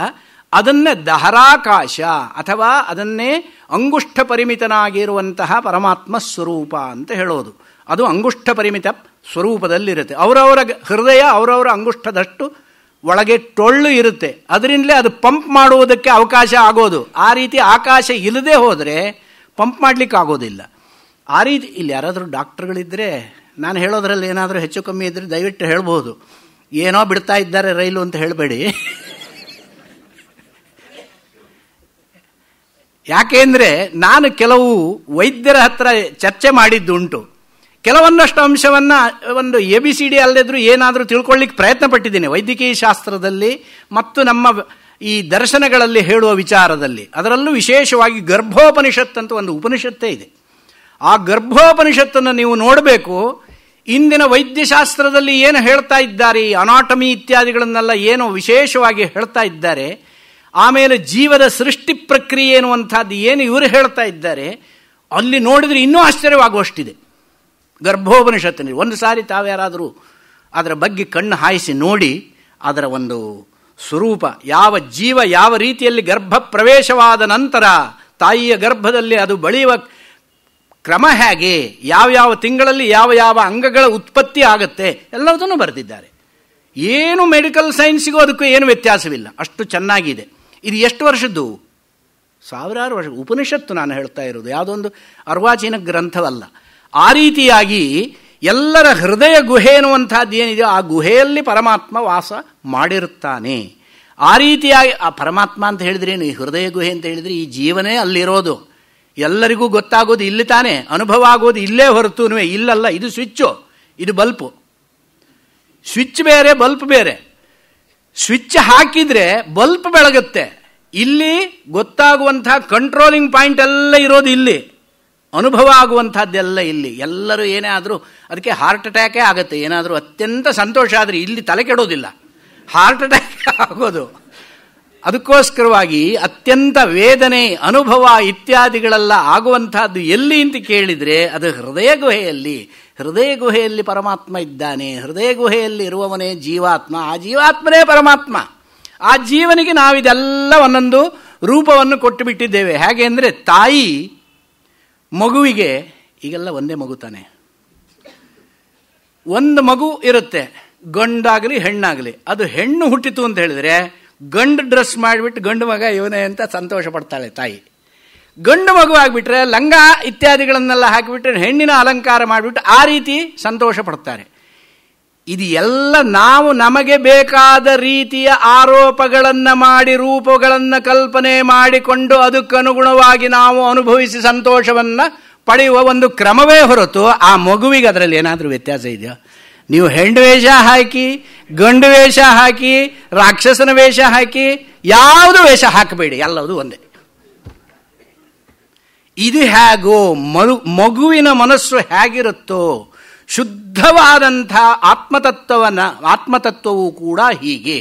ಅದನ್ನೇ ದಹರಾಕಾಶ ಅಥವಾ ಅದನ್ನೇ ಅಂಗುಷ್ಠ ಪರಿಮಿತನಾಗಿರುವಂತಹ ಪರಮಾತ್ಮ ಸ್ವರೂಪ ಅಂತ ಹೇಳೋದು ಅದು ಅಂಗುಷ್ಠ ಪರಿಮಿತ ಸ್ವರೂಪದಲ್ಲಿರುತ್ತೆ ಅವರವರ ಹೃದಯ ಅವರವರ ಅಂಗುಷ್ಠದಷ್ಟು ಒಳಗೆ ಟೊಳ್ಳು ಇರುತ್ತೆ ಅದರಿಂದಲೇ ಅದು ಪಂಪ್ ಮಾಡುವುದಕ್ಕೆ ಅವಕಾಶ ಆಗೋದು ಆ ರೀತಿ ಆಕಾಶ ಇಲ್ಲದೆ ಹೋದರೆ ಪಂಪ್ ಆಗೋದಿಲ್ಲ ಆ ರೀತಿ ಇಲ್ಲಿ ಯಾರಾದರೂ ಡಾಕ್ಟರ್ಗಳಿದ್ದರೆ ನಾನು ಹೇಳೋದ್ರಲ್ಲಿ ಏನಾದರೂ ಹೆಚ್ಚು ಕಮ್ಮಿ ಇದ್ದರೆ ದಯವಿಟ್ಟು ಹೇಳ್ಬೋದು ಏನೋ ಬಿಡ್ತಾ ಇದ್ದಾರೆ ರೈಲು ಅಂತ ಹೇಳಬೇಡಿ ಯಾಕೆಂದರೆ ನಾನು ಕೆಲವು ವೈದ್ಯರ ಹತ್ರ ಚರ್ಚೆ ಮಾಡಿದ್ದುಂಟು ಕೆಲವೊಂದಷ್ಟು ಅಂಶವನ್ನು ಒಂದು ಎ ಬಿ ಸಿ ಡಿ ಅಲ್ಲದ್ರೂ ಏನಾದರೂ ತಿಳ್ಕೊಳ್ಳಿಕ್ಕೆ ಪ್ರಯತ್ನ ಪಟ್ಟಿದ್ದೀನಿ ವೈದ್ಯಕೀಯ ಶಾಸ್ತ್ರದಲ್ಲಿ ಮತ್ತು ನಮ್ಮ ಈ ದರ್ಶನಗಳಲ್ಲಿ ಹೇಳುವ ವಿಚಾರದಲ್ಲಿ ಅದರಲ್ಲೂ ವಿಶೇಷವಾಗಿ ಗರ್ಭೋಪನಿಷತ್ ಅಂತ ಒಂದು ಉಪನಿಷತ್ತೇ ಇದೆ ಆ ಗರ್ಭೋಪನಿಷತ್ತನ್ನು ನೀವು ನೋಡಬೇಕು ಇಂದಿನ ವೈದ್ಯಶಾಸ್ತ್ರದಲ್ಲಿ ಏನು ಹೇಳ್ತಾ ಇದ್ದಾರೆ ಈ ಅನಾಟಮಿ ಇತ್ಯಾದಿಗಳನ್ನೆಲ್ಲ ಏನು ವಿಶೇಷವಾಗಿ ಹೇಳ್ತಾ ಇದ್ದಾರೆ ಆಮೇಲೆ ಜೀವದ ಸೃಷ್ಟಿ ಪ್ರಕ್ರಿಯೆ ಎನ್ನುವಂಥದ್ದು ಏನು ಇವರು ಹೇಳ್ತಾ ಇದ್ದಾರೆ ಅಲ್ಲಿ ನೋಡಿದರೆ ಇನ್ನೂ ಆಶ್ಚರ್ಯವಾಗುವಷ್ಟಿದೆ ಗರ್ಭೋಪನಿಷತ್ತಿನಲ್ಲಿ ಒಂದು ಸಾರಿ ತಾವ್ಯಾರಾದರೂ ಅದರ ಬಗ್ಗೆ ಕಣ್ಣು ಹಾಯಿಸಿ ನೋಡಿ ಅದರ ಒಂದು ಸ್ವರೂಪ ಯಾವ ಜೀವ ಯಾವ ರೀತಿಯಲ್ಲಿ ಗರ್ಭ ಪ್ರವೇಶವಾದ ನಂತರ ತಾಯಿಯ ಗರ್ಭದಲ್ಲಿ ಅದು ಬಳಿಯುವ ಕ್ರಮ ಹೇಗೆ ಯಾವ ಯಾವ ತಿಂಗಳಲ್ಲಿ ಯಾವ ಯಾವ ಅಂಗಗಳ ಉತ್ಪತ್ತಿ ಆಗುತ್ತೆ ಎಲ್ಲದನ್ನು ಬರೆದಿದ್ದಾರೆ ಏನು ಮೆಡಿಕಲ್ ಸೈನ್ಸಿಗೂ ಅದಕ್ಕೂ ಏನು ವ್ಯತ್ಯಾಸವಿಲ್ಲ ಅಷ್ಟು ಚೆನ್ನಾಗಿದೆ ಇದು ಎಷ್ಟು ವರ್ಷದ್ದು ಸಾವಿರಾರು ವರ್ಷ ಉಪನಿಷತ್ತು ನಾನು ಹೇಳ್ತಾ ಇರೋದು ಯಾವುದೊಂದು ಅರ್ವಾಚೀನ ಗ್ರಂಥವಲ್ಲ ಆ ರೀತಿಯಾಗಿ ಎಲ್ಲರ ಹೃದಯ ಗುಹೆ ಎನ್ನುವಂಥದ್ದು ಏನಿದೆಯೋ ಆ ಗುಹೆಯಲ್ಲಿ ಪರಮಾತ್ಮ ವಾಸ ಮಾಡಿರುತ್ತಾನೆ ಆ ರೀತಿಯಾಗಿ ಆ ಪರಮಾತ್ಮ ಅಂತ ಏನು ಈ ಹೃದಯ ಗುಹೆ ಅಂತ ಹೇಳಿದರೆ ಈ ಜೀವನೇ ಅಲ್ಲಿರೋದು ಎಲ್ಲರಿಗೂ ಗೊತ್ತಾಗೋದು ಇಲ್ಲಿ ತಾನೇ ಅನುಭವ ಆಗೋದು ಇಲ್ಲೇ ಹೊರತು ಇಲ್ಲಲ್ಲ ಇದು ಸ್ವಿಚ್ಚು ಇದು ಬಲ್ಪು ಸ್ವಿಚ್ ಬೇರೆ ಬಲ್ಪ್ ಬೇರೆ ಸ್ವಿಚ್ ಹಾಕಿದರೆ ಬಲ್ಪ್ ಬೆಳಗುತ್ತೆ ಇಲ್ಲಿ ಗೊತ್ತಾಗುವಂತಹ ಕಂಟ್ರೋಲಿಂಗ್ ಪಾಯಿಂಟ್ ಎಲ್ಲ ಇರೋದು ಇಲ್ಲಿ ಅನುಭವ ಆಗುವಂತಹದ್ದೆಲ್ಲ ಇಲ್ಲಿ ಎಲ್ಲರೂ ಏನೇ ಆದರೂ ಅದಕ್ಕೆ ಹಾರ್ಟ್ ಅಟ್ಯಾಕೇ ಆಗುತ್ತೆ ಏನಾದರೂ ಅತ್ಯಂತ ಸಂತೋಷ ಆದರೆ ಇಲ್ಲಿ ತಲೆ ಕೆಡೋದಿಲ್ಲ ಹಾರ್ಟ್ ಅಟ್ಯಾಕ್ ಆಗೋದು ಅದಕ್ಕೋಸ್ಕರವಾಗಿ ಅತ್ಯಂತ ವೇದನೆ ಅನುಭವ ಇತ್ಯಾದಿಗಳೆಲ್ಲ ಆಗುವಂತಹದ್ದು ಎಲ್ಲಿ ಅಂತ ಕೇಳಿದರೆ ಅದು ಹೃದಯ ಗುಹೆಯಲ್ಲಿ ಹೃದಯ ಗುಹೆಯಲ್ಲಿ ಪರಮಾತ್ಮ ಇದ್ದಾನೆ ಹೃದಯ ಗುಹೆಯಲ್ಲಿ ಇರುವವನೇ ಜೀವಾತ್ಮ ಆ ಜೀವಾತ್ಮನೇ ಪರಮಾತ್ಮ ಆ ಜೀವನಿಗೆ ನಾವಿದೆಲ್ಲ ಒಂದೊಂದು ರೂಪವನ್ನು ಕೊಟ್ಟು ಬಿಟ್ಟಿದ್ದೇವೆ ಹೇಗೆ ಅಂದರೆ ತಾಯಿ ಮಗುವಿಗೆ ಈಗೆಲ್ಲ ಒಂದೇ ಮಗು ತಾನೆ ಒಂದು ಮಗು ಇರುತ್ತೆ ಗಂಡಾಗಲಿ ಹೆಣ್ಣಾಗಲಿ ಅದು ಹೆಣ್ಣು ಹುಟ್ಟಿತು ಅಂತ ಹೇಳಿದರೆ ಗಂಡು ಡ್ರೆಸ್ ಮಾಡಿಬಿಟ್ಟು ಗಂಡು ಮಗ ಇವನೇ ಅಂತ ಸಂತೋಷ ಪಡ್ತಾಳೆ ತಾಯಿ ಗಂಡು ಮಗು ಆಗಿಬಿಟ್ರೆ ಲಂಗ ಇತ್ಯಾದಿಗಳನ್ನೆಲ್ಲ ಹಾಕಿಬಿಟ್ರೆ ಹೆಣ್ಣಿನ ಅಲಂಕಾರ ಮಾಡಿಬಿಟ್ಟು ಆ ರೀತಿ ಸಂತೋಷ ಪಡ್ತಾರೆ ಇದು ಎಲ್ಲ ನಾವು ನಮಗೆ ಬೇಕಾದ ರೀತಿಯ ಆರೋಪಗಳನ್ನು ಮಾಡಿ ರೂಪಗಳನ್ನು ಕಲ್ಪನೆ ಮಾಡಿಕೊಂಡು ಅದಕ್ಕನುಗುಣವಾಗಿ ನಾವು ಅನುಭವಿಸಿ ಸಂತೋಷವನ್ನು ಪಡೆಯುವ ಒಂದು ಕ್ರಮವೇ ಹೊರತು ಆ ಮಗುವಿಗೆ ಅದರಲ್ಲಿ ಏನಾದರೂ ವ್ಯತ್ಯಾಸ ಇದೆಯೋ ನೀವು ಹೆಣ್ಣು ವೇಷ ಹಾಕಿ ಗಂಡು ವೇಷ ಹಾಕಿ ರಾಕ್ಷಸನ ವೇಷ ಹಾಕಿ ಯಾವುದು ವೇಷ ಹಾಕಬೇಡಿ ಎಲ್ಲವೂ ಒಂದೇ ಇದು ಹೇಗೋ ಮರು ಮಗುವಿನ ಮನಸ್ಸು ಹೇಗಿರುತ್ತೋ ಶುದ್ಧವಾದಂಥ ಆತ್ಮತತ್ವವನ್ನು ಆತ್ಮತತ್ವವು ಕೂಡ ಹೀಗೆ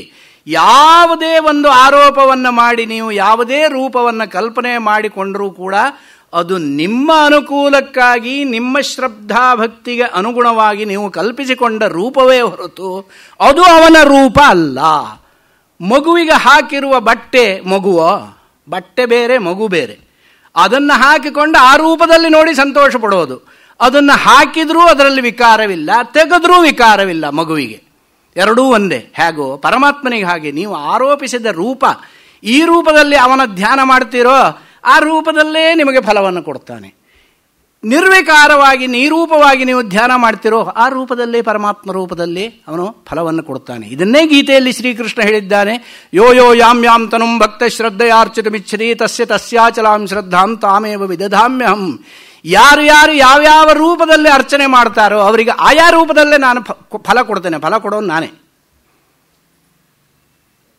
ಯಾವುದೇ ಒಂದು ಆರೋಪವನ್ನು ಮಾಡಿ ನೀವು ಯಾವುದೇ ರೂಪವನ್ನು ಕಲ್ಪನೆ ಮಾಡಿಕೊಂಡರೂ ಕೂಡ ಅದು ನಿಮ್ಮ ಅನುಕೂಲಕ್ಕಾಗಿ ನಿಮ್ಮ ಶ್ರದ್ಧಾಭಕ್ತಿಗೆ ಅನುಗುಣವಾಗಿ ನೀವು ಕಲ್ಪಿಸಿಕೊಂಡ ರೂಪವೇ ಹೊರತು ಅದು ಅವನ ರೂಪ ಅಲ್ಲ ಮಗುವಿಗೆ ಹಾಕಿರುವ ಬಟ್ಟೆ ಮಗುವ ಬಟ್ಟೆ ಬೇರೆ ಮಗು ಬೇರೆ ಅದನ್ನು ಹಾಕಿಕೊಂಡು ಆ ರೂಪದಲ್ಲಿ ನೋಡಿ ಸಂತೋಷ ಪಡೋದು ಅದನ್ನು ಹಾಕಿದರೂ ಅದರಲ್ಲಿ ವಿಕಾರವಿಲ್ಲ ತೆಗೆದರೂ ವಿಕಾರವಿಲ್ಲ ಮಗುವಿಗೆ ಎರಡೂ ಒಂದೇ ಹೇಗೋ ಪರಮಾತ್ಮನಿಗೆ ಹಾಗೆ ನೀವು ಆರೋಪಿಸಿದ ರೂಪ ಈ ರೂಪದಲ್ಲಿ ಅವನ ಧ್ಯಾನ ಮಾಡ್ತೀರೋ ಆ ರೂಪದಲ್ಲೇ ನಿಮಗೆ ಫಲವನ್ನು ಕೊಡ್ತಾನೆ ನಿರ್ವಿಕಾರವಾಗಿ ನೀರೂಪವಾಗಿ ನೀವು ಧ್ಯಾನ ಮಾಡ್ತಿರೋ ಆ ರೂಪದಲ್ಲಿ ಪರಮಾತ್ಮ ರೂಪದಲ್ಲಿ ಅವನು ಫಲವನ್ನು ಕೊಡುತ್ತಾನೆ ಇದನ್ನೇ ಗೀತೆಯಲ್ಲಿ ಶ್ರೀಕೃಷ್ಣ ಹೇಳಿದ್ದಾನೆ ಯೋ ಯೋ ಯಾಮ್ ಯಾಂ ತನುಂ ಭಕ್ತ ಶ್ರದ್ಧೆಯಾರ್ಚಿತುಮಿಚ್ಛರಿ ತಸ್ಯ ತಸ್ಯಾಚಲಾಂ ಶ್ರದ್ಧಾಂ ತಾಮೇವ ವಿಧಧಾಮ್ಯಹಂ ಯಾರು ಯಾರು ಯಾವ್ಯಾವ ರೂಪದಲ್ಲಿ ಅರ್ಚನೆ ಮಾಡ್ತಾರೋ ಅವರಿಗೆ ಆಯಾ ರೂಪದಲ್ಲೇ ನಾನು ಫಲ ಕೊಡ್ತೇನೆ ಫಲ ಕೊಡೋ ನಾನೇ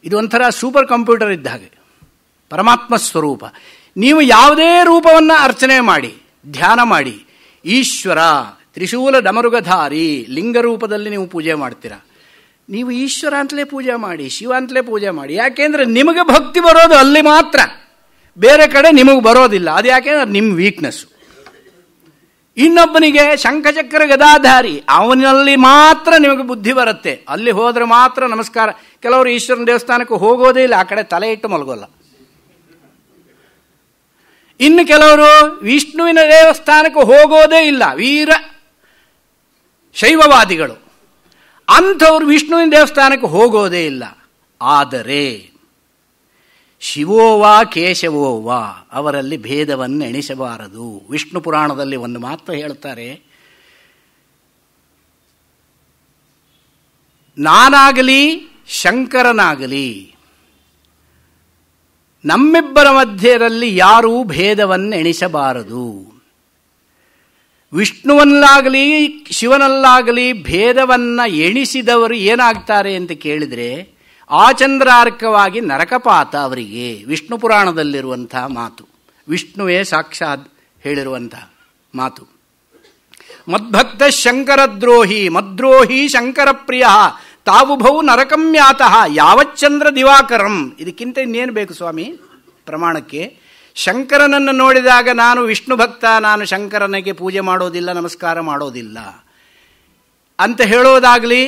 ಇದು ಒಂಥರ ಸೂಪರ್ ಕಂಪ್ಯೂಟರ್ ಇದ್ದ ಹಾಗೆ ಪರಮಾತ್ಮ ಸ್ವರೂಪ ನೀವು ಯಾವುದೇ ರೂಪವನ್ನು ಅರ್ಚನೆ ಮಾಡಿ ಧ್ಯಾನ ಮಾಡಿ ಈಶ್ವರ ತ್ರಿಶೂಲ ಡಮರುಗಧಾರಿ ಲಿಂಗ ರೂಪದಲ್ಲಿ ನೀವು ಪೂಜೆ ಮಾಡ್ತೀರಾ ನೀವು ಈಶ್ವರ ಅಂತಲೇ ಪೂಜೆ ಮಾಡಿ ಶಿವ ಅಂತಲೇ ಪೂಜೆ ಮಾಡಿ ಯಾಕೆಂದ್ರೆ ನಿಮಗೆ ಭಕ್ತಿ ಬರೋದು ಅಲ್ಲಿ ಮಾತ್ರ ಬೇರೆ ಕಡೆ ನಿಮಗೆ ಬರೋದಿಲ್ಲ ಅದು ಯಾಕೆಂದ್ರೆ ನಿಮ್ಮ ವೀಕ್ನೆಸ್ಸು ಇನ್ನೊಬ್ಬನಿಗೆ ಶಂಖಚಕ್ರ ಗದಾಧಾರಿ ಅವನಲ್ಲಿ ಮಾತ್ರ ನಿಮಗೆ ಬುದ್ಧಿ ಬರುತ್ತೆ ಅಲ್ಲಿ ಹೋದ್ರೆ ಮಾತ್ರ ನಮಸ್ಕಾರ ಕೆಲವರು ಈಶ್ವರನ ದೇವಸ್ಥಾನಕ್ಕೆ ಹೋಗೋದೇ ಇಲ್ಲ ಆ ಕಡೆ ತಲೆ ಇಟ್ಟು ಮಲಗೋಲ್ಲ ಇನ್ನು ಕೆಲವರು ವಿಷ್ಣುವಿನ ದೇವಸ್ಥಾನಕ್ಕೆ ಹೋಗೋದೇ ಇಲ್ಲ ವೀರ ಶೈವವಾದಿಗಳು ಅಂಥವ್ರು ವಿಷ್ಣುವಿನ ದೇವಸ್ಥಾನಕ್ಕೆ ಹೋಗೋದೇ ಇಲ್ಲ ಆದರೆ ಶಿವೋವಾ ಕೇಶವೋವಾ ಅವರಲ್ಲಿ ಭೇದವನ್ನು ಎಣಿಸಬಾರದು ವಿಷ್ಣು ಪುರಾಣದಲ್ಲಿ ಒಂದು ಮಾತ್ರ ಹೇಳ್ತಾರೆ ನಾನಾಗಲಿ ಶಂಕರನಾಗಲಿ ನಮ್ಮಿಬ್ಬರ ಮಧ್ಯದಲ್ಲಿ ಯಾರೂ ಭೇದವನ್ನು ಎಣಿಸಬಾರದು ವಿಷ್ಣುವನ್ನಾಗಲಿ ಶಿವನಲ್ಲಾಗಲಿ ಭೇದವನ್ನು ಎಣಿಸಿದವರು ಏನಾಗ್ತಾರೆ ಅಂತ ಕೇಳಿದರೆ ಆಚಂದ್ರಾರ್ಕವಾಗಿ ನರಕಪಾತ ಅವರಿಗೆ ವಿಷ್ಣು ಪುರಾಣದಲ್ಲಿರುವಂತಹ ಮಾತು ವಿಷ್ಣುವೇ ಸಾಕ್ಷಾತ್ ಹೇಳಿರುವಂತಹ ಮಾತು ಮದ್ಭಕ್ತ ಶಂಕರದ್ರೋಹಿ ಮದ್ರೋಹಿ ಶಂಕರಪ್ರಿಯ ಬಹು ನರಕಮ್ಯಾತ ಯಾವಚ್ಚಂದ್ರ ದಿವಾಕರಂ ಇದಕ್ಕಿಂತ ಇನ್ನೇನು ಬೇಕು ಸ್ವಾಮಿ ಪ್ರಮಾಣಕ್ಕೆ ಶಂಕರನನ್ನು ನೋಡಿದಾಗ ನಾನು ವಿಷ್ಣು ಭಕ್ತ ನಾನು ಶಂಕರನಿಗೆ ಪೂಜೆ ಮಾಡೋದಿಲ್ಲ ನಮಸ್ಕಾರ ಮಾಡೋದಿಲ್ಲ ಅಂತ ಹೇಳೋದಾಗಲಿ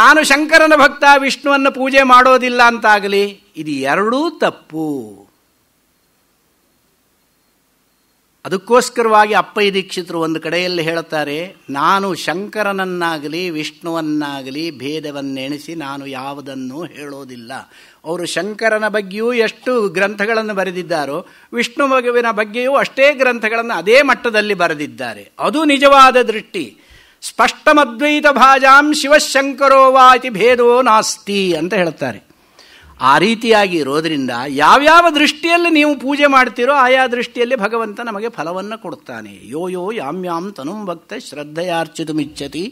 ನಾನು ಶಂಕರನ ಭಕ್ತ ವಿಷ್ಣುವನ್ನು ಪೂಜೆ ಮಾಡೋದಿಲ್ಲ ಅಂತಾಗಲಿ ಇದು ಎರಡೂ ತಪ್ಪು ಅದಕ್ಕೋಸ್ಕರವಾಗಿ ಅಪ್ಪಯ್ಯ ದೀಕ್ಷಿತರು ಒಂದು ಕಡೆಯಲ್ಲಿ ಹೇಳುತ್ತಾರೆ ನಾನು ಶಂಕರನನ್ನಾಗಲಿ ವಿಷ್ಣುವನ್ನಾಗಲಿ ಭೇದವನ್ನೆಣಿಸಿ ನಾನು ಯಾವುದನ್ನು ಹೇಳೋದಿಲ್ಲ ಅವರು ಶಂಕರನ ಬಗ್ಗೆಯೂ ಎಷ್ಟು ಗ್ರಂಥಗಳನ್ನು ಬರೆದಿದ್ದಾರೋ ವಿಷ್ಣು ಮಗುವಿನ ಬಗ್ಗೆಯೂ ಅಷ್ಟೇ ಗ್ರಂಥಗಳನ್ನು ಅದೇ ಮಟ್ಟದಲ್ಲಿ ಬರೆದಿದ್ದಾರೆ ಅದು ನಿಜವಾದ ದೃಷ್ಟಿ ಸ್ಪಷ್ಟಮದ್ವೈತ ಭಾಜಾಂ ಶಿವಶಂಕರೋವಾತಿ ಭೇದೋ ನಾಸ್ತಿ ಅಂತ ಹೇಳ್ತಾರೆ ಆ ರೀತಿಯಾಗಿ ಇರೋದರಿಂದ ಯಾವ್ಯಾವ ದೃಷ್ಟಿಯಲ್ಲಿ ನೀವು ಪೂಜೆ ಮಾಡ್ತೀರೋ ಆಯಾ ದೃಷ್ಟಿಯಲ್ಲಿ ಭಗವಂತ ನಮಗೆ ಫಲವನ್ನು ಕೊಡುತ್ತಾನೆ ಯೋ ಯೋ ಯಾಂ ತನುಂ ಭಕ್ತ ಶ್ರದ್ಧೆಯಾರ್ಚಿತುಮಿಚ್ಚತಿ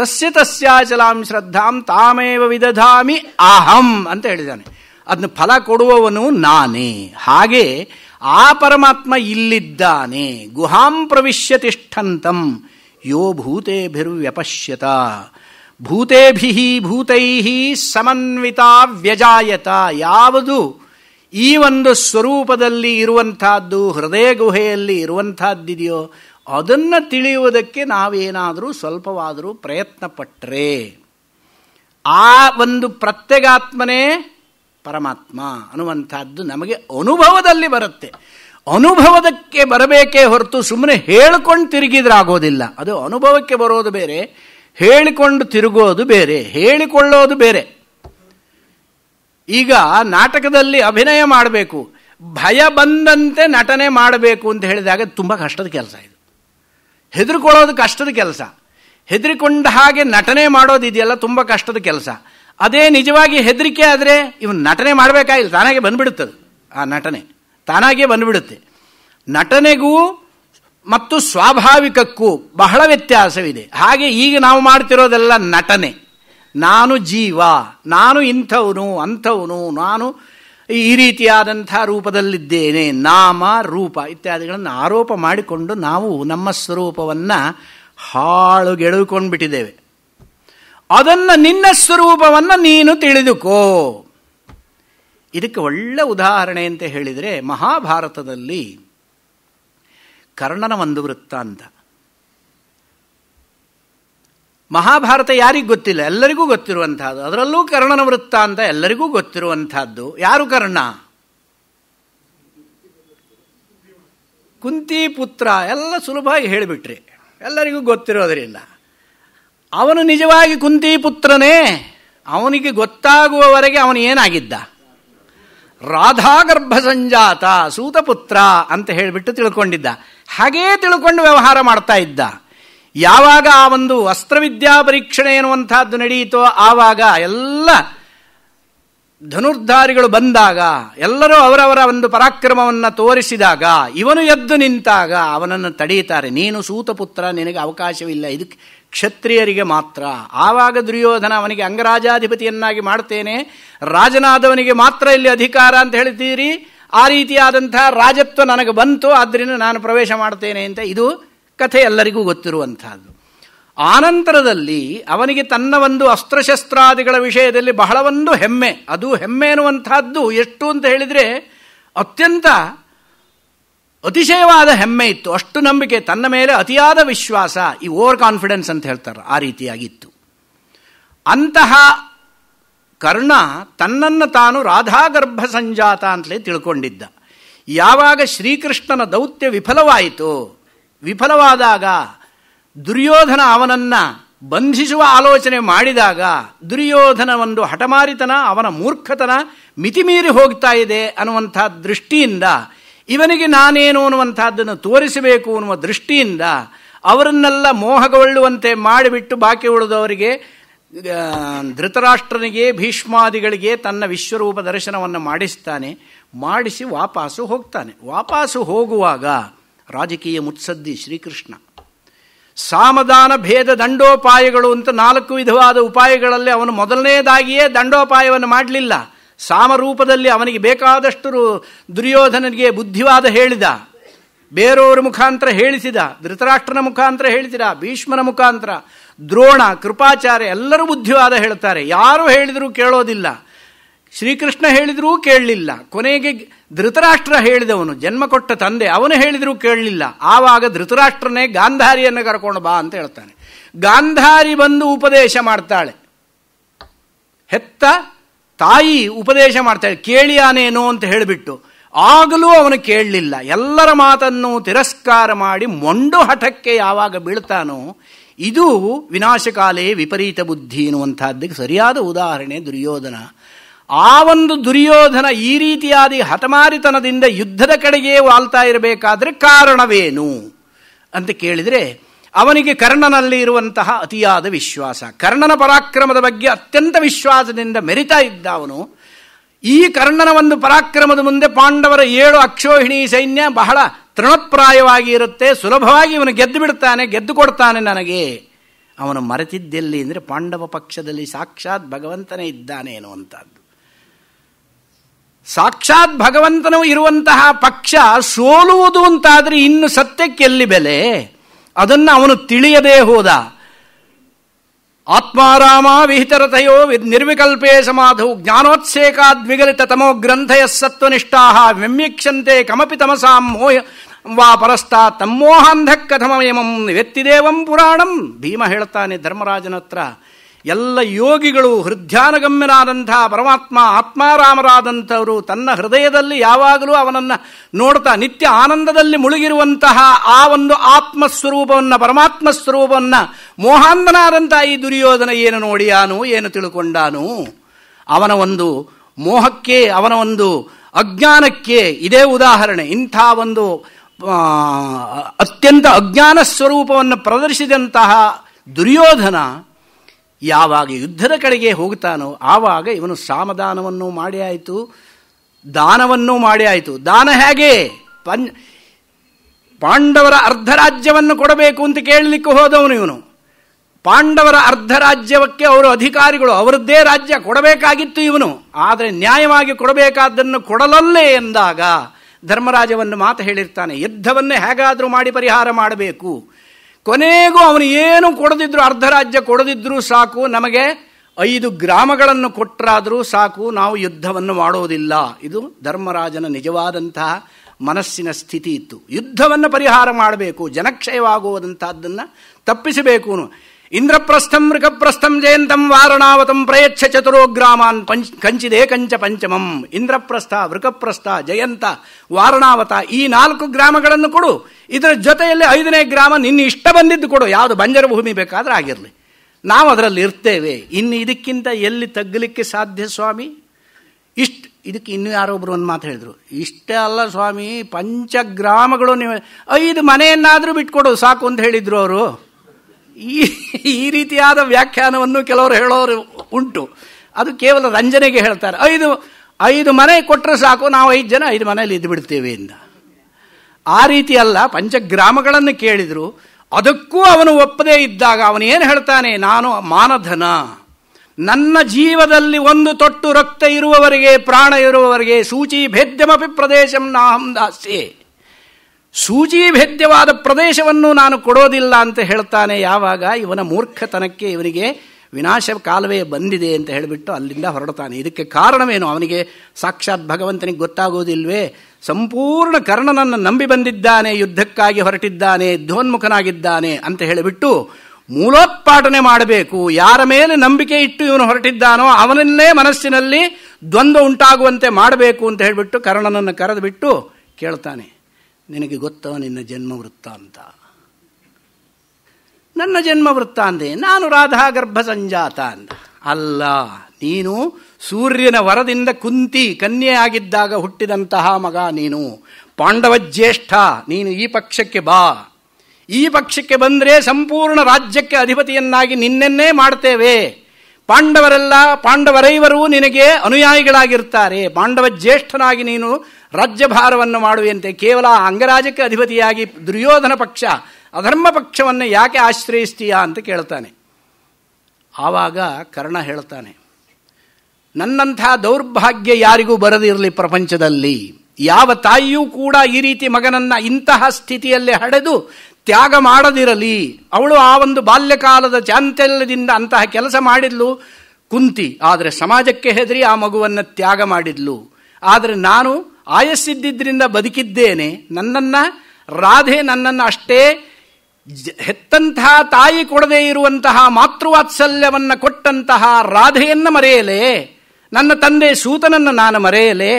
ತಸ್ಯ ತಸ್ಯಾಚಲಾಂ ಶ್ರದ್ಧಾಂ ತಾಮೇವ ವಿದಧಾಮಿ ಅಹಂ ಅಂತ ಹೇಳಿದ್ದಾನೆ ಅದನ್ನು ಫಲ ಕೊಡುವವನು ನಾನೇ ಹಾಗೆ ಆ ಪರಮಾತ್ಮ ಇಲ್ಲಿದ್ದಾನೆ ಗುಹಾಂ ಪ್ರವಿಶ್ಯ ತಿಷ್ಠಂತಂ ಯೋ ಭೂತೆಭಿರ್ವ್ಯಪಶ್ಯತ ಭೂತೇಭಿ ಭೂತೈ ಸಮನ್ವಿತ ವ್ಯಜಾಯತ ಯಾವುದು ಈ ಒಂದು ಸ್ವರೂಪದಲ್ಲಿ ಇರುವಂತಹದ್ದು ಹೃದಯ ಗುಹೆಯಲ್ಲಿ ಇರುವಂತಹದ್ದಿದೆಯೋ ಅದನ್ನು ತಿಳಿಯುವುದಕ್ಕೆ ನಾವೇನಾದರೂ ಸ್ವಲ್ಪವಾದರೂ ಪ್ರಯತ್ನ ಪಟ್ಟರೆ ಆ ಒಂದು ಪ್ರತ್ಯಗಾತ್ಮನೇ ಪರಮಾತ್ಮ ಅನ್ನುವಂಥದ್ದು ನಮಗೆ ಅನುಭವದಲ್ಲಿ ಬರುತ್ತೆ ಅನುಭವದಕ್ಕೆ ಬರಬೇಕೇ ಹೊರತು ಸುಮ್ಮನೆ ಹೇಳ್ಕೊಂಡು ತಿರುಗಿದ್ರಾಗೋದಿಲ್ಲ ಅದು ಅನುಭವಕ್ಕೆ ಬರೋದು ಬೇರೆ ಹೇಳಿಕೊಂಡು ತಿರುಗೋದು ಬೇರೆ ಹೇಳಿಕೊಳ್ಳೋದು ಬೇರೆ ಈಗ ನಾಟಕದಲ್ಲಿ ಅಭಿನಯ ಮಾಡಬೇಕು ಭಯ ಬಂದಂತೆ ನಟನೆ ಮಾಡಬೇಕು ಅಂತ ಹೇಳಿದಾಗ ತುಂಬ ಕಷ್ಟದ ಕೆಲಸ ಇದು ಹೆದರ್ಕೊಳ್ಳೋದು ಕಷ್ಟದ ಕೆಲಸ ಹೆದರಿಕೊಂಡ ಹಾಗೆ ನಟನೆ ಮಾಡೋದು ಇದೆಯಲ್ಲ ತುಂಬ ಕಷ್ಟದ ಕೆಲಸ ಅದೇ ನಿಜವಾಗಿ ಹೆದರಿಕೆ ಆದರೆ ಇವನು ನಟನೆ ಮಾಡಬೇಕಾಗಿಲ್ಲ ತಾನಾಗೆ ಬಂದುಬಿಡುತ್ತದೆ ಆ ನಟನೆ ತಾನಾಗೆ ಬಂದುಬಿಡುತ್ತೆ ನಟನೆಗೂ ಮತ್ತು ಸ್ವಾಭಾವಿಕಕ್ಕೂ ಬಹಳ ವ್ಯತ್ಯಾಸವಿದೆ ಹಾಗೆ ಈಗ ನಾವು ಮಾಡ್ತಿರೋದೆಲ್ಲ ನಟನೆ ನಾನು ಜೀವ ನಾನು ಇಂಥವನು ಅಂಥವನು ನಾನು ಈ ರೀತಿಯಾದಂಥ ರೂಪದಲ್ಲಿದ್ದೇನೆ ನಾಮ ರೂಪ ಇತ್ಯಾದಿಗಳನ್ನು ಆರೋಪ ಮಾಡಿಕೊಂಡು ನಾವು ನಮ್ಮ ಸ್ವರೂಪವನ್ನು ಬಿಟ್ಟಿದ್ದೇವೆ ಅದನ್ನು ನಿನ್ನ ಸ್ವರೂಪವನ್ನು ನೀನು ತಿಳಿದುಕೋ ಇದಕ್ಕೆ ಒಳ್ಳೆ ಉದಾಹರಣೆ ಅಂತ ಹೇಳಿದರೆ ಮಹಾಭಾರತದಲ್ಲಿ ಕರ್ಣನ ಒಂದು ವೃತ್ತ ಅಂತ ಮಹಾಭಾರತ ಯಾರಿಗೂ ಗೊತ್ತಿಲ್ಲ ಎಲ್ಲರಿಗೂ ಗೊತ್ತಿರುವಂಥದ್ದು ಅದರಲ್ಲೂ ಕರ್ಣನ ವೃತ್ತ ಅಂತ ಎಲ್ಲರಿಗೂ ಗೊತ್ತಿರುವಂತಹದ್ದು ಯಾರು ಕರ್ಣ ಕುಂತಿ ಪುತ್ರ ಎಲ್ಲ ಸುಲಭವಾಗಿ ಹೇಳಿಬಿಟ್ರಿ ಎಲ್ಲರಿಗೂ ಗೊತ್ತಿರೋದರಿಂದ ಅವನು ನಿಜವಾಗಿ ಕುಂತಿ ಪುತ್ರನೇ ಅವನಿಗೆ ಗೊತ್ತಾಗುವವರೆಗೆ ಅವನು ಏನಾಗಿದ್ದ ರಾಧಾಗರ್ಭ ಸಂಜಾತ ಸೂತಪುತ್ರ ಅಂತ ಹೇಳಿಬಿಟ್ಟು ತಿಳ್ಕೊಂಡಿದ್ದ ಹಾಗೇ ತಿಳ್ಕೊಂಡು ವ್ಯವಹಾರ ಮಾಡ್ತಾ ಇದ್ದ ಯಾವಾಗ ಆ ಒಂದು ಅಸ್ತ್ರವಿದ್ಯಾ ಪರೀಕ್ಷಣೆ ಎನ್ನುವಂಥದ್ದು ನಡೆಯಿತೋ ಆವಾಗ ಎಲ್ಲ ಧನುರ್ಧಾರಿಗಳು ಬಂದಾಗ ಎಲ್ಲರೂ ಅವರವರ ಒಂದು ಪರಾಕ್ರಮವನ್ನು ತೋರಿಸಿದಾಗ ಇವನು ಎದ್ದು ನಿಂತಾಗ ಅವನನ್ನು ತಡೆಯುತ್ತಾರೆ ನೀನು ಸೂತಪುತ್ರ ನಿನಗೆ ಅವಕಾಶವಿಲ್ಲ ಇದಕ್ಕೆ ಕ್ಷತ್ರಿಯರಿಗೆ ಮಾತ್ರ ಆವಾಗ ದುರ್ಯೋಧನ ಅವನಿಗೆ ಅಂಗರಾಜಾಧಿಪತಿಯನ್ನಾಗಿ ಮಾಡ್ತೇನೆ ರಾಜನಾದವನಿಗೆ ಮಾತ್ರ ಇಲ್ಲಿ ಅಧಿಕಾರ ಅಂತ ಹೇಳ್ತೀರಿ ಆ ರೀತಿಯಾದಂತಹ ರಾಜತ್ವ ನನಗೆ ಬಂತು ಆದ್ದರಿಂದ ನಾನು ಪ್ರವೇಶ ಮಾಡ್ತೇನೆ ಅಂತ ಇದು ಕಥೆ ಎಲ್ಲರಿಗೂ ಗೊತ್ತಿರುವಂತಹದ್ದು ಆನಂತರದಲ್ಲಿ ಅವನಿಗೆ ತನ್ನ ಒಂದು ಅಸ್ತ್ರಶಸ್ತ್ರಾದಿಗಳ ವಿಷಯದಲ್ಲಿ ಬಹಳ ಒಂದು ಹೆಮ್ಮೆ ಅದು ಹೆಮ್ಮೆ ಎನ್ನುವಂತಹದ್ದು ಎಷ್ಟು ಅಂತ ಹೇಳಿದರೆ ಅತ್ಯಂತ ಅತಿಶಯವಾದ ಹೆಮ್ಮೆ ಇತ್ತು ಅಷ್ಟು ನಂಬಿಕೆ ತನ್ನ ಮೇಲೆ ಅತಿಯಾದ ವಿಶ್ವಾಸ ಈ ಓವರ್ ಕಾನ್ಫಿಡೆನ್ಸ್ ಅಂತ ಹೇಳ್ತಾರೆ ಆ ರೀತಿಯಾಗಿತ್ತು ಅಂತಹ ಕರ್ಣ ತನ್ನನ್ನು ತಾನು ರಾಧಾಗರ್ಭ ಸಂಜಾತ ಅಂತಲೇ ತಿಳ್ಕೊಂಡಿದ್ದ ಯಾವಾಗ ಶ್ರೀಕೃಷ್ಣನ ದೌತ್ಯ ವಿಫಲವಾಯಿತು ವಿಫಲವಾದಾಗ ದುರ್ಯೋಧನ ಅವನನ್ನು ಬಂಧಿಸುವ ಆಲೋಚನೆ ಮಾಡಿದಾಗ ದುರ್ಯೋಧನ ಒಂದು ಹಠಮಾರಿತನ ಅವನ ಮೂರ್ಖತನ ಮಿತಿಮೀರಿ ಹೋಗ್ತಾ ಇದೆ ಅನ್ನುವಂಥ ದೃಷ್ಟಿಯಿಂದ ಇವನಿಗೆ ನಾನೇನು ಅನ್ನುವಂಥದ್ದನ್ನು ತೋರಿಸಬೇಕು ಅನ್ನುವ ದೃಷ್ಟಿಯಿಂದ ಅವರನ್ನೆಲ್ಲ ಮೋಹಗೊಳ್ಳುವಂತೆ ಮಾಡಿಬಿಟ್ಟು ಬಾಕಿ ಉಳಿದವರಿಗೆ ಧೃತರಾಷ್ಟ್ರನಿಗೆ ಭೀಷ್ಮಾದಿಗಳಿಗೆ ತನ್ನ ವಿಶ್ವರೂಪ ದರ್ಶನವನ್ನು ಮಾಡಿಸ್ತಾನೆ ಮಾಡಿಸಿ ವಾಪಾಸು ಹೋಗ್ತಾನೆ ವಾಪಾಸು ಹೋಗುವಾಗ ರಾಜಕೀಯ ಮುತ್ಸದ್ದಿ ಶ್ರೀಕೃಷ್ಣ ಸಾಮದಾನ ಭೇದ ದಂಡೋಪಾಯಗಳು ಅಂತ ನಾಲ್ಕು ವಿಧವಾದ ಉಪಾಯಗಳಲ್ಲಿ ಅವನು ಮೊದಲನೇದಾಗಿಯೇ ದಂಡೋಪಾಯವನ್ನು ಮಾಡಲಿಲ್ಲ ಸಾಮರೂಪದಲ್ಲಿ ಅವನಿಗೆ ಬೇಕಾದಷ್ಟು ದುರ್ಯೋಧನನಿಗೆ ಬುದ್ಧಿವಾದ ಹೇಳಿದ ಬೇರೆಯವರ ಮುಖಾಂತರ ಹೇಳಿಸಿದ ಧೃತರಾಷ್ಟ್ರನ ಮುಖಾಂತರ ಹೇಳಿಸಿದ ಭೀಷ್ಮನ ಮುಖಾಂತರ ದ್ರೋಣ ಕೃಪಾಚಾರ್ಯ ಎಲ್ಲರೂ ಬುದ್ಧಿವಾದ ಹೇಳ್ತಾರೆ ಯಾರು ಹೇಳಿದರೂ ಕೇಳೋದಿಲ್ಲ ಶ್ರೀಕೃಷ್ಣ ಹೇಳಿದರೂ ಕೇಳಲಿಲ್ಲ ಕೊನೆಗೆ ಧೃತರಾಷ್ಟ್ರ ಹೇಳಿದವನು ಜನ್ಮ ಕೊಟ್ಟ ತಂದೆ ಅವನು ಹೇಳಿದರೂ ಕೇಳಲಿಲ್ಲ ಆವಾಗ ಧೃತರಾಷ್ಟ್ರನೇ ಗಾಂಧಾರಿಯನ್ನು ಕರ್ಕೊಂಡು ಬಾ ಅಂತ ಹೇಳ್ತಾನೆ ಗಾಂಧಾರಿ ಬಂದು ಉಪದೇಶ ಮಾಡ್ತಾಳೆ ಹೆತ್ತ ತಾಯಿ ಉಪದೇಶ ಮಾಡ್ತಾಳೆ ಕೇಳಿಯಾನೇನೋ ಅಂತ ಹೇಳಿಬಿಟ್ಟು ಆಗಲೂ ಅವನು ಕೇಳಲಿಲ್ಲ ಎಲ್ಲರ ಮಾತನ್ನು ತಿರಸ್ಕಾರ ಮಾಡಿ ಮೊಂಡು ಹಠಕ್ಕೆ ಯಾವಾಗ ಬೀಳ್ತಾನೋ ಇದು ವಿನಾಶಕಾಲೇ ವಿಪರೀತ ಬುದ್ಧಿ ಎನ್ನುವಂಥದ್ದಕ್ಕೆ ಸರಿಯಾದ ಉದಾಹರಣೆ ದುರ್ಯೋಧನ ಆ ಒಂದು ದುರ್ಯೋಧನ ಈ ರೀತಿಯಾದ ಹತಮಾರಿತನದಿಂದ ಯುದ್ಧದ ಕಡೆಗೆ ವಾಲ್ತಾ ಇರಬೇಕಾದ್ರೆ ಕಾರಣವೇನು ಅಂತ ಕೇಳಿದರೆ ಅವನಿಗೆ ಕರ್ಣನಲ್ಲಿ ಇರುವಂತಹ ಅತಿಯಾದ ವಿಶ್ವಾಸ ಕರ್ಣನ ಪರಾಕ್ರಮದ ಬಗ್ಗೆ ಅತ್ಯಂತ ವಿಶ್ವಾಸದಿಂದ ಮೆರಿತಾ ಇದ್ದ ಅವನು ಈ ಕರ್ಣನ ಒಂದು ಪರಾಕ್ರಮದ ಮುಂದೆ ಪಾಂಡವರ ಏಳು ಅಕ್ಷೋಹಿಣಿ ಸೈನ್ಯ ಬಹಳ ತೃಣಪ್ರಾಯವಾಗಿ ಇರುತ್ತೆ ಸುಲಭವಾಗಿ ಇವನು ಗೆದ್ದು ಬಿಡ್ತಾನೆ ಗೆದ್ದು ಕೊಡ್ತಾನೆ ನನಗೆ ಅವನು ಮರೆತಿದ್ದೆಲ್ಲಿ ಅಂದರೆ ಪಾಂಡವ ಪಕ್ಷದಲ್ಲಿ ಸಾಕ್ಷಾತ್ ಭಗವಂತನೇ ಇದ್ದಾನೆ ಎನ್ನುವಂಥದ್ದು ಸಾಕ್ಷಾತ್ ಭಗವಂತನೂ ಇರುವಂತಹ ಪಕ್ಷ ಸೋಲುವುದು ಅಂತಾದರೆ ಇನ್ನು ಸತ್ಯಕ್ಕೆಲ್ಲಿ ಬೆಲೆ ಅದನ್ನು ಅವನು ತಿಳಿಯದೇ ಹೋದ ಆತ್ಮಾರಾಮ ವಿಹಿತರತೆಯೋ ನಿರ್ವಿಕಲ್ಪೇ ಸಮಾಧೌ ಜ್ಞಾನೋತ್ಸೇಕಾದ್ವಿಗಲಿತ ತಮೋ ಗ್ರಂಥಯ ಸತ್ವನಿಷ್ಠಾ ವ್ಯಮ್ಯಕ್ಷಂತೆ ಕಮಪಿ ತಮಸಾಂ ಮೋಹ ವಾ ಪರಸ್ತಾ ತಮ್ಮೋಹಾಂಧ ವ್ಯಕ್ತಿದೇವಂ ಪುರಾಣಂ ಭೀಮ ಹೇಳ್ತಾನೆ ಧರ್ಮರಾಜನತ್ರ ಹತ್ರ ಎಲ್ಲ ಯೋಗಿಗಳು ಹೃದಯಾನಗಮ್ಯನಾದಂತಹ ಪರಮಾತ್ಮ ಆತ್ಮಾರಾಮರಾದಂಥವರು ತನ್ನ ಹೃದಯದಲ್ಲಿ ಯಾವಾಗಲೂ ಅವನನ್ನು ನೋಡ್ತಾ ನಿತ್ಯ ಆನಂದದಲ್ಲಿ ಮುಳುಗಿರುವಂತಹ ಆ ಒಂದು ಆತ್ಮಸ್ವರೂಪವನ್ನು ಪರಮಾತ್ಮ ಸ್ವರೂಪವನ್ನು ಮೋಹಾಂಧನಾದಂಥ ಈ ದುರ್ಯೋಧನ ಏನು ನೋಡಿಯಾನು ಏನು ತಿಳ್ಕೊಂಡಾನು ಅವನ ಒಂದು ಮೋಹಕ್ಕೆ ಅವನ ಒಂದು ಅಜ್ಞಾನಕ್ಕೆ ಇದೇ ಉದಾಹರಣೆ ಇಂಥ ಒಂದು ಅತ್ಯಂತ ಅಜ್ಞಾನ ಸ್ವರೂಪವನ್ನು ಪ್ರದರ್ಶಿದಂತಹ ದುರ್ಯೋಧನ ಯಾವಾಗ ಯುದ್ಧದ ಕಡೆಗೆ ಹೋಗ್ತಾನೋ ಆವಾಗ ಇವನು ಸಾಮದಾನವನ್ನು ಮಾಡಿ ಆಯಿತು ದಾನವನ್ನು ಮಾಡಿ ಆಯಿತು ದಾನ ಹೇಗೆ ಪಾಂಡವರ ಅರ್ಧ ರಾಜ್ಯವನ್ನು ಕೊಡಬೇಕು ಅಂತ ಕೇಳಲಿಕ್ಕೆ ಹೋದವನು ಇವನು ಪಾಂಡವರ ಅರ್ಧ ರಾಜ್ಯವಕ್ಕೆ ಅವರು ಅಧಿಕಾರಿಗಳು ಅವರದ್ದೇ ರಾಜ್ಯ ಕೊಡಬೇಕಾಗಿತ್ತು ಇವನು ಆದರೆ ನ್ಯಾಯವಾಗಿ ಕೊಡಬೇಕಾದ್ದನ್ನು ಕೊಡಲಲ್ಲೇ ಎಂದಾಗ ಧರ್ಮರಾಜವನ್ನು ಮಾತು ಹೇಳಿರ್ತಾನೆ ಯುದ್ಧವನ್ನು ಹೇಗಾದರೂ ಮಾಡಿ ಪರಿಹಾರ ಮಾಡಬೇಕು ಕೊನೆಗೂ ಅವನು ಏನು ಕೊಡದಿದ್ರು ಅರ್ಧ ರಾಜ್ಯ ಕೊಡದಿದ್ರೂ ಸಾಕು ನಮಗೆ ಐದು ಗ್ರಾಮಗಳನ್ನು ಕೊಟ್ಟರಾದರೂ ಸಾಕು ನಾವು ಯುದ್ಧವನ್ನು ಮಾಡುವುದಿಲ್ಲ ಇದು ಧರ್ಮರಾಜನ ನಿಜವಾದಂತಹ ಮನಸ್ಸಿನ ಸ್ಥಿತಿ ಇತ್ತು ಯುದ್ಧವನ್ನು ಪರಿಹಾರ ಮಾಡಬೇಕು ಜನಕ್ಷಯವಾಗುವುದಂತಹದ್ದನ್ನು ತಪ್ಪಿಸಬೇಕು ಇಂದ್ರಪ್ರಸ್ಥಂ ಮೃಗಪ್ರಸ್ಥಂ ಜಯಂತಂ ವಾರಣಾವತಂ ಪ್ರಯಚ್ಛ ಚತುರೋಗ್ರಾಮಾನ್ ಪಂಚ್ ಕಂಚಿದೆ ಕಂಚ ಪಂಚಮಂ ಇಂದ್ರಪ್ರಸ್ಥ ವೃಕಪ್ರಸ್ಥ ಜಯಂತ ವಾರಣಾವತ ಈ ನಾಲ್ಕು ಗ್ರಾಮಗಳನ್ನು ಕೊಡು ಇದರ ಜೊತೆಯಲ್ಲಿ ಐದನೇ ಗ್ರಾಮ ನಿನ್ನ ಇಷ್ಟ ಬಂದಿದ್ದು ಕೊಡು ಯಾವುದು ಬಂಜರ ಭೂಮಿ ಬೇಕಾದ್ರೆ ಆಗಿರಲಿ ನಾವು ಅದರಲ್ಲಿ ಇರ್ತೇವೆ ಇನ್ನು ಇದಕ್ಕಿಂತ ಎಲ್ಲಿ ತಗ್ಗಲಿಕ್ಕೆ ಸಾಧ್ಯ ಸ್ವಾಮಿ ಇಷ್ಟು ಇದಕ್ಕೆ ಇನ್ನೂ ಒಬ್ರು ಒಂದು ಮಾತು ಹೇಳಿದರು ಇಷ್ಟೇ ಅಲ್ಲ ಸ್ವಾಮಿ ಪಂಚ ಗ್ರಾಮಗಳು ನೀವು ಐದು ಮನೆಯನ್ನಾದರೂ ಬಿಟ್ಕೊಡು ಸಾಕು ಅಂತ ಹೇಳಿದರು ಅವರು ಈ ಈ ರೀತಿಯಾದ ವ್ಯಾಖ್ಯಾನವನ್ನು ಕೆಲವರು ಹೇಳೋರು ಉಂಟು ಅದು ಕೇವಲ ರಂಜನೆಗೆ ಹೇಳ್ತಾರೆ ಐದು ಐದು ಮನೆ ಕೊಟ್ಟರೆ ಸಾಕು ನಾವು ಐದು ಜನ ಐದು ಮನೆಯಲ್ಲಿ ಇದ್ದುಬಿಡ್ತೇವೆ ಬಿಡ್ತೇವೆ ಇಂದ ಆ ರೀತಿ ಅಲ್ಲ ಪಂಚಗ್ರಾಮಗಳನ್ನು ಕೇಳಿದರು ಅದಕ್ಕೂ ಅವನು ಒಪ್ಪದೇ ಇದ್ದಾಗ ಅವನೇನು ಹೇಳ್ತಾನೆ ನಾನು ಮಾನಧನ ನನ್ನ ಜೀವದಲ್ಲಿ ಒಂದು ತೊಟ್ಟು ರಕ್ತ ಇರುವವರಿಗೆ ಪ್ರಾಣ ಇರುವವರಿಗೆ ಸೂಚಿ ಭೇದ್ಯಮಪಿ ಪ್ರದೇಶಂ ನಾಹಂ ದಾಸ್ಯೇ ಸೂಜಿ ಭೇದ್ಯವಾದ ಪ್ರದೇಶವನ್ನು ನಾನು ಕೊಡೋದಿಲ್ಲ ಅಂತ ಹೇಳ್ತಾನೆ ಯಾವಾಗ ಇವನ ಮೂರ್ಖತನಕ್ಕೆ ಇವನಿಗೆ ವಿನಾಶ ಕಾಲವೇ ಬಂದಿದೆ ಅಂತ ಹೇಳಿಬಿಟ್ಟು ಅಲ್ಲಿಂದ ಹೊರಡ್ತಾನೆ ಇದಕ್ಕೆ ಕಾರಣವೇನು ಅವನಿಗೆ ಸಾಕ್ಷಾತ್ ಭಗವಂತನಿಗೆ ಗೊತ್ತಾಗೋದಿಲ್ವೇ ಸಂಪೂರ್ಣ ಕರ್ಣನನ್ನು ನಂಬಿ ಬಂದಿದ್ದಾನೆ ಯುದ್ಧಕ್ಕಾಗಿ ಹೊರಟಿದ್ದಾನೆ ಧ್ವನ್ಮುಖನಾಗಿದ್ದಾನೆ ಅಂತ ಹೇಳಿಬಿಟ್ಟು ಮೂಲೋತ್ಪಾಟನೆ ಮಾಡಬೇಕು ಯಾರ ಮೇಲೆ ನಂಬಿಕೆ ಇಟ್ಟು ಇವನು ಹೊರಟಿದ್ದಾನೋ ಅವನನ್ನೇ ಮನಸ್ಸಿನಲ್ಲಿ ದ್ವಂದ್ವ ಉಂಟಾಗುವಂತೆ ಮಾಡಬೇಕು ಅಂತ ಹೇಳಿಬಿಟ್ಟು ಕರ್ಣನನ್ನು ಕರೆದು ಬಿಟ್ಟು ಕೇಳ್ತಾನೆ ನಿನಗೆ ಗೊತ್ತೋ ನಿನ್ನ ಜನ್ಮ ವೃತ್ತ ಅಂತ ನನ್ನ ಜನ್ಮ ವೃತ್ತ ಅಂದೆ ನಾನು ರಾಧಾ ಗರ್ಭ ಸಂಜಾತ ಅಂತ ಅಲ್ಲ ನೀನು ಸೂರ್ಯನ ವರದಿಂದ ಕುಂತಿ ಕನ್ಯೆಯಾಗಿದ್ದಾಗ ಹುಟ್ಟಿದಂತಹ ಮಗ ನೀನು ಪಾಂಡವ ಜ್ಯೇಷ್ಠ ನೀನು ಈ ಪಕ್ಷಕ್ಕೆ ಬಾ ಈ ಪಕ್ಷಕ್ಕೆ ಬಂದರೆ ಸಂಪೂರ್ಣ ರಾಜ್ಯಕ್ಕೆ ಅಧಿಪತಿಯನ್ನಾಗಿ ನಿನ್ನೆನ್ನೇ ಮಾಡ್ತೇವೆ ಪಾಂಡವರೆಲ್ಲ ಪಾಂಡವರೈವರು ನಿನಗೆ ಅನುಯಾಯಿಗಳಾಗಿರ್ತಾರೆ ಪಾಂಡವ ಜ್ಯೇಷ್ಠನಾಗಿ ನೀನು ರಾಜ್ಯಭಾರವನ್ನು ಮಾಡುವೆಯಂತೆ ಕೇವಲ ಅಂಗರಾಜಕ್ಕೆ ಅಧಿಪತಿಯಾಗಿ ದುರ್ಯೋಧನ ಪಕ್ಷ ಅಧರ್ಮ ಪಕ್ಷವನ್ನು ಯಾಕೆ ಆಶ್ರಯಿಸ್ತೀಯಾ ಅಂತ ಕೇಳ್ತಾನೆ ಆವಾಗ ಕರ್ಣ ಹೇಳ್ತಾನೆ ನನ್ನಂಥ ದೌರ್ಭಾಗ್ಯ ಯಾರಿಗೂ ಬರದಿರಲಿ ಪ್ರಪಂಚದಲ್ಲಿ ಯಾವ ತಾಯಿಯೂ ಕೂಡ ಈ ರೀತಿ ಮಗನನ್ನು ಇಂತಹ ಸ್ಥಿತಿಯಲ್ಲಿ ಹಡೆದು ತ್ಯಾಗ ಮಾಡದಿರಲಿ ಅವಳು ಆ ಒಂದು ಬಾಲ್ಯಕಾಲದ ಚಾಂತಲ್ಯದಿಂದ ಅಂತಹ ಕೆಲಸ ಮಾಡಿದ್ಲು ಕುಂತಿ ಆದರೆ ಸಮಾಜಕ್ಕೆ ಹೆದರಿ ಆ ಮಗುವನ್ನು ತ್ಯಾಗ ಮಾಡಿದ್ಲು ಆದರೆ ನಾನು ಆಯಸ್ಸಿದ್ದರಿಂದ ಬದುಕಿದ್ದೇನೆ ನನ್ನನ್ನು ರಾಧೆ ನನ್ನನ್ನು ಅಷ್ಟೇ ಹೆತ್ತಂತಹ ತಾಯಿ ಕೊಡದೇ ಇರುವಂತಹ ಮಾತೃವಾತ್ಸಲ್ಯವನ್ನು ಕೊಟ್ಟಂತಹ ರಾಧೆಯನ್ನು ಮರೆಯಲೇ ನನ್ನ ತಂದೆ ಸೂತನನ್ನು ನಾನು ಮರೆಯಲೇ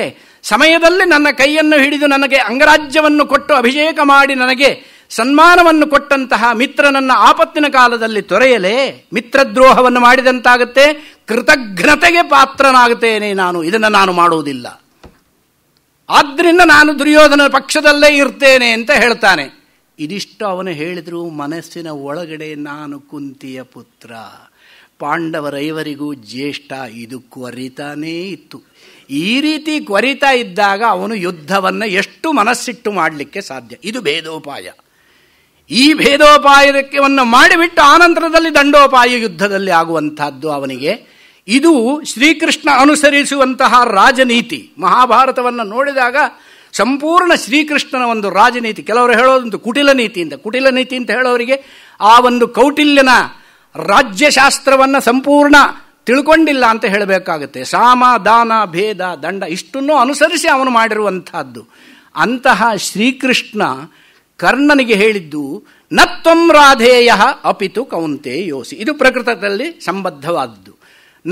ಸಮಯದಲ್ಲಿ ನನ್ನ ಕೈಯನ್ನು ಹಿಡಿದು ನನಗೆ ಅಂಗರಾಜ್ಯವನ್ನು ಕೊಟ್ಟು ಅಭಿಷೇಕ ಮಾಡಿ ನನಗೆ ಸನ್ಮಾನವನ್ನು ಕೊಟ್ಟಂತಹ ಮಿತ್ರನನ್ನ ಆಪತ್ತಿನ ಕಾಲದಲ್ಲಿ ತೊರೆಯಲೇ ಮಿತ್ರದ್ರೋಹವನ್ನು ಮಾಡಿದಂತಾಗುತ್ತೆ ಕೃತಜ್ಞತೆಗೆ ಪಾತ್ರನಾಗುತ್ತೇನೆ ನಾನು ಇದನ್ನು ನಾನು ಮಾಡುವುದಿಲ್ಲ ಆದ್ದರಿಂದ ನಾನು ದುರ್ಯೋಧನ ಪಕ್ಷದಲ್ಲೇ ಇರ್ತೇನೆ ಅಂತ ಹೇಳ್ತಾನೆ ಇದಿಷ್ಟು ಅವನು ಹೇಳಿದ್ರು ಮನಸ್ಸಿನ ಒಳಗಡೆ ನಾನು ಕುಂತಿಯ ಪುತ್ರ ಪಾಂಡವರೈವರಿಗೂ ಜ್ಯೇಷ್ಠ ಇದು ಕೊರಿತಾನೇ ಇತ್ತು ಈ ರೀತಿ ಕೊರಿತಾ ಇದ್ದಾಗ ಅವನು ಯುದ್ಧವನ್ನು ಎಷ್ಟು ಮನಸ್ಸಿಟ್ಟು ಮಾಡಲಿಕ್ಕೆ ಸಾಧ್ಯ ಇದು ಭೇದೋಪಾಯ ಈ ಭೇದೋಪಾಯಕ್ಕೆವನ್ನು ಮಾಡಿಬಿಟ್ಟು ಆನಂತರದಲ್ಲಿ ದಂಡೋಪಾಯ ಯುದ್ಧದಲ್ಲಿ ಆಗುವಂತಹದ್ದು ಅವನಿಗೆ ಇದು ಶ್ರೀಕೃಷ್ಣ ಅನುಸರಿಸುವಂತಹ ರಾಜನೀತಿ ಮಹಾಭಾರತವನ್ನು ನೋಡಿದಾಗ ಸಂಪೂರ್ಣ ಶ್ರೀಕೃಷ್ಣನ ಒಂದು ರಾಜನೀತಿ ಕೆಲವರು ಹೇಳೋದಂತೂ ಕುಟಿಲ ನೀತಿಯಿಂದ ಕುಟಿಲ ನೀತಿ ಅಂತ ಹೇಳೋರಿಗೆ ಆ ಒಂದು ಕೌಟಿಲ್ಯನ ರಾಜ್ಯಶಾಸ್ತ್ರವನ್ನು ಸಂಪೂರ್ಣ ತಿಳ್ಕೊಂಡಿಲ್ಲ ಅಂತ ಹೇಳಬೇಕಾಗುತ್ತೆ ಸಾಮ ದಾನ ಭೇದ ದಂಡ ಇಷ್ಟನ್ನು ಅನುಸರಿಸಿ ಅವನು ಮಾಡಿರುವಂತಹದ್ದು ಅಂತಹ ಶ್ರೀಕೃಷ್ಣ ಕರ್ಣನಿಗೆ ಹೇಳಿದ್ದು ನತ್ವಂ ರಾಧೇಯ ಅಪಿತು ಕೌಂತೆ ಯೋಸಿ ಇದು ಪ್ರಕೃತದಲ್ಲಿ ಸಂಬದ್ಧವಾದದ್ದು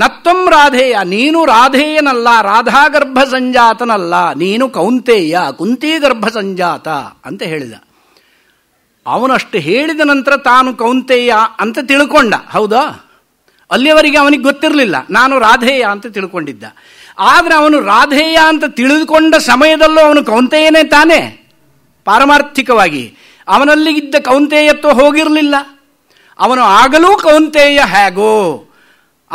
ನತ್ವಂ ರಾಧೇಯ ನೀನು ರಾಧೇಯನಲ್ಲ ರಾಧಾ ಗರ್ಭ ಸಂಜಾತನಲ್ಲ ನೀನು ಕೌಂತೆಯ ಕುಂತಿ ಗರ್ಭ ಸಂಜಾತ ಅಂತ ಹೇಳಿದ ಅವನಷ್ಟು ಹೇಳಿದ ನಂತರ ತಾನು ಕೌಂತೆಯ ಅಂತ ತಿಳ್ಕೊಂಡ ಹೌದಾ ಅಲ್ಲಿಯವರೆಗೆ ಅವನಿಗೆ ಗೊತ್ತಿರಲಿಲ್ಲ ನಾನು ರಾಧೇಯ ಅಂತ ತಿಳ್ಕೊಂಡಿದ್ದ ಆದರೆ ಅವನು ರಾಧೇಯ ಅಂತ ತಿಳಿದುಕೊಂಡ ಸಮಯದಲ್ಲೂ ಅವನು ಕೌಂತೆಯನೇ ತಾನೇ ಪಾರಮಾರ್ಥಿಕವಾಗಿ ಅವನಲ್ಲಿ ಇದ್ದ ಕೌಂತೆಯತ್ವ ಹೋಗಿರಲಿಲ್ಲ ಅವನು ಆಗಲೂ ಕೌಂತೆಯ ಹೇಗೋ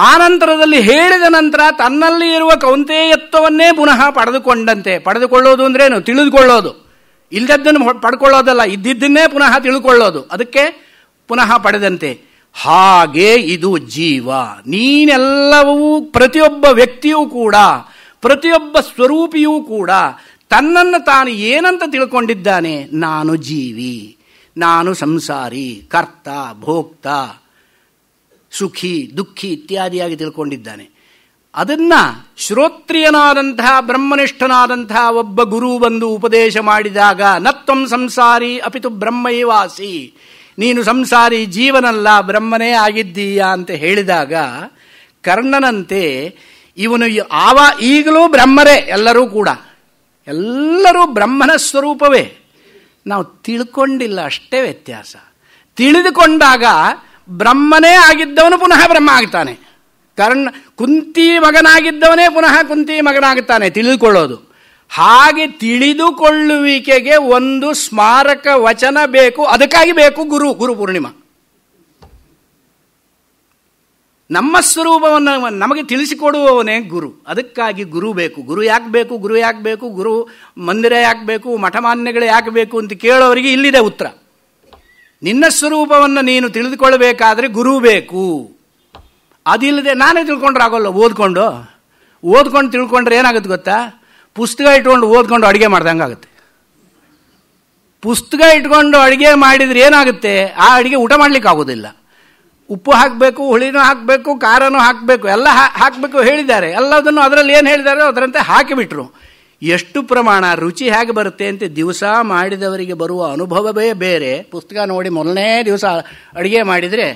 ಆ ನಂತರದಲ್ಲಿ ಹೇಳಿದ ನಂತರ ತನ್ನಲ್ಲಿ ಇರುವ ಕೌಂತೆಯತ್ವವನ್ನೇ ಪುನಃ ಪಡೆದುಕೊಂಡಂತೆ ಪಡೆದುಕೊಳ್ಳೋದು ಅಂದ್ರೇನು ತಿಳಿದುಕೊಳ್ಳೋದು ಇಲ್ಲದ್ದನ್ನು ಪಡ್ಕೊಳ್ಳೋದಲ್ಲ ಇದ್ದಿದ್ದನ್ನೇ ಪುನಃ ತಿಳಿದುಕೊಳ್ಳೋದು ಅದಕ್ಕೆ ಪುನಃ ಪಡೆದಂತೆ ಹಾಗೆ ಇದು ಜೀವ ನೀನೆಲ್ಲವೂ ಪ್ರತಿಯೊಬ್ಬ ವ್ಯಕ್ತಿಯೂ ಕೂಡ ಪ್ರತಿಯೊಬ್ಬ ಸ್ವರೂಪಿಯೂ ಕೂಡ ತನ್ನನ್ನು ತಾನು ಏನಂತ ತಿಳ್ಕೊಂಡಿದ್ದಾನೆ ನಾನು ಜೀವಿ ನಾನು ಸಂಸಾರಿ ಕರ್ತ ಭೋಕ್ತ ಸುಖಿ ದುಃಖಿ ಇತ್ಯಾದಿಯಾಗಿ ತಿಳ್ಕೊಂಡಿದ್ದಾನೆ ಅದನ್ನ ಶ್ರೋತ್ರಿಯನಾದಂತಹ ಬ್ರಹ್ಮನಿಷ್ಠನಾದಂತಹ ಒಬ್ಬ ಗುರು ಬಂದು ಉಪದೇಶ ಮಾಡಿದಾಗ ನತ್ವಂ ಸಂಸಾರಿ ಅಪಿತು ಬ್ರಹ್ಮೈವಾಸಿ ನೀನು ಸಂಸಾರಿ ಜೀವನಲ್ಲ ಬ್ರಹ್ಮನೇ ಆಗಿದ್ದೀಯಾ ಅಂತ ಹೇಳಿದಾಗ ಕರ್ಣನಂತೆ ಇವನು ಆವ ಈಗಲೂ ಬ್ರಹ್ಮರೇ ಎಲ್ಲರೂ ಕೂಡ ಎಲ್ಲರೂ ಬ್ರಹ್ಮನ ಸ್ವರೂಪವೇ ನಾವು ತಿಳ್ಕೊಂಡಿಲ್ಲ ಅಷ್ಟೇ ವ್ಯತ್ಯಾಸ ತಿಳಿದುಕೊಂಡಾಗ ಬ್ರಹ್ಮನೇ ಆಗಿದ್ದವನು ಪುನಃ ಬ್ರಹ್ಮ ಆಗ್ತಾನೆ ಕರ್ಣ ಕುಂತಿ ಮಗನಾಗಿದ್ದವನೇ ಪುನಃ ಕುಂತಿ ಮಗನಾಗ್ತಾನೆ ತಿಳಿದುಕೊಳ್ಳೋದು ಹಾಗೆ ತಿಳಿದುಕೊಳ್ಳುವಿಕೆಗೆ ಒಂದು ಸ್ಮಾರಕ ವಚನ ಬೇಕು ಅದಕ್ಕಾಗಿ ಬೇಕು ಗುರು ಗುರು ಪೂರ್ಣಿಮಾ ನಮ್ಮ ಸ್ವರೂಪವನ್ನು ನಮಗೆ ತಿಳಿಸಿಕೊಡುವವನೇ ಗುರು ಅದಕ್ಕಾಗಿ ಗುರು ಬೇಕು ಗುರು ಯಾಕೆ ಬೇಕು ಗುರು ಯಾಕೆ ಬೇಕು ಗುರು ಮಂದಿರ ಯಾಕೆ ಬೇಕು ಮಠಮಾನ್ಯಗಳು ಯಾಕೆ ಬೇಕು ಅಂತ ಕೇಳೋರಿಗೆ ಇಲ್ಲಿದೆ ಉತ್ತರ ನಿನ್ನ ಸ್ವರೂಪವನ್ನು ನೀನು ತಿಳಿದುಕೊಳ್ಳಬೇಕಾದ್ರೆ ಗುರು ಬೇಕು ಅದಿಲ್ಲದೆ ನಾನೇ ತಿಳ್ಕೊಂಡ್ರೆ ಆಗೋಲ್ಲ ಓದ್ಕೊಂಡು ಓದ್ಕೊಂಡು ತಿಳ್ಕೊಂಡ್ರೆ ಏನಾಗುತ್ತೆ ಗೊತ್ತಾ ಪುಸ್ತಕ ಇಟ್ಕೊಂಡು ಓದ್ಕೊಂಡು ಅಡುಗೆ ಮಾಡ್ದಂಗೆ ಆಗುತ್ತೆ ಪುಸ್ತಕ ಇಟ್ಕೊಂಡು ಅಡುಗೆ ಮಾಡಿದರೆ ಏನಾಗುತ್ತೆ ಆ ಅಡುಗೆ ಊಟ ಮಾಡ್ಲಿಕ್ಕೆ ಆಗೋದಿಲ್ಲ ಉಪ್ಪು ಹಾಕಬೇಕು ಹುಳಿನೂ ಹಾಕಬೇಕು ಖಾರನೂ ಹಾಕಬೇಕು ಎಲ್ಲ ಹಾಕಬೇಕು ಹೇಳಿದ್ದಾರೆ ಎಲ್ಲದನ್ನು ಅದರಲ್ಲಿ ಏನು ಹೇಳಿದ್ದಾರೆ ಅದರಂತೆ ಹಾಕಿಬಿಟ್ರು ಎಷ್ಟು ಪ್ರಮಾಣ ರುಚಿ ಹೇಗೆ ಬರುತ್ತೆ ಅಂತ ದಿವಸ ಮಾಡಿದವರಿಗೆ ಬರುವ ಅನುಭವವೇ ಬೇರೆ ಪುಸ್ತಕ ನೋಡಿ ಮೊದಲನೇ ದಿವಸ ಅಡುಗೆ ಮಾಡಿದರೆ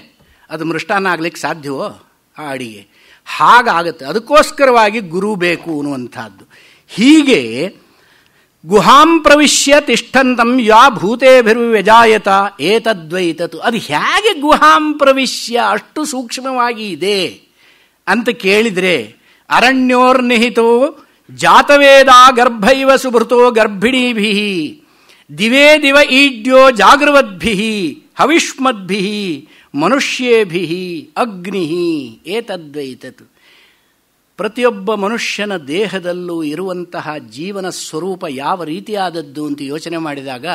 ಅದು ಮೃಷ್ಟಾನ್ನ ಆಗ್ಲಿಕ್ಕೆ ಸಾಧ್ಯವೋ ಆ ಅಡಿಗೆ ಹಾಗಾಗುತ್ತೆ ಅದಕ್ಕೋಸ್ಕರವಾಗಿ ಗುರು ಬೇಕು ಅನ್ನುವಂಥದ್ದು ಹೀಗೆ ಗುಹಾಂ ಪ್ರವಿಶ್ಯ ತಿಷ್ಠಂತಂ ಯಾ ಭೂತೇಭಿರ್ವ್ಯಜಾಯತ ಏತದ್ವೈತತು ಅದು ಹೇಗೆ ಗುಹಾಂ ಪ್ರವಿಶ್ಯ ಅಷ್ಟು ಸೂಕ್ಷ್ಮವಾಗಿ ಇದೆ ಅಂತ ಕೇಳಿದರೆ ಅರಣ್ಯೋರ್ನಿಹಿತೋ ಜಾತವೇದ ಗರ್ಭೈವ ಸುಭೃತೋ ಗರ್ಭಿಣೀಭಿ ದಿವೇ ದಿವ ಈಡ್ಯೋ ಜಾಗೃವದ್ಭಿ ಹವಿಷ್ಮದ್ಭಿ ಮನುಷ್ಯೇಭಿ ಅಗ್ನಿ ಏತದ್ವೈತತು ಪ್ರತಿಯೊಬ್ಬ ಮನುಷ್ಯನ ದೇಹದಲ್ಲೂ ಇರುವಂತಹ ಜೀವನ ಸ್ವರೂಪ ಯಾವ ರೀತಿಯಾದದ್ದು ಅಂತ ಯೋಚನೆ ಮಾಡಿದಾಗ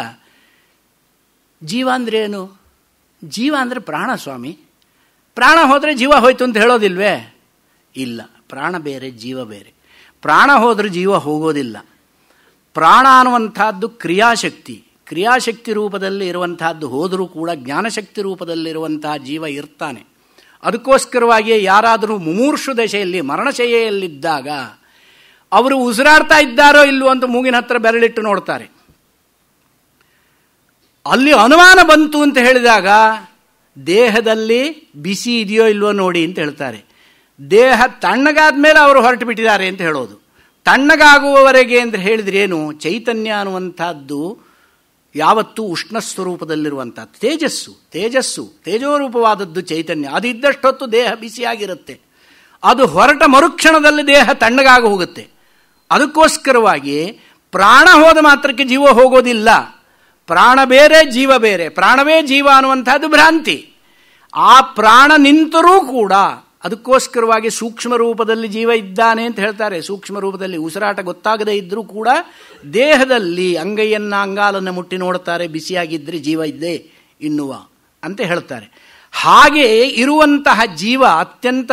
ಜೀವ ಏನು ಜೀವ ಅಂದರೆ ಪ್ರಾಣ ಸ್ವಾಮಿ ಪ್ರಾಣ ಹೋದರೆ ಜೀವ ಹೋಯ್ತು ಅಂತ ಹೇಳೋದಿಲ್ವೇ ಇಲ್ಲ ಪ್ರಾಣ ಬೇರೆ ಜೀವ ಬೇರೆ ಪ್ರಾಣ ಹೋದರೆ ಜೀವ ಹೋಗೋದಿಲ್ಲ ಪ್ರಾಣ ಅನ್ನುವಂಥದ್ದು ಕ್ರಿಯಾಶಕ್ತಿ ಕ್ರಿಯಾಶಕ್ತಿ ರೂಪದಲ್ಲಿ ಇರುವಂತಹದ್ದು ಹೋದರೂ ಕೂಡ ಜ್ಞಾನಶಕ್ತಿ ರೂಪದಲ್ಲಿರುವಂತಹ ಜೀವ ಇರ್ತಾನೆ ಅದಕ್ಕೋಸ್ಕರವಾಗಿ ಯಾರಾದರೂ ಮುಮೂರ್ಷು ದಶೆಯಲ್ಲಿ ಮರಣಶಯಲ್ಲಿದ್ದಾಗ ಅವರು ಉಸಿರಾಡ್ತಾ ಇದ್ದಾರೋ ಇಲ್ಲವೋ ಅಂತ ಮೂಗಿನ ಹತ್ರ ಬೆರಳಿಟ್ಟು ನೋಡ್ತಾರೆ ಅಲ್ಲಿ ಅನುಮಾನ ಬಂತು ಅಂತ ಹೇಳಿದಾಗ ದೇಹದಲ್ಲಿ ಬಿಸಿ ಇದೆಯೋ ಇಲ್ವೋ ನೋಡಿ ಅಂತ ಹೇಳ್ತಾರೆ ದೇಹ ತಣ್ಣಗಾದ ಮೇಲೆ ಅವರು ಹೊರಟು ಬಿಟ್ಟಿದ್ದಾರೆ ಅಂತ ಹೇಳೋದು ತಣ್ಣಗಾಗುವವರೆಗೆ ಅಂತ ಹೇಳಿದ್ರೇನು ಚೈತನ್ಯ ಅನ್ನುವಂಥದ್ದು ಯಾವತ್ತೂ ಉಷ್ಣ ಸ್ವರೂಪದಲ್ಲಿರುವಂಥ ತೇಜಸ್ಸು ತೇಜಸ್ಸು ತೇಜೋರೂಪವಾದದ್ದು ಚೈತನ್ಯ ಅದು ಇದ್ದಷ್ಟೊತ್ತು ದೇಹ ಬಿಸಿಯಾಗಿರುತ್ತೆ ಅದು ಹೊರಟ ಮರುಕ್ಷಣದಲ್ಲಿ ದೇಹ ತಣ್ಣಗಾಗ ಹೋಗುತ್ತೆ ಅದಕ್ಕೋಸ್ಕರವಾಗಿ ಪ್ರಾಣ ಹೋದ ಮಾತ್ರಕ್ಕೆ ಜೀವ ಹೋಗೋದಿಲ್ಲ ಪ್ರಾಣ ಬೇರೆ ಜೀವ ಬೇರೆ ಪ್ರಾಣವೇ ಜೀವ ಅನ್ನುವಂಥದ್ದು ಭ್ರಾಂತಿ ಆ ಪ್ರಾಣ ನಿಂತರೂ ಕೂಡ ಅದಕ್ಕೋಸ್ಕರವಾಗಿ ಸೂಕ್ಷ್ಮ ರೂಪದಲ್ಲಿ ಜೀವ ಇದ್ದಾನೆ ಅಂತ ಹೇಳ್ತಾರೆ ಸೂಕ್ಷ್ಮ ರೂಪದಲ್ಲಿ ಉಸಿರಾಟ ಗೊತ್ತಾಗದೇ ಇದ್ದರೂ ಕೂಡ ದೇಹದಲ್ಲಿ ಅಂಗೈಯನ್ನ ಅಂಗಾಲನ್ನು ಮುಟ್ಟಿ ನೋಡ್ತಾರೆ ಬಿಸಿಯಾಗಿದ್ದರೆ ಜೀವ ಇದ್ದೇ ಇನ್ನುವ ಅಂತ ಹೇಳ್ತಾರೆ ಹಾಗೆ ಇರುವಂತಹ ಜೀವ ಅತ್ಯಂತ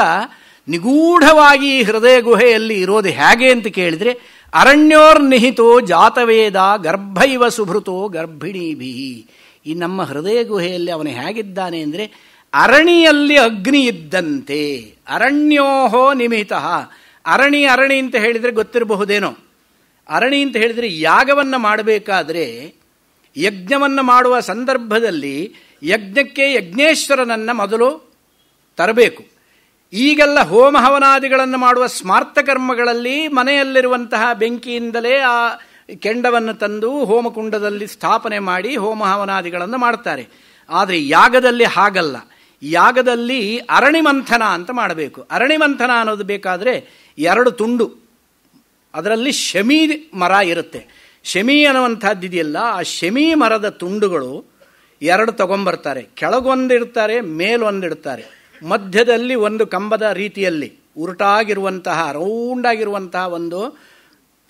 ನಿಗೂಢವಾಗಿ ಹೃದಯ ಗುಹೆಯಲ್ಲಿ ಇರೋದು ಹೇಗೆ ಅಂತ ಕೇಳಿದರೆ ಅರಣ್ಯೋರ್ನಿಹಿತೋ ಜಾತವೇದ ಗರ್ಭೈವ ಇವ ಸುಭೃತೋ ಗರ್ಭಿಣೀಭಿ ಈ ನಮ್ಮ ಹೃದಯ ಗುಹೆಯಲ್ಲಿ ಅವನು ಹೇಗಿದ್ದಾನೆ ಅಂದರೆ ಅರಣಿಯಲ್ಲಿ ಅಗ್ನಿ ಇದ್ದಂತೆ ಅರಣ್ಯೋಹೋ ನಿಮಿತ ಅರಣಿ ಅರಣಿ ಅಂತ ಹೇಳಿದರೆ ಗೊತ್ತಿರಬಹುದೇನೋ ಅರಣಿ ಅಂತ ಹೇಳಿದರೆ ಯಾಗವನ್ನು ಮಾಡಬೇಕಾದ್ರೆ ಯಜ್ಞವನ್ನು ಮಾಡುವ ಸಂದರ್ಭದಲ್ಲಿ ಯಜ್ಞಕ್ಕೆ ಯಜ್ಞೇಶ್ವರನನ್ನು ಮೊದಲು ತರಬೇಕು ಈಗೆಲ್ಲ ಹೋಮ ಹವನಾದಿಗಳನ್ನು ಮಾಡುವ ಸ್ಮಾರ್ಥ ಕರ್ಮಗಳಲ್ಲಿ ಮನೆಯಲ್ಲಿರುವಂತಹ ಬೆಂಕಿಯಿಂದಲೇ ಆ ಕೆಂಡವನ್ನು ತಂದು ಹೋಮಕುಂಡದಲ್ಲಿ ಸ್ಥಾಪನೆ ಮಾಡಿ ಹೋಮ ಹವನಾದಿಗಳನ್ನು ಮಾಡ್ತಾರೆ ಆದರೆ ಯಾಗದಲ್ಲಿ ಹಾಗಲ್ಲ ಯಾಗದಲ್ಲಿ ಅರಣಿಮಂಥನ ಅಂತ ಮಾಡಬೇಕು ಅರಣಿಮಂಥನ ಅನ್ನೋದು ಬೇಕಾದರೆ ಎರಡು ತುಂಡು ಅದರಲ್ಲಿ ಶಮಿ ಮರ ಇರುತ್ತೆ ಶಮಿ ಇದೆಯಲ್ಲ ಆ ಶಮಿ ಮರದ ತುಂಡುಗಳು ಎರಡು ತಗೊಂಬರ್ತಾರೆ ಕೆಳಗೊಂದಿಡ್ತಾರೆ ಮೇಲೊಂದಿಡ್ತಾರೆ ಮಧ್ಯದಲ್ಲಿ ಒಂದು ಕಂಬದ ರೀತಿಯಲ್ಲಿ ಉರುಟಾಗಿರುವಂತಹ ರೌಂಡಾಗಿರುವಂತಹ ಒಂದು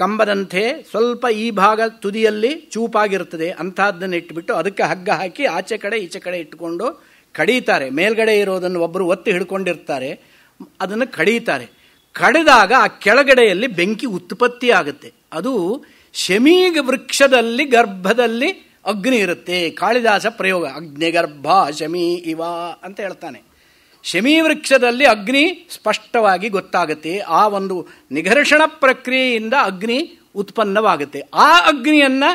ಕಂಬದಂತೆ ಸ್ವಲ್ಪ ಈ ಭಾಗ ತುದಿಯಲ್ಲಿ ಚೂಪಾಗಿರುತ್ತದೆ ಅಂಥದ್ದನ್ನು ಇಟ್ಟುಬಿಟ್ಟು ಅದಕ್ಕೆ ಹಗ್ಗ ಹಾಕಿ ಆಚೆ ಕಡೆ ಈಚೆ ಕಡೆ ಇಟ್ಕೊಂಡು ಕಡೀತಾರೆ ಮೇಲ್ಗಡೆ ಇರೋದನ್ನು ಒಬ್ಬರು ಒತ್ತಿ ಹಿಡ್ಕೊಂಡಿರ್ತಾರೆ ಅದನ್ನು ಕಡೀತಾರೆ ಕಡಿದಾಗ ಆ ಕೆಳಗಡೆಯಲ್ಲಿ ಬೆಂಕಿ ಉತ್ಪತ್ತಿ ಆಗುತ್ತೆ ಅದು ಶಮೀ ವೃಕ್ಷದಲ್ಲಿ ಗರ್ಭದಲ್ಲಿ ಅಗ್ನಿ ಇರುತ್ತೆ ಕಾಳಿದಾಸ ಪ್ರಯೋಗ ಅಗ್ನಿ ಗರ್ಭ ಶಮಿ ಇವ ಅಂತ ಹೇಳ್ತಾನೆ ಶಮಿ ವೃಕ್ಷದಲ್ಲಿ ಅಗ್ನಿ ಸ್ಪಷ್ಟವಾಗಿ ಗೊತ್ತಾಗುತ್ತೆ ಆ ಒಂದು ನಿಘರ್ಷಣ ಪ್ರಕ್ರಿಯೆಯಿಂದ ಅಗ್ನಿ ಉತ್ಪನ್ನವಾಗುತ್ತೆ ಆ ಅಗ್ನಿಯನ್ನು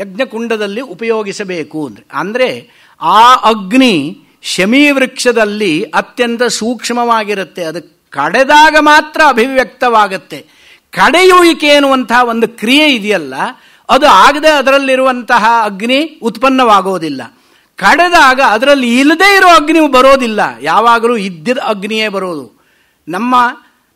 ಯಜ್ಞಕುಂಡದಲ್ಲಿ ಉಪಯೋಗಿಸಬೇಕು ಅಂದರೆ ಅಂದರೆ ಆ ಅಗ್ನಿ ಶಮೀವೃಕ್ಷದಲ್ಲಿ ಅತ್ಯಂತ ಸೂಕ್ಷ್ಮವಾಗಿರುತ್ತೆ ಅದು ಕಡೆದಾಗ ಮಾತ್ರ ಅಭಿವ್ಯಕ್ತವಾಗುತ್ತೆ ಕಡೆಯುವಿಕೆ ಎನ್ನುವಂತಹ ಒಂದು ಕ್ರಿಯೆ ಇದೆಯಲ್ಲ ಅದು ಆಗದೆ ಅದರಲ್ಲಿರುವಂತಹ ಅಗ್ನಿ ಉತ್ಪನ್ನವಾಗೋದಿಲ್ಲ ಕಡೆದಾಗ ಅದರಲ್ಲಿ ಇಲ್ಲದೇ ಇರೋ ಅಗ್ನಿ ಬರೋದಿಲ್ಲ ಯಾವಾಗಲೂ ಇದ್ದಿದ ಅಗ್ನಿಯೇ ಬರೋದು ನಮ್ಮ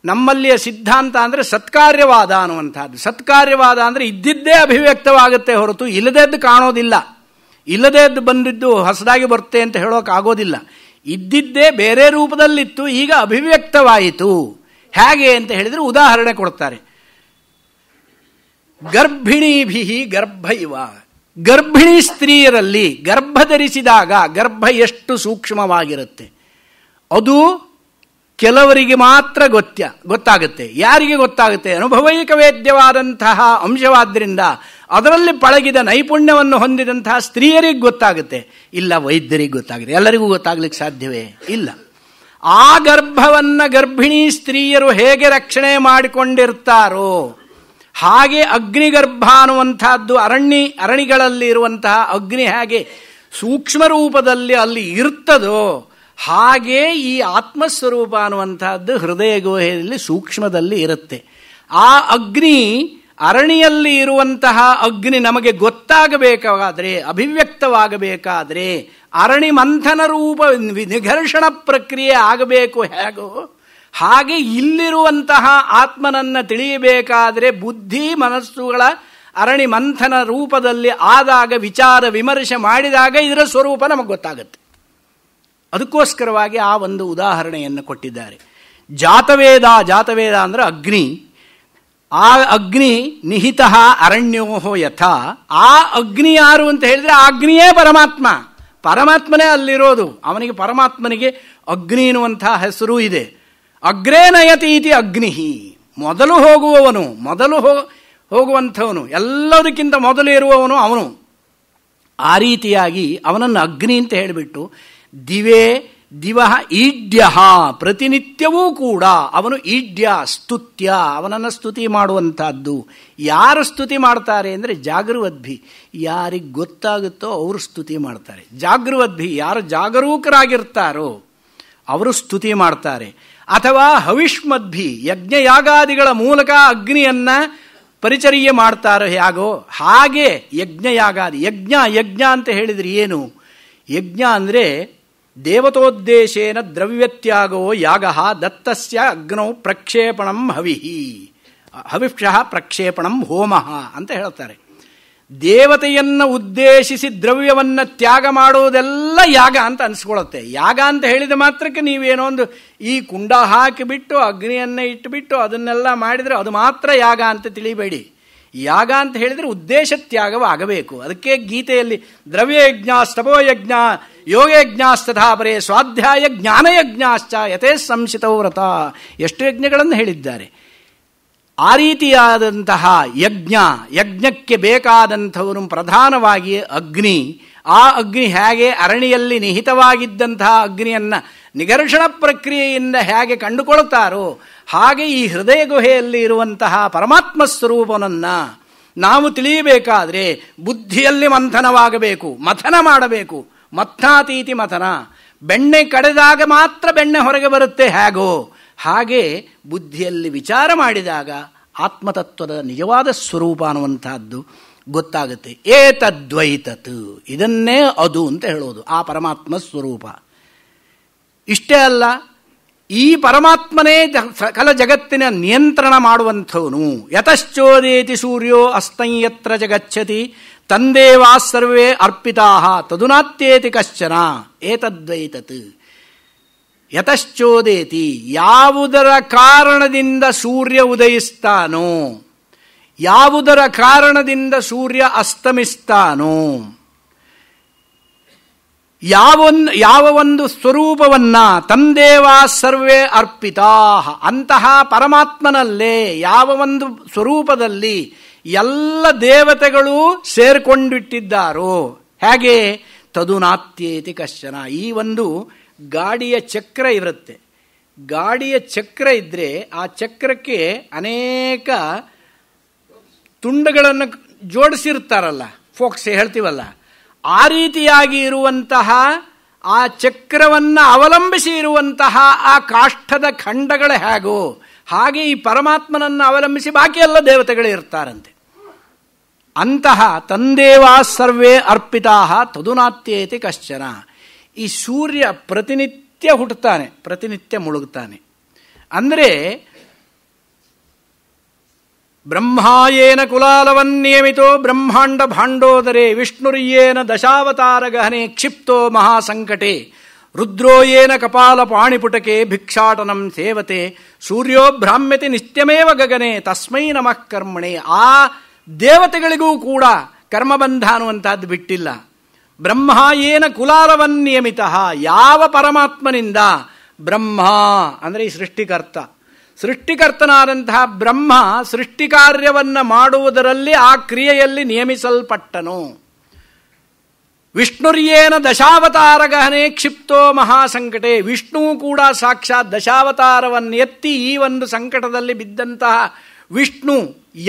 ನಮ್ಮಲ್ಲಿಯ ಸಿದ್ಧಾಂತ ಅಂದರೆ ಸತ್ಕಾರ್ಯವಾದ ಅನ್ನುವಂಥದ್ದು ಸತ್ಕಾರ್ಯವಾದ ಅಂದರೆ ಇದ್ದಿದ್ದೇ ಅಭಿವ್ಯಕ್ತವಾಗುತ್ತೆ ಹೊರತು ಇಲ್ಲದದ್ದು ಕಾಣೋದಿಲ್ಲ ಇಲ್ಲದೇದ್ದು ಬಂದಿದ್ದು ಹೊಸದಾಗಿ ಬರುತ್ತೆ ಅಂತ ಆಗೋದಿಲ್ಲ ಇದ್ದಿದ್ದೇ ಬೇರೆ ರೂಪದಲ್ಲಿತ್ತು ಈಗ ಅಭಿವ್ಯಕ್ತವಾಯಿತು ಹೇಗೆ ಅಂತ ಹೇಳಿದರೆ ಉದಾಹರಣೆ ಕೊಡ್ತಾರೆ ಭಿಹಿ ಗರ್ಭ ಇವ ಗರ್ಭಿಣಿ ಸ್ತ್ರೀಯರಲ್ಲಿ ಗರ್ಭ ಧರಿಸಿದಾಗ ಗರ್ಭ ಎಷ್ಟು ಸೂಕ್ಷ್ಮವಾಗಿರುತ್ತೆ ಅದು ಕೆಲವರಿಗೆ ಮಾತ್ರ ಗೊತ್ಯ ಗೊತ್ತಾಗುತ್ತೆ ಯಾರಿಗೆ ಗೊತ್ತಾಗುತ್ತೆ ಅನುಭವೈಕ ವೇದ್ಯವಾದಂತಹ ಅಂಶವಾದ್ದರಿಂದ ಅದರಲ್ಲಿ ಪಳಗಿದ ನೈಪುಣ್ಯವನ್ನು ಹೊಂದಿದಂತಹ ಸ್ತ್ರೀಯರಿಗೆ ಗೊತ್ತಾಗುತ್ತೆ ಇಲ್ಲ ವೈದ್ಯರಿಗೆ ಗೊತ್ತಾಗುತ್ತೆ ಎಲ್ಲರಿಗೂ ಗೊತ್ತಾಗ್ಲಿಕ್ಕೆ ಸಾಧ್ಯವೇ ಇಲ್ಲ ಆ ಗರ್ಭವನ್ನು ಗರ್ಭಿಣಿ ಸ್ತ್ರೀಯರು ಹೇಗೆ ರಕ್ಷಣೆ ಮಾಡಿಕೊಂಡಿರ್ತಾರೋ ಹಾಗೆ ಅಗ್ನಿಗರ್ಭ ಅನ್ನುವಂತಹದ್ದು ಅರಣ್ಯ ಅರಣಿಗಳಲ್ಲಿ ಇರುವಂತಹ ಅಗ್ನಿ ಹಾಗೆ ಸೂಕ್ಷ್ಮ ರೂಪದಲ್ಲಿ ಅಲ್ಲಿ ಇರ್ತದೋ ಹಾಗೆ ಈ ಆತ್ಮಸ್ವರೂಪ ಅನ್ನುವಂಥದ್ದು ಹೃದಯ ಗುಹೆಯಲ್ಲಿ ಸೂಕ್ಷ್ಮದಲ್ಲಿ ಇರುತ್ತೆ ಆ ಅಗ್ನಿ ಅರಣಿಯಲ್ಲಿ ಇರುವಂತಹ ಅಗ್ನಿ ನಮಗೆ ಗೊತ್ತಾಗಬೇಕಾದರೆ ಅಭಿವ್ಯಕ್ತವಾಗಬೇಕಾದರೆ ಅರಣಿ ಮಂಥನ ರೂಪ ನಿಘರ್ಷಣ ಪ್ರಕ್ರಿಯೆ ಆಗಬೇಕು ಹೇಗೋ ಹಾಗೆ ಇಲ್ಲಿರುವಂತಹ ಆತ್ಮನನ್ನು ತಿಳಿಯಬೇಕಾದ್ರೆ ಬುದ್ಧಿ ಮನಸ್ಸುಗಳ ಅರಣಿ ಮಂಥನ ರೂಪದಲ್ಲಿ ಆದಾಗ ವಿಚಾರ ವಿಮರ್ಶೆ ಮಾಡಿದಾಗ ಇದರ ಸ್ವರೂಪ ನಮಗೆ ಗೊತ್ತಾಗುತ್ತೆ ಅದಕ್ಕೋಸ್ಕರವಾಗಿ ಆ ಒಂದು ಉದಾಹರಣೆಯನ್ನು ಕೊಟ್ಟಿದ್ದಾರೆ ಜಾತವೇದ ಜಾತವೇದ ಅಂದರೆ ಅಗ್ನಿ ಆ ಅಗ್ನಿ ನಿಹಿತ ಅರಣ್ಯೋಹೋ ಯಥಾ ಆ ಅಗ್ನಿ ಯಾರು ಅಂತ ಹೇಳಿದರೆ ಆ ಅಗ್ನಿಯೇ ಪರಮಾತ್ಮ ಪರಮಾತ್ಮನೇ ಅಲ್ಲಿರೋದು ಅವನಿಗೆ ಪರಮಾತ್ಮನಿಗೆ ಅಗ್ನಿ ಎನ್ನುವಂಥ ಹೆಸರೂ ಇದೆ ಅಗ್ರೇ ನಯತಿ ಇತಿ ಅಗ್ನಿ ಮೊದಲು ಹೋಗುವವನು ಮೊದಲು ಹೋಗುವಂಥವನು ಎಲ್ಲದಕ್ಕಿಂತ ಮೊದಲು ಇರುವವನು ಅವನು ಆ ರೀತಿಯಾಗಿ ಅವನನ್ನು ಅಗ್ನಿ ಅಂತ ಹೇಳಿಬಿಟ್ಟು ದಿವೇ ದಿವ ಈಡ್ಯ ಪ್ರತಿನಿತ್ಯವೂ ಕೂಡ ಅವನು ಈಡ್ಯ ಸ್ತುತ್ಯ ಅವನನ್ನು ಸ್ತುತಿ ಮಾಡುವಂತಹದ್ದು ಯಾರು ಸ್ತುತಿ ಮಾಡ್ತಾರೆ ಅಂದರೆ ಜಾಗೃವದ್ಭಿ ಯಾರಿಗೆ ಗೊತ್ತಾಗುತ್ತೋ ಅವರು ಸ್ತುತಿ ಮಾಡ್ತಾರೆ ಜಾಗೃವದ್ಭಿ ಯಾರು ಜಾಗರೂಕರಾಗಿರ್ತಾರೋ ಅವರು ಸ್ತುತಿ ಮಾಡ್ತಾರೆ ಅಥವಾ ಹವಿಷ್ಮದ್ಭಿ ಯಜ್ಞಯಾಗಾದಿಗಳ ಮೂಲಕ ಅಗ್ನಿಯನ್ನು ಪರಿಚರ್ಯೆ ಮಾಡ್ತಾರೋ ಹೇಗೋ ಹಾಗೆ ಯಜ್ಞಯಾಗಾದಿ ಯಜ್ಞ ಯಜ್ಞ ಅಂತ ಹೇಳಿದರೆ ಏನು ಯಜ್ಞ ಅಂದರೆ ದೇವತೋದ್ದೇಶೇನ ದ್ರವ್ಯತ್ಯಾಗೋ ಯಾಗ ದತ್ತಸ್ಯ ಅಗ್ನೌ ಪ್ರಕ್ಷೇಪಣಂ ಹವಿಹಿ ಹವಿಕ್ಷಃ ಪ್ರಕ್ಷೇಪಣಂ ಹೋಮಃ ಅಂತ ಹೇಳ್ತಾರೆ ದೇವತೆಯನ್ನು ಉದ್ದೇಶಿಸಿ ದ್ರವ್ಯವನ್ನು ತ್ಯಾಗ ಮಾಡುವುದೆಲ್ಲ ಯಾಗ ಅಂತ ಅನಿಸ್ಕೊಳತ್ತೆ ಯಾಗ ಅಂತ ಹೇಳಿದ ಮಾತ್ರಕ್ಕೆ ನೀವೇನೋ ಒಂದು ಈ ಕುಂಡ ಹಾಕಿಬಿಟ್ಟು ಅಗ್ನಿಯನ್ನು ಇಟ್ಟುಬಿಟ್ಟು ಅದನ್ನೆಲ್ಲ ಮಾಡಿದರೆ ಅದು ಮಾತ್ರ ಯಾಗ ಅಂತ ತಿಳಿಬೇಡಿ ಯಾಗ ಅಂತ ಹೇಳಿದರೆ ಉದ್ದೇಶ ತ್ಯಾಗವ ಆಗಬೇಕು ಅದಕ್ಕೆ ಗೀತೆಯಲ್ಲಿ ದ್ರವ್ಯಯಜ್ಞ ಸ್ತಪೋಯಜ್ಞ ಯೋಗಯಜ್ಞ ಬರೇ ಸ್ವಾಧ್ಯಾಯ ಜ್ಞಾನಯಜ್ಞಾಶ್ಚ ಯಥೇ ಸಂಶಿತೋ ವ್ರತ ಎಷ್ಟು ಯಜ್ಞಗಳನ್ನು ಹೇಳಿದ್ದಾರೆ ಆ ರೀತಿಯಾದಂತಹ ಯಜ್ಞ ಯಜ್ಞಕ್ಕೆ ಬೇಕಾದಂಥವರು ಪ್ರಧಾನವಾಗಿ ಅಗ್ನಿ ಆ ಅಗ್ನಿ ಹೇಗೆ ಅರಣಿಯಲ್ಲಿ ನಿಹಿತವಾಗಿದ್ದಂತಹ ಅಗ್ನಿಯನ್ನು ನಿಗರ್ಷಣ ಪ್ರಕ್ರಿಯೆಯಿಂದ ಹೇಗೆ ಕಂಡುಕೊಳ್ತಾರೋ ಹಾಗೆ ಈ ಹೃದಯ ಗುಹೆಯಲ್ಲಿ ಇರುವಂತಹ ಪರಮಾತ್ಮ ಸ್ವರೂಪನನ್ನು ನಾವು ತಿಳಿಯಬೇಕಾದ್ರೆ ಬುದ್ಧಿಯಲ್ಲಿ ಮಂಥನವಾಗಬೇಕು ಮಥನ ಮಾಡಬೇಕು ಮಥನಾತೀತಿ ಮಥನ ಬೆಣ್ಣೆ ಕಡೆದಾಗ ಮಾತ್ರ ಬೆಣ್ಣೆ ಹೊರಗೆ ಬರುತ್ತೆ ಹೇಗೋ ಹಾಗೆ ಬುದ್ಧಿಯಲ್ಲಿ ವಿಚಾರ ಮಾಡಿದಾಗ ಆತ್ಮತತ್ವದ ನಿಜವಾದ ಸ್ವರೂಪ ಅನ್ನುವಂತಹದ್ದು ಗೊತ್ತಾಗುತ್ತೆ ಏತದ್ವೈತತ್ ಇದನ್ನೇ ಅದು ಅಂತ ಹೇಳೋದು ಆ ಪರಮಾತ್ಮ ಸ್ವರೂಪ ಇಷ್ಟೇ ಅಲ್ಲ ಈ ಪರಮಾತ್ಮನೇ ಸಕಲ ಜಗತ್ತಿನ ನಿಯಂತ್ರಣ ಮಾಡುವಂಥವನು ಯತಶ್ಚೋದೇತಿ ಸೂರ್ಯೋ ಅಸ್ತಂಯತ್ರ ಜಗಚ್ಚತಿ ತಂದೇವಾ ಸರ್ವೇ ಅರ್ಪಿತಾ ತದುನಾತ್ಯೇತಿ ಕಶ್ಚನ ಏತದ್ವೈತತ್ ಯತಶ್ಚೋದೇತಿ ಯಾವುದರ ಕಾರಣದಿಂದ ಸೂರ್ಯ ಉದಯಿಸ್ತಾನೋ ಯಾವುದರ ಕಾರಣದಿಂದ ಸೂರ್ಯ ಅಸ್ತಮಿಸ್ತಾನೋ ಯಾವ ಯಾವ ಒಂದು ಸ್ವರೂಪವನ್ನ ತಂದೇವಾ ಸರ್ವೇ ಅರ್ಪಿತಾ ಅಂತಹ ಪರಮಾತ್ಮನಲ್ಲೇ ಯಾವ ಒಂದು ಸ್ವರೂಪದಲ್ಲಿ ಎಲ್ಲ ದೇವತೆಗಳು ಸೇರ್ಕೊಂಡಿಟ್ಟಿದ್ದಾರೋ ಹೇಗೆ ತದುನಾತ್ಯೇತಿ ಕಶ್ಚನ ಈ ಒಂದು ಗಾಡಿಯ ಚಕ್ರ ಇರುತ್ತೆ ಗಾಡಿಯ ಚಕ್ರ ಇದ್ರೆ ಆ ಚಕ್ರಕ್ಕೆ ಅನೇಕ ತುಂಡುಗಳನ್ನು ಜೋಡಿಸಿರ್ತಾರಲ್ಲ ಫೋಕ್ಸ್ ಹೇಳ್ತೀವಲ್ಲ ಆ ರೀತಿಯಾಗಿ ಇರುವಂತಹ ಆ ಚಕ್ರವನ್ನು ಅವಲಂಬಿಸಿ ಇರುವಂತಹ ಆ ಕಾಷ್ಠದ ಖಂಡಗಳು ಹೇಗೋ ಹಾಗೆ ಈ ಪರಮಾತ್ಮನನ್ನು ಅವಲಂಬಿಸಿ ಬಾಕಿ ಎಲ್ಲ ದೇವತೆಗಳೇ ಇರ್ತಾರಂತೆ ಅಂತಹ ತಂದೇವಾ ಸರ್ವೇ ಅರ್ಪಿತಾ ತದುನಾತ್ಯೇತಿ ಕಶ್ಚನ ಈ ಸೂರ್ಯ ಪ್ರತಿನಿತ್ಯ ಹುಟ್ಟುತ್ತಾನೆ ಪ್ರತಿನಿತ್ಯ ಮುಳುಗುತ್ತಾನೆ ಅಂದರೆ ಬ್ರಹ್ಮಾಯೇನ ಕುಲಾಲವನ್ನಿಯಮಿತೋ ಬ್ರಹ್ಮಾಂಡ ಭಾಂಡೋದರೆ ವಿಷ್ಣುರ್ಯೇನ ದಶಾವತಾರ ಗಹನೆ ಕ್ಷಿಪ್ತೋ ಮಹಾಸಂಕಟೆ ರುದ್ರೋಯೇನ ಕಪಾಲ ಪಾಣಿಪುಟಕೆ ಭಿಕ್ಷಾಟನಂ ಸೇವತೆ ಸೂರ್ಯೋ ಭ್ರಾಮ್ಯತೆ ನಿತ್ಯಮೇವ ಗಗನೆ ತಸ್ಮೈ ನಮಃ ಕರ್ಮಣೆ ಆ ದೇವತೆಗಳಿಗೂ ಕೂಡ ಕರ್ಮಬಂಧ ಅನ್ನುವಂಥದ್ದು ಬಿಟ್ಟಿಲ್ಲ ಬ್ರಹ್ಮ ಏನ ನಿಯಮಿತ ಯಾವ ಪರಮಾತ್ಮನಿಂದ ಬ್ರಹ್ಮ ಅಂದರೆ ಈ ಸೃಷ್ಟಿಕರ್ತ ಸೃಷ್ಟಿಕರ್ತನಾದಂತಹ ಬ್ರಹ್ಮ ಸೃಷ್ಟಿಕಾರ್ಯವನ್ನು ಮಾಡುವುದರಲ್ಲಿ ಆ ಕ್ರಿಯೆಯಲ್ಲಿ ನಿಯಮಿಸಲ್ಪಟ್ಟನು ವಿಷ್ಣುರ್ಯೇನ ದಶಾವತಾರ ಗಹನೆ ಕ್ಷಿಪ್ತೋ ಮಹಾಸಂಕಟೆ ವಿಷ್ಣು ಕೂಡ ಸಾಕ್ಷಾತ್ ದಶಾವತಾರವನ್ನು ಎತ್ತಿ ಈ ಒಂದು ಸಂಕಟದಲ್ಲಿ ಬಿದ್ದಂತಹ ವಿಷ್ಣು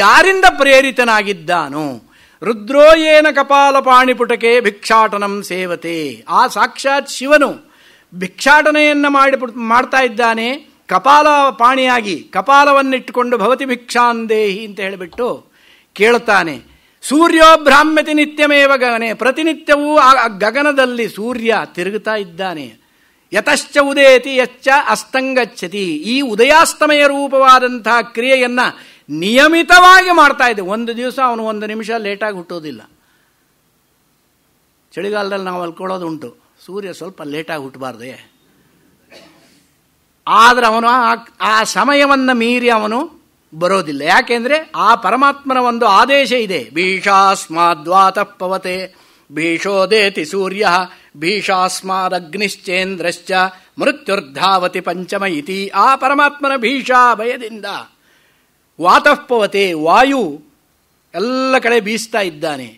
ಯಾರಿಂದ ಪ್ರೇರಿತನಾಗಿದ್ದಾನು ರುದ್ರೋ ಏನ ಕಪಾಲ ಪಾಣಿಪುಟಕೆ ಭಿಕ್ಷಾಟನಂ ಸೇವತೆ ಆ ಸಾಕ್ಷಾತ್ ಶಿವನು ಭಿಕ್ಷಾಟನೆಯನ್ನು ಮಾಡಿ ಮಾಡ್ತಾ ಇದ್ದಾನೆ ಕಪಾಲ ಪಾಣಿಯಾಗಿ ಕಪಾಲವನ್ನಿಟ್ಟುಕೊಂಡು ಭವತಿ ಭಿಕ್ಷಾಂದೇಹಿ ಅಂತ ಹೇಳಿಬಿಟ್ಟು ಕೇಳ್ತಾನೆ ಸೂರ್ಯೋ ಭ್ರಾಮ್ಯತಿ ನಿತ್ಯಮೇವ ಗಗನೆ ಪ್ರತಿನಿತ್ಯವೂ ಆ ಗಗನದಲ್ಲಿ ಸೂರ್ಯ ತಿರುಗುತ್ತಾ ಇದ್ದಾನೆ ಯತಶ್ಚ ಉದಯತಿ ಯಚ್ಚ ಅಸ್ತಂಗಚ್ಚತಿ ಈ ಉದಯಾಸ್ತಮಯ ರೂಪವಾದಂತಹ ಕ್ರಿಯೆಯನ್ನು ನಿಯಮಿತವಾಗಿ ಮಾಡ್ತಾ ಇದೆ ಒಂದು ದಿವಸ ಅವನು ಒಂದು ನಿಮಿಷ ಲೇಟಾಗಿ ಹುಟ್ಟೋದಿಲ್ಲ ಚಳಿಗಾಲದಲ್ಲಿ ನಾವು ಅಲ್ಕೊಳ್ಳೋದುಂಟು ಸೂರ್ಯ ಸ್ವಲ್ಪ ಲೇಟಾಗಿ ಹುಟ್ಟಬಾರ್ದೆ ಆದರೆ ಅವನು ಆ ಸಮಯವನ್ನು ಮೀರಿ ಅವನು ಬರೋದಿಲ್ಲ ಯಾಕೆಂದರೆ ಆ ಪರಮಾತ್ಮನ ಒಂದು ಆದೇಶ ಇದೆ ಭೀಷಾಸ್ಮಾದ್ವಾತಃಪವತೆ ಭೀಷೋದೇತಿ ಸೂರ್ಯ ಭೀಷಾಸ್ಮಾದಗ್ನಿಶ್ಚೇಂದ್ರಶ್ಚ ಮೃತ್ಯುರ್ಧಾವತಿ ಪಂಚಮ ಇತಿ ಆ ಪರಮಾತ್ಮನ ಭೀಷಾ ಭಯದಿಂದ ವಾತಃಪವತೆ ವಾಯು ಎಲ್ಲ ಕಡೆ ಬೀಸ್ತಾ ಇದ್ದಾನೆ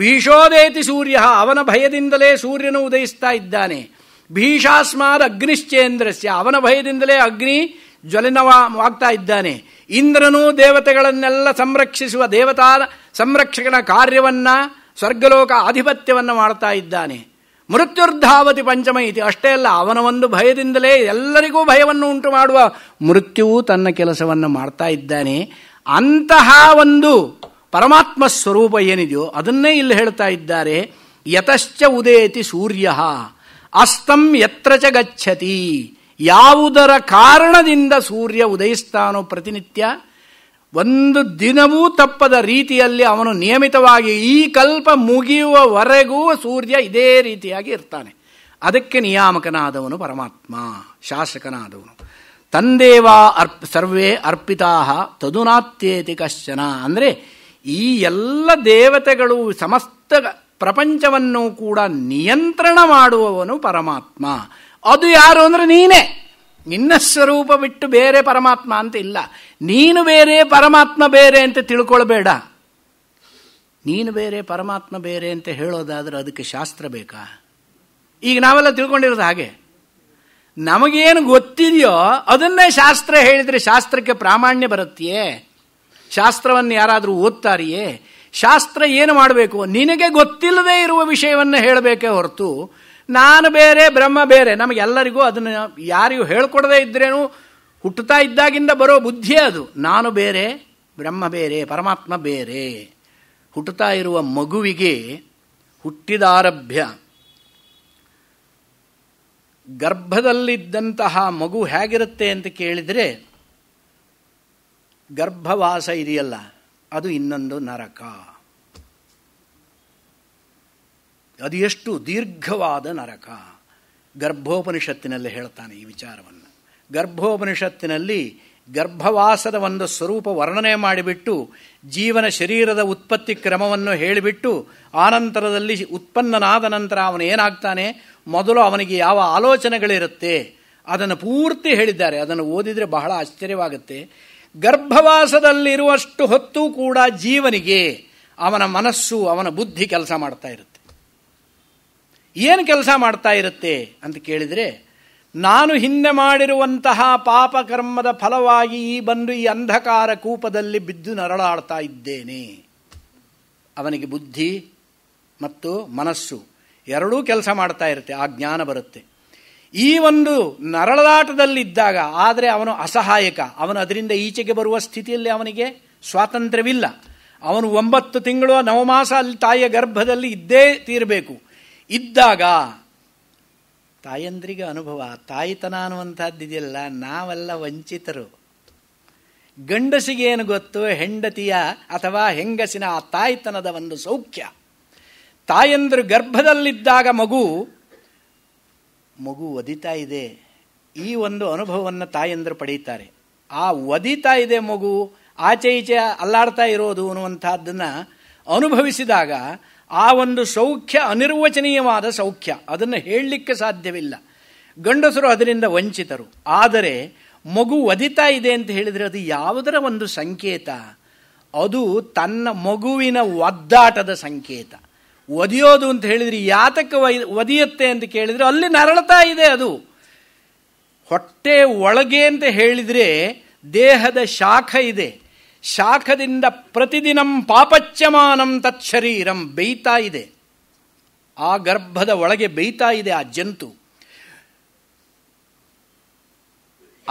ಭೀಷೋದೇತಿ ಸೂರ್ಯ ಅವನ ಭಯದಿಂದಲೇ ಸೂರ್ಯನು ಉದಯಿಸ್ತಾ ಇದ್ದಾನೆ ಭೀಷಾಸ್ಮಾದ ಅಗ್ನಿಶ್ಚೇಂದ್ರಸ್ಯ ಅವನ ಭಯದಿಂದಲೇ ಅಗ್ನಿ ಜ್ವಲಿನವಾಗ್ತಾ ಇದ್ದಾನೆ ಇಂದ್ರನು ದೇವತೆಗಳನ್ನೆಲ್ಲ ಸಂರಕ್ಷಿಸುವ ದೇವತಾ ಸಂರಕ್ಷಕನ ಕಾರ್ಯವನ್ನ ಸ್ವರ್ಗಲೋಕ ಆಧಿಪತ್ಯವನ್ನು ಮಾಡ್ತಾ ಇದ್ದಾನೆ ಮೃತ್ಯುರ್ಧಾವತಿ ಪಂಚಮ ಇತಿ ಅಷ್ಟೇ ಅಲ್ಲ ಅವನ ಒಂದು ಭಯದಿಂದಲೇ ಎಲ್ಲರಿಗೂ ಭಯವನ್ನು ಉಂಟು ಮಾಡುವ ಮೃತ್ಯುವು ತನ್ನ ಕೆಲಸವನ್ನು ಮಾಡ್ತಾ ಇದ್ದಾನೆ ಅಂತಹ ಒಂದು ಪರಮಾತ್ಮ ಸ್ವರೂಪ ಏನಿದೆಯೋ ಅದನ್ನೇ ಇಲ್ಲಿ ಹೇಳ್ತಾ ಇದ್ದಾರೆ ಯತಶ್ಚ ಉದೇತಿ ಸೂರ್ಯ ಅಸ್ತಂ ಎತ್ರ ಚ ಗತಿ ಯಾವುದರ ಕಾರಣದಿಂದ ಸೂರ್ಯ ಉದಯಿಸ್ತಾನೋ ಪ್ರತಿನಿತ್ಯ ಒಂದು ದಿನವೂ ತಪ್ಪದ ರೀತಿಯಲ್ಲಿ ಅವನು ನಿಯಮಿತವಾಗಿ ಈ ಕಲ್ಪ ಮುಗಿಯುವವರೆಗೂ ಸೂರ್ಯ ಇದೇ ರೀತಿಯಾಗಿ ಇರ್ತಾನೆ ಅದಕ್ಕೆ ನಿಯಾಮಕನಾದವನು ಪರಮಾತ್ಮ ಶಾಸಕನಾದವನು ತಂದೇವ ಅರ್ಪ್ ಸರ್ವೇ ಅರ್ಪಿತಾಹ ತದುನಾತ್ಯೇತಿ ಕಶ್ಚನ ಅಂದರೆ ಈ ಎಲ್ಲ ದೇವತೆಗಳು ಸಮಸ್ತ ಪ್ರಪಂಚವನ್ನು ಕೂಡ ನಿಯಂತ್ರಣ ಮಾಡುವವನು ಪರಮಾತ್ಮ ಅದು ಯಾರು ಅಂದರೆ ನೀನೇ ನಿನ್ನ ಸ್ವರೂಪ ಬಿಟ್ಟು ಬೇರೆ ಪರಮಾತ್ಮ ಅಂತ ಇಲ್ಲ ನೀನು ಬೇರೆ ಪರಮಾತ್ಮ ಬೇರೆ ಅಂತ ತಿಳ್ಕೊಳ್ಬೇಡ ನೀನು ಬೇರೆ ಪರಮಾತ್ಮ ಬೇರೆ ಅಂತ ಹೇಳೋದಾದ್ರೆ ಅದಕ್ಕೆ ಶಾಸ್ತ್ರ ಬೇಕಾ ಈಗ ನಾವೆಲ್ಲ ತಿಳ್ಕೊಂಡಿರೋದು ಹಾಗೆ ನಮಗೇನು ಗೊತ್ತಿದೆಯೋ ಅದನ್ನೇ ಶಾಸ್ತ್ರ ಹೇಳಿದರೆ ಶಾಸ್ತ್ರಕ್ಕೆ ಪ್ರಾಮಾಣ್ಯ ಬರುತ್ತೆಯೇ ಶಾಸ್ತ್ರವನ್ನು ಯಾರಾದರೂ ಓದ್ತಾರಿಯೇ ಶಾಸ್ತ್ರ ಏನು ಮಾಡಬೇಕು ನಿನಗೆ ಗೊತ್ತಿಲ್ಲದೆ ಇರುವ ವಿಷಯವನ್ನು ಹೇಳಬೇಕೇ ಹೊರತು ನಾನು ಬೇರೆ ಬ್ರಹ್ಮ ಬೇರೆ ನಮಗೆಲ್ಲರಿಗೂ ಅದನ್ನು ಯಾರಿಗೂ ಹೇಳ್ಕೊಡದೆ ಇದ್ರೇನು ಹುಟ್ಟುತ್ತಾ ಇದ್ದಾಗಿಂದ ಬರೋ ಬುದ್ಧಿ ಅದು ನಾನು ಬೇರೆ ಬ್ರಹ್ಮ ಬೇರೆ ಪರಮಾತ್ಮ ಬೇರೆ ಹುಟ್ಟುತ್ತಾ ಇರುವ ಮಗುವಿಗೆ ಹುಟ್ಟಿದಾರಭ್ಯ ಗರ್ಭದಲ್ಲಿದ್ದಂತಹ ಮಗು ಹೇಗಿರುತ್ತೆ ಅಂತ ಕೇಳಿದರೆ ಗರ್ಭವಾಸ ಇದೆಯಲ್ಲ ಅದು ಇನ್ನೊಂದು ನರಕ ಅದು ಎಷ್ಟು ದೀರ್ಘವಾದ ನರಕ ಗರ್ಭೋಪನಿಷತ್ತಿನಲ್ಲಿ ಹೇಳ್ತಾನೆ ಈ ವಿಚಾರವನ್ನು ಗರ್ಭೋಪನಿಷತ್ತಿನಲ್ಲಿ ಗರ್ಭವಾಸದ ಒಂದು ಸ್ವರೂಪ ವರ್ಣನೆ ಮಾಡಿಬಿಟ್ಟು ಜೀವನ ಶರೀರದ ಉತ್ಪತ್ತಿ ಕ್ರಮವನ್ನು ಹೇಳಿಬಿಟ್ಟು ಆನಂತರದಲ್ಲಿ ಉತ್ಪನ್ನನಾದ ನಂತರ ಅವನು ಏನಾಗ್ತಾನೆ ಮೊದಲು ಅವನಿಗೆ ಯಾವ ಆಲೋಚನೆಗಳಿರುತ್ತೆ ಅದನ್ನು ಪೂರ್ತಿ ಹೇಳಿದ್ದಾರೆ ಅದನ್ನು ಓದಿದರೆ ಬಹಳ ಆಶ್ಚರ್ಯವಾಗುತ್ತೆ ಗರ್ಭವಾಸದಲ್ಲಿರುವಷ್ಟು ಹೊತ್ತು ಕೂಡ ಜೀವನಿಗೆ ಅವನ ಮನಸ್ಸು ಅವನ ಬುದ್ಧಿ ಕೆಲಸ ಮಾಡ್ತಾ ಇರುತ್ತೆ ಏನು ಕೆಲಸ ಮಾಡ್ತಾ ಇರುತ್ತೆ ಅಂತ ಕೇಳಿದರೆ ನಾನು ಹಿಂದೆ ಮಾಡಿರುವಂತಹ ಪಾಪಕರ್ಮದ ಫಲವಾಗಿ ಈ ಬಂದು ಈ ಅಂಧಕಾರ ಕೂಪದಲ್ಲಿ ಬಿದ್ದು ನರಳಾಡ್ತಾ ಇದ್ದೇನೆ ಅವನಿಗೆ ಬುದ್ಧಿ ಮತ್ತು ಮನಸ್ಸು ಎರಡೂ ಕೆಲಸ ಮಾಡ್ತಾ ಇರುತ್ತೆ ಆ ಜ್ಞಾನ ಬರುತ್ತೆ ಈ ಒಂದು ನರಳದಾಟದಲ್ಲಿದ್ದಾಗ ಆದರೆ ಅವನು ಅಸಹಾಯಕ ಅವನು ಅದರಿಂದ ಈಚೆಗೆ ಬರುವ ಸ್ಥಿತಿಯಲ್ಲಿ ಅವನಿಗೆ ಸ್ವಾತಂತ್ರ್ಯವಿಲ್ಲ ಅವನು ಒಂಬತ್ತು ತಿಂಗಳು ನವಮಾಸ ಅಲ್ಲಿ ತಾಯಿಯ ಗರ್ಭದಲ್ಲಿ ಇದ್ದೇ ತೀರಬೇಕು ಇದ್ದಾಗ ತಾಯಂದ್ರಿಗೆ ಅನುಭವ ತಾಯಿತನ ಅನ್ನುವಂಥದ್ದು ಇದೆಯಲ್ಲ ನಾವೆಲ್ಲ ವಂಚಿತರು ಗಂಡಸಿಗೇನು ಗೊತ್ತು ಹೆಂಡತಿಯ ಅಥವಾ ಹೆಂಗಸಿನ ಆ ತಾಯಿತನದ ಒಂದು ಸೌಖ್ಯ ತಾಯಂದ್ರ ಗರ್ಭದಲ್ಲಿದ್ದಾಗ ಮಗು ಮಗು ಒದಿತಾ ಇದೆ ಈ ಒಂದು ಅನುಭವವನ್ನು ತಾಯಂದರು ಪಡೆಯುತ್ತಾರೆ ಆ ಒದಿತಾ ಇದೆ ಮಗು ಆಚೆ ಈಚೆ ಅಲ್ಲಾಡ್ತಾ ಇರೋದು ಅನ್ನುವಂಥದ್ದನ್ನು ಅನುಭವಿಸಿದಾಗ ಆ ಒಂದು ಸೌಖ್ಯ ಅನಿರ್ವಚನೀಯವಾದ ಸೌಖ್ಯ ಅದನ್ನು ಹೇಳಲಿಕ್ಕೆ ಸಾಧ್ಯವಿಲ್ಲ ಗಂಡಸರು ಅದರಿಂದ ವಂಚಿತರು ಆದರೆ ಮಗು ಒದಿತಾ ಇದೆ ಅಂತ ಹೇಳಿದರೆ ಅದು ಯಾವುದರ ಒಂದು ಸಂಕೇತ ಅದು ತನ್ನ ಮಗುವಿನ ಒದ್ದಾಟದ ಸಂಕೇತ ಒದಿಯೋದು ಅಂತ ಹೇಳಿದ್ರೆ ಯಾತಕ್ಕೆ ಒದಿಯುತ್ತೆ ಅಂತ ಕೇಳಿದ್ರೆ ಅಲ್ಲಿ ನರಳತಾ ಇದೆ ಅದು ಹೊಟ್ಟೆ ಒಳಗೆ ಅಂತ ಹೇಳಿದರೆ ದೇಹದ ಶಾಖ ಇದೆ ಶಾಖದಿಂದ ಪ್ರತಿದಿನಂ ಪಾಪಚ್ಯಮಾನಂ ತತ್ ಶರೀರಂ ಬೇಯ್ತಾ ಇದೆ ಆ ಗರ್ಭದ ಒಳಗೆ ಬೇಯ್ತಾ ಇದೆ ಆ ಜಂತು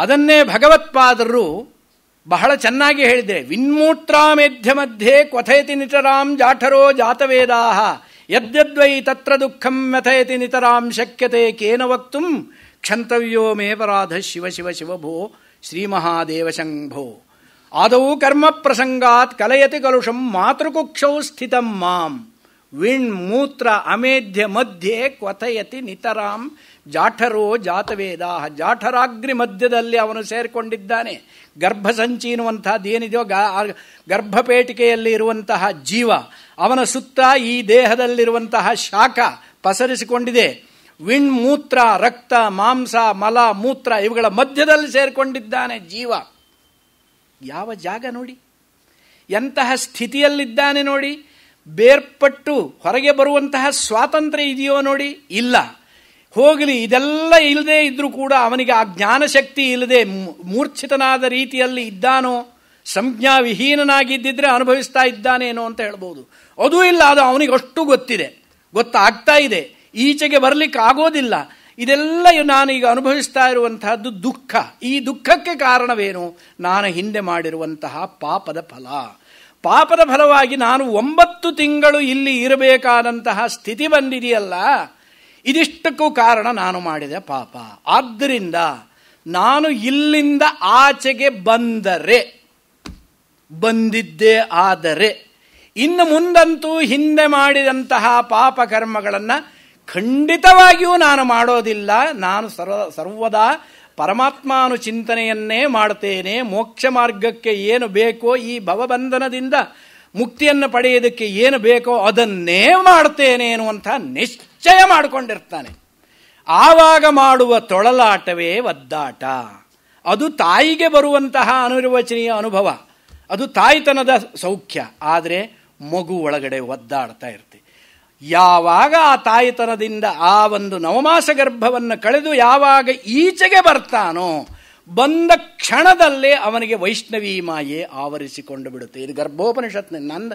ಅದನ್ನೇ ಭಗವತ್ಪಾದರು ಬಹಳ ಚೆನ್ನಾಗಿ ಹೇಳಿದೆ ವಿನ್ಮೂತ್ರಾಮೇಧ್ಯ ಮಧ್ಯೆ ಕ್ವಥಯತಿ ನಿತರಾಂ ಜಾಠರೋ ಜಾತವೇದಾ ಯದ್ಯದ್ವೈ ತತ್ರ ದುಃಖಂ ವ್ಯಥಯತಿ ನಿತರಾಂ ಶಕ್ಯತೆ ಕೇನ ವಕ್ತುಂ ಕ್ಷಂತವ್ಯೋ ಮೇಪರಾಧ ಶಿವ ಶಿವ ಶಿವಭೋ ಮಹಾದೇವ ಶಂಭೋ ಆದೌ ಕರ್ಮ ಪ್ರಸಂಗಾತ್ ಕಲಯತಿ ಕಲುಷಂ ಮಾತೃಕುಕ್ಷೌ ಸ್ಥಿತಂ ಮಾಂ ವಿಣ್ ಮೂತ್ರ ಅಮೇಧ್ಯ ಮಧ್ಯೆ ಕ್ವಥಯತಿ ನಿತರಾಂ ಜಾಠರೋ ಜಾತವೇದಾಹ ಜಾಠರಾಗ್ರಿ ಮಧ್ಯದಲ್ಲಿ ಅವನು ಸೇರಿಕೊಂಡಿದ್ದಾನೆ ಗರ್ಭಸಂಚಿ ಎನ್ನುವಂತಹದ್ದು ಏನಿದೆಯೋ ಗಾ ಗರ್ಭಪೇಟಿಕೆಯಲ್ಲಿ ಇರುವಂತಹ ಜೀವ ಅವನ ಸುತ್ತ ಈ ದೇಹದಲ್ಲಿರುವಂತಹ ಶಾಖ ಪಸರಿಸಿಕೊಂಡಿದೆ ವಿಣ್ ಮೂತ್ರ ರಕ್ತ ಮಾಂಸ ಮಲ ಮೂತ್ರ ಇವುಗಳ ಮಧ್ಯದಲ್ಲಿ ಸೇರಿಕೊಂಡಿದ್ದಾನೆ ಜೀವ ಯಾವ ಜಾಗ ನೋಡಿ ಎಂತಹ ಸ್ಥಿತಿಯಲ್ಲಿದ್ದಾನೆ ನೋಡಿ ಬೇರ್ಪಟ್ಟು ಹೊರಗೆ ಬರುವಂತಹ ಸ್ವಾತಂತ್ರ್ಯ ಇದೆಯೋ ನೋಡಿ ಇಲ್ಲ ಹೋಗಲಿ ಇದೆಲ್ಲ ಇಲ್ಲದೆ ಇದ್ರೂ ಕೂಡ ಅವನಿಗೆ ಆ ಜ್ಞಾನಶಕ್ತಿ ಇಲ್ಲದೆ ಮೂರ್ಛಿತನಾದ ರೀತಿಯಲ್ಲಿ ಇದ್ದಾನೋ ಸಂಜ್ಞಾ ವಿಹೀನನಾಗಿದ್ದಿದ್ರೆ ಅನುಭವಿಸ್ತಾ ಇದ್ದಾನೇನೋ ಅಂತ ಹೇಳ್ಬೋದು ಅದೂ ಇಲ್ಲ ಅದು ಅವನಿಗೆ ಅಷ್ಟು ಗೊತ್ತಿದೆ ಗೊತ್ತಾಗ್ತಾ ಇದೆ ಈಚೆಗೆ ಬರಲಿಕ್ಕೆ ಆಗೋದಿಲ್ಲ ಇದೆಲ್ಲ ನಾನೀಗ ಅನುಭವಿಸ್ತಾ ಇರುವಂತಹದ್ದು ದುಃಖ ಈ ದುಃಖಕ್ಕೆ ಕಾರಣವೇನು ನಾನು ಹಿಂದೆ ಮಾಡಿರುವಂತಹ ಪಾಪದ ಫಲ ಪಾಪದ ಫಲವಾಗಿ ನಾನು ಒಂಬತ್ತು ತಿಂಗಳು ಇಲ್ಲಿ ಇರಬೇಕಾದಂತಹ ಸ್ಥಿತಿ ಬಂದಿದೆಯಲ್ಲ ಇದಿಷ್ಟಕ್ಕೂ ಕಾರಣ ನಾನು ಮಾಡಿದೆ ಪಾಪ ಆದ್ದರಿಂದ ನಾನು ಇಲ್ಲಿಂದ ಆಚೆಗೆ ಬಂದರೆ ಬಂದಿದ್ದೇ ಆದರೆ ಇನ್ನು ಮುಂದಂತೂ ಹಿಂದೆ ಮಾಡಿದಂತಹ ಪಾಪ ಕರ್ಮಗಳನ್ನು ಖಂಡಿತವಾಗಿಯೂ ನಾನು ಮಾಡೋದಿಲ್ಲ ನಾನು ಸರ್ವ ಸರ್ವದಾ ಪರಮಾತ್ಮಾನು ಚಿಂತನೆಯನ್ನೇ ಮಾಡ್ತೇನೆ ಮೋಕ್ಷ ಮಾರ್ಗಕ್ಕೆ ಏನು ಬೇಕೋ ಈ ಭವಬಂಧನದಿಂದ ಮುಕ್ತಿಯನ್ನು ಪಡೆಯೋದಕ್ಕೆ ಏನು ಬೇಕೋ ಅದನ್ನೇ ಮಾಡ್ತೇನೆ ಎನ್ನುವಂಥ ನಿಷ್ಠ ನಿಶ್ಚಯ ಮಾಡಿಕೊಂಡಿರ್ತಾನೆ ಆವಾಗ ಮಾಡುವ ತೊಳಲಾಟವೇ ಒದ್ದಾಟ ಅದು ತಾಯಿಗೆ ಬರುವಂತಹ ಅನಿರ್ವಚನೀಯ ಅನುಭವ ಅದು ತಾಯಿತನದ ಸೌಖ್ಯ ಆದರೆ ಮಗು ಒಳಗಡೆ ಒದ್ದಾಡ್ತಾ ಇರ್ತಿ ಯಾವಾಗ ಆ ತಾಯಿತನದಿಂದ ಆ ಒಂದು ನವಮಾಸ ಗರ್ಭವನ್ನು ಕಳೆದು ಯಾವಾಗ ಈಚೆಗೆ ಬರ್ತಾನೋ ಬಂದ ಕ್ಷಣದಲ್ಲೇ ಅವನಿಗೆ ವೈಷ್ಣವಿ ಮಾಯೆ ಆವರಿಸಿಕೊಂಡು ಬಿಡುತ್ತೆ ಇದು ಗರ್ಭೋಪನಿಷತ್ನ ನನ್ನ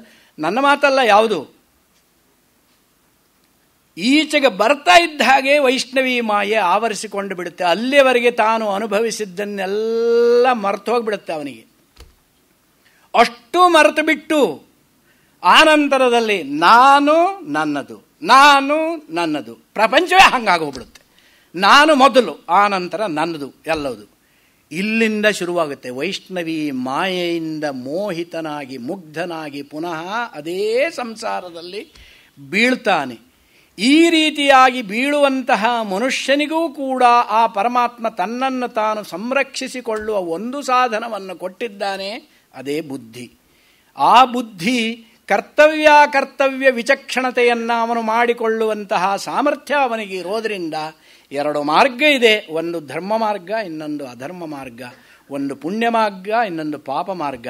ನನ್ನ ಮಾತಲ್ಲ ಯಾವುದು ಈಚೆಗೆ ಬರ್ತಾ ಇದ್ದ ಹಾಗೆ ವೈಷ್ಣವಿ ಮಾಯೆ ಆವರಿಸಿಕೊಂಡು ಬಿಡುತ್ತೆ ಅಲ್ಲಿಯವರೆಗೆ ತಾನು ಅನುಭವಿಸಿದ್ದನ್ನೆಲ್ಲ ಮರೆತು ಹೋಗಿಬಿಡುತ್ತೆ ಅವನಿಗೆ ಅಷ್ಟು ಮರೆತು ಬಿಟ್ಟು ಆನಂತರದಲ್ಲಿ ನಾನು ನನ್ನದು ನಾನು ನನ್ನದು ಪ್ರಪಂಚವೇ ಹಂಗಾಗೋಗ್ಬಿಡುತ್ತೆ ನಾನು ಮೊದಲು ಆನಂತರ ನನ್ನದು ಎಲ್ಲದು ಇಲ್ಲಿಂದ ಶುರುವಾಗುತ್ತೆ ವೈಷ್ಣವಿ ಮಾಯೆಯಿಂದ ಮೋಹಿತನಾಗಿ ಮುಗ್ಧನಾಗಿ ಪುನಃ ಅದೇ ಸಂಸಾರದಲ್ಲಿ ಬೀಳ್ತಾನೆ ಈ ರೀತಿಯಾಗಿ ಬೀಳುವಂತಹ ಮನುಷ್ಯನಿಗೂ ಕೂಡ ಆ ಪರಮಾತ್ಮ ತನ್ನನ್ನು ತಾನು ಸಂರಕ್ಷಿಸಿಕೊಳ್ಳುವ ಒಂದು ಸಾಧನವನ್ನು ಕೊಟ್ಟಿದ್ದಾನೆ ಅದೇ ಬುದ್ಧಿ ಆ ಬುದ್ಧಿ ಕರ್ತವ್ಯ ಕರ್ತವ್ಯ ವಿಚಕ್ಷಣತೆಯನ್ನು ಅವನು ಮಾಡಿಕೊಳ್ಳುವಂತಹ ಸಾಮರ್ಥ್ಯ ಅವನಿಗೆ ಇರೋದರಿಂದ ಎರಡು ಮಾರ್ಗ ಇದೆ ಒಂದು ಧರ್ಮ ಮಾರ್ಗ ಇನ್ನೊಂದು ಅಧರ್ಮ ಮಾರ್ಗ ಒಂದು ಪುಣ್ಯ ಮಾರ್ಗ ಇನ್ನೊಂದು ಪಾಪ ಮಾರ್ಗ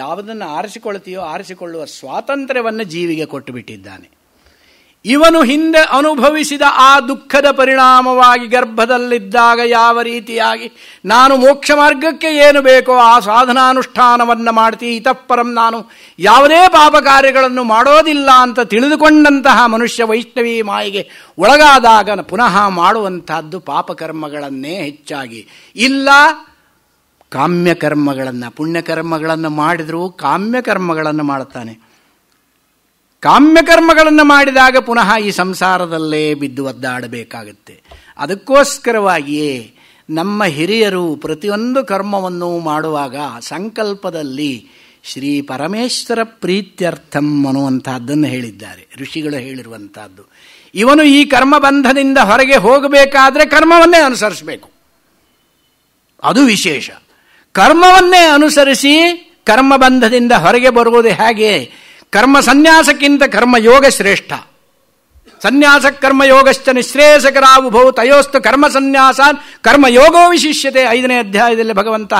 ಯಾವುದನ್ನು ಆರಿಸಿಕೊಳ್ತೀಯೋ ಆರಿಸಿಕೊಳ್ಳುವ ಸ್ವಾತಂತ್ರ್ಯವನ್ನು ಜೀವಿಗೆ ಕೊಟ್ಟುಬಿಟ್ಟಿದ್ದಾನೆ ಇವನು ಹಿಂದೆ ಅನುಭವಿಸಿದ ಆ ದುಃಖದ ಪರಿಣಾಮವಾಗಿ ಗರ್ಭದಲ್ಲಿದ್ದಾಗ ಯಾವ ರೀತಿಯಾಗಿ ನಾನು ಮೋಕ್ಷ ಮಾರ್ಗಕ್ಕೆ ಏನು ಬೇಕೋ ಆ ಸಾಧನಾನುಷ್ಠಾನವನ್ನು ಮಾಡ್ತಿ ಇತಪ್ಪರಂ ನಾನು ಯಾವುದೇ ಪಾಪ ಕಾರ್ಯಗಳನ್ನು ಮಾಡೋದಿಲ್ಲ ಅಂತ ತಿಳಿದುಕೊಂಡಂತಹ ಮನುಷ್ಯ ವೈಷ್ಣವಿ ಮಾಯಿಗೆ ಒಳಗಾದಾಗ ಪುನಃ ಮಾಡುವಂತಹದ್ದು ಪಾಪಕರ್ಮಗಳನ್ನೇ ಹೆಚ್ಚಾಗಿ ಇಲ್ಲ ಕಾಮ್ಯಕರ್ಮಗಳನ್ನು ಪುಣ್ಯಕರ್ಮಗಳನ್ನು ಮಾಡಿದರೂ ಕಾಮ್ಯಕರ್ಮಗಳನ್ನು ಮಾಡುತ್ತಾನೆ ಕಾಮ್ಯಕರ್ಮಗಳನ್ನು ಮಾಡಿದಾಗ ಪುನಃ ಈ ಸಂಸಾರದಲ್ಲೇ ಬಿದ್ದು ಒದ್ದಾಡಬೇಕಾಗುತ್ತೆ ಅದಕ್ಕೋಸ್ಕರವಾಗಿಯೇ ನಮ್ಮ ಹಿರಿಯರು ಪ್ರತಿಯೊಂದು ಕರ್ಮವನ್ನು ಮಾಡುವಾಗ ಸಂಕಲ್ಪದಲ್ಲಿ ಶ್ರೀ ಪರಮೇಶ್ವರ ಪ್ರೀತ್ಯರ್ಥಂ ಅನ್ನುವಂಥದ್ದನ್ನು ಹೇಳಿದ್ದಾರೆ ಋಷಿಗಳು ಹೇಳಿರುವಂತಹದ್ದು ಇವನು ಈ ಕರ್ಮ ಹೊರಗೆ ಹೋಗಬೇಕಾದ್ರೆ ಕರ್ಮವನ್ನೇ ಅನುಸರಿಸಬೇಕು ಅದು ವಿಶೇಷ ಕರ್ಮವನ್ನೇ ಅನುಸರಿಸಿ ಕರ್ಮಬಂಧದಿಂದ ಹೊರಗೆ ಬರುವುದು ಹೇಗೆ ಕರ್ಮ ಸನ್ಯಾಸಕ್ಕಿಂತ ಕರ್ಮಯೋಗ ಶ್ರೇಷ್ಠ ಸನ್ಯಾಸ ಕರ್ಮಯೋಗಶ್ಚ ಭೌ ತಯೋಸ್ತು ಕರ್ಮ ಕರ್ಮ ಕರ್ಮಯೋಗೋ ವಿಶಿಷ್ಯತೆ ಐದನೇ ಅಧ್ಯಾಯದಲ್ಲಿ ಭಗವಂತ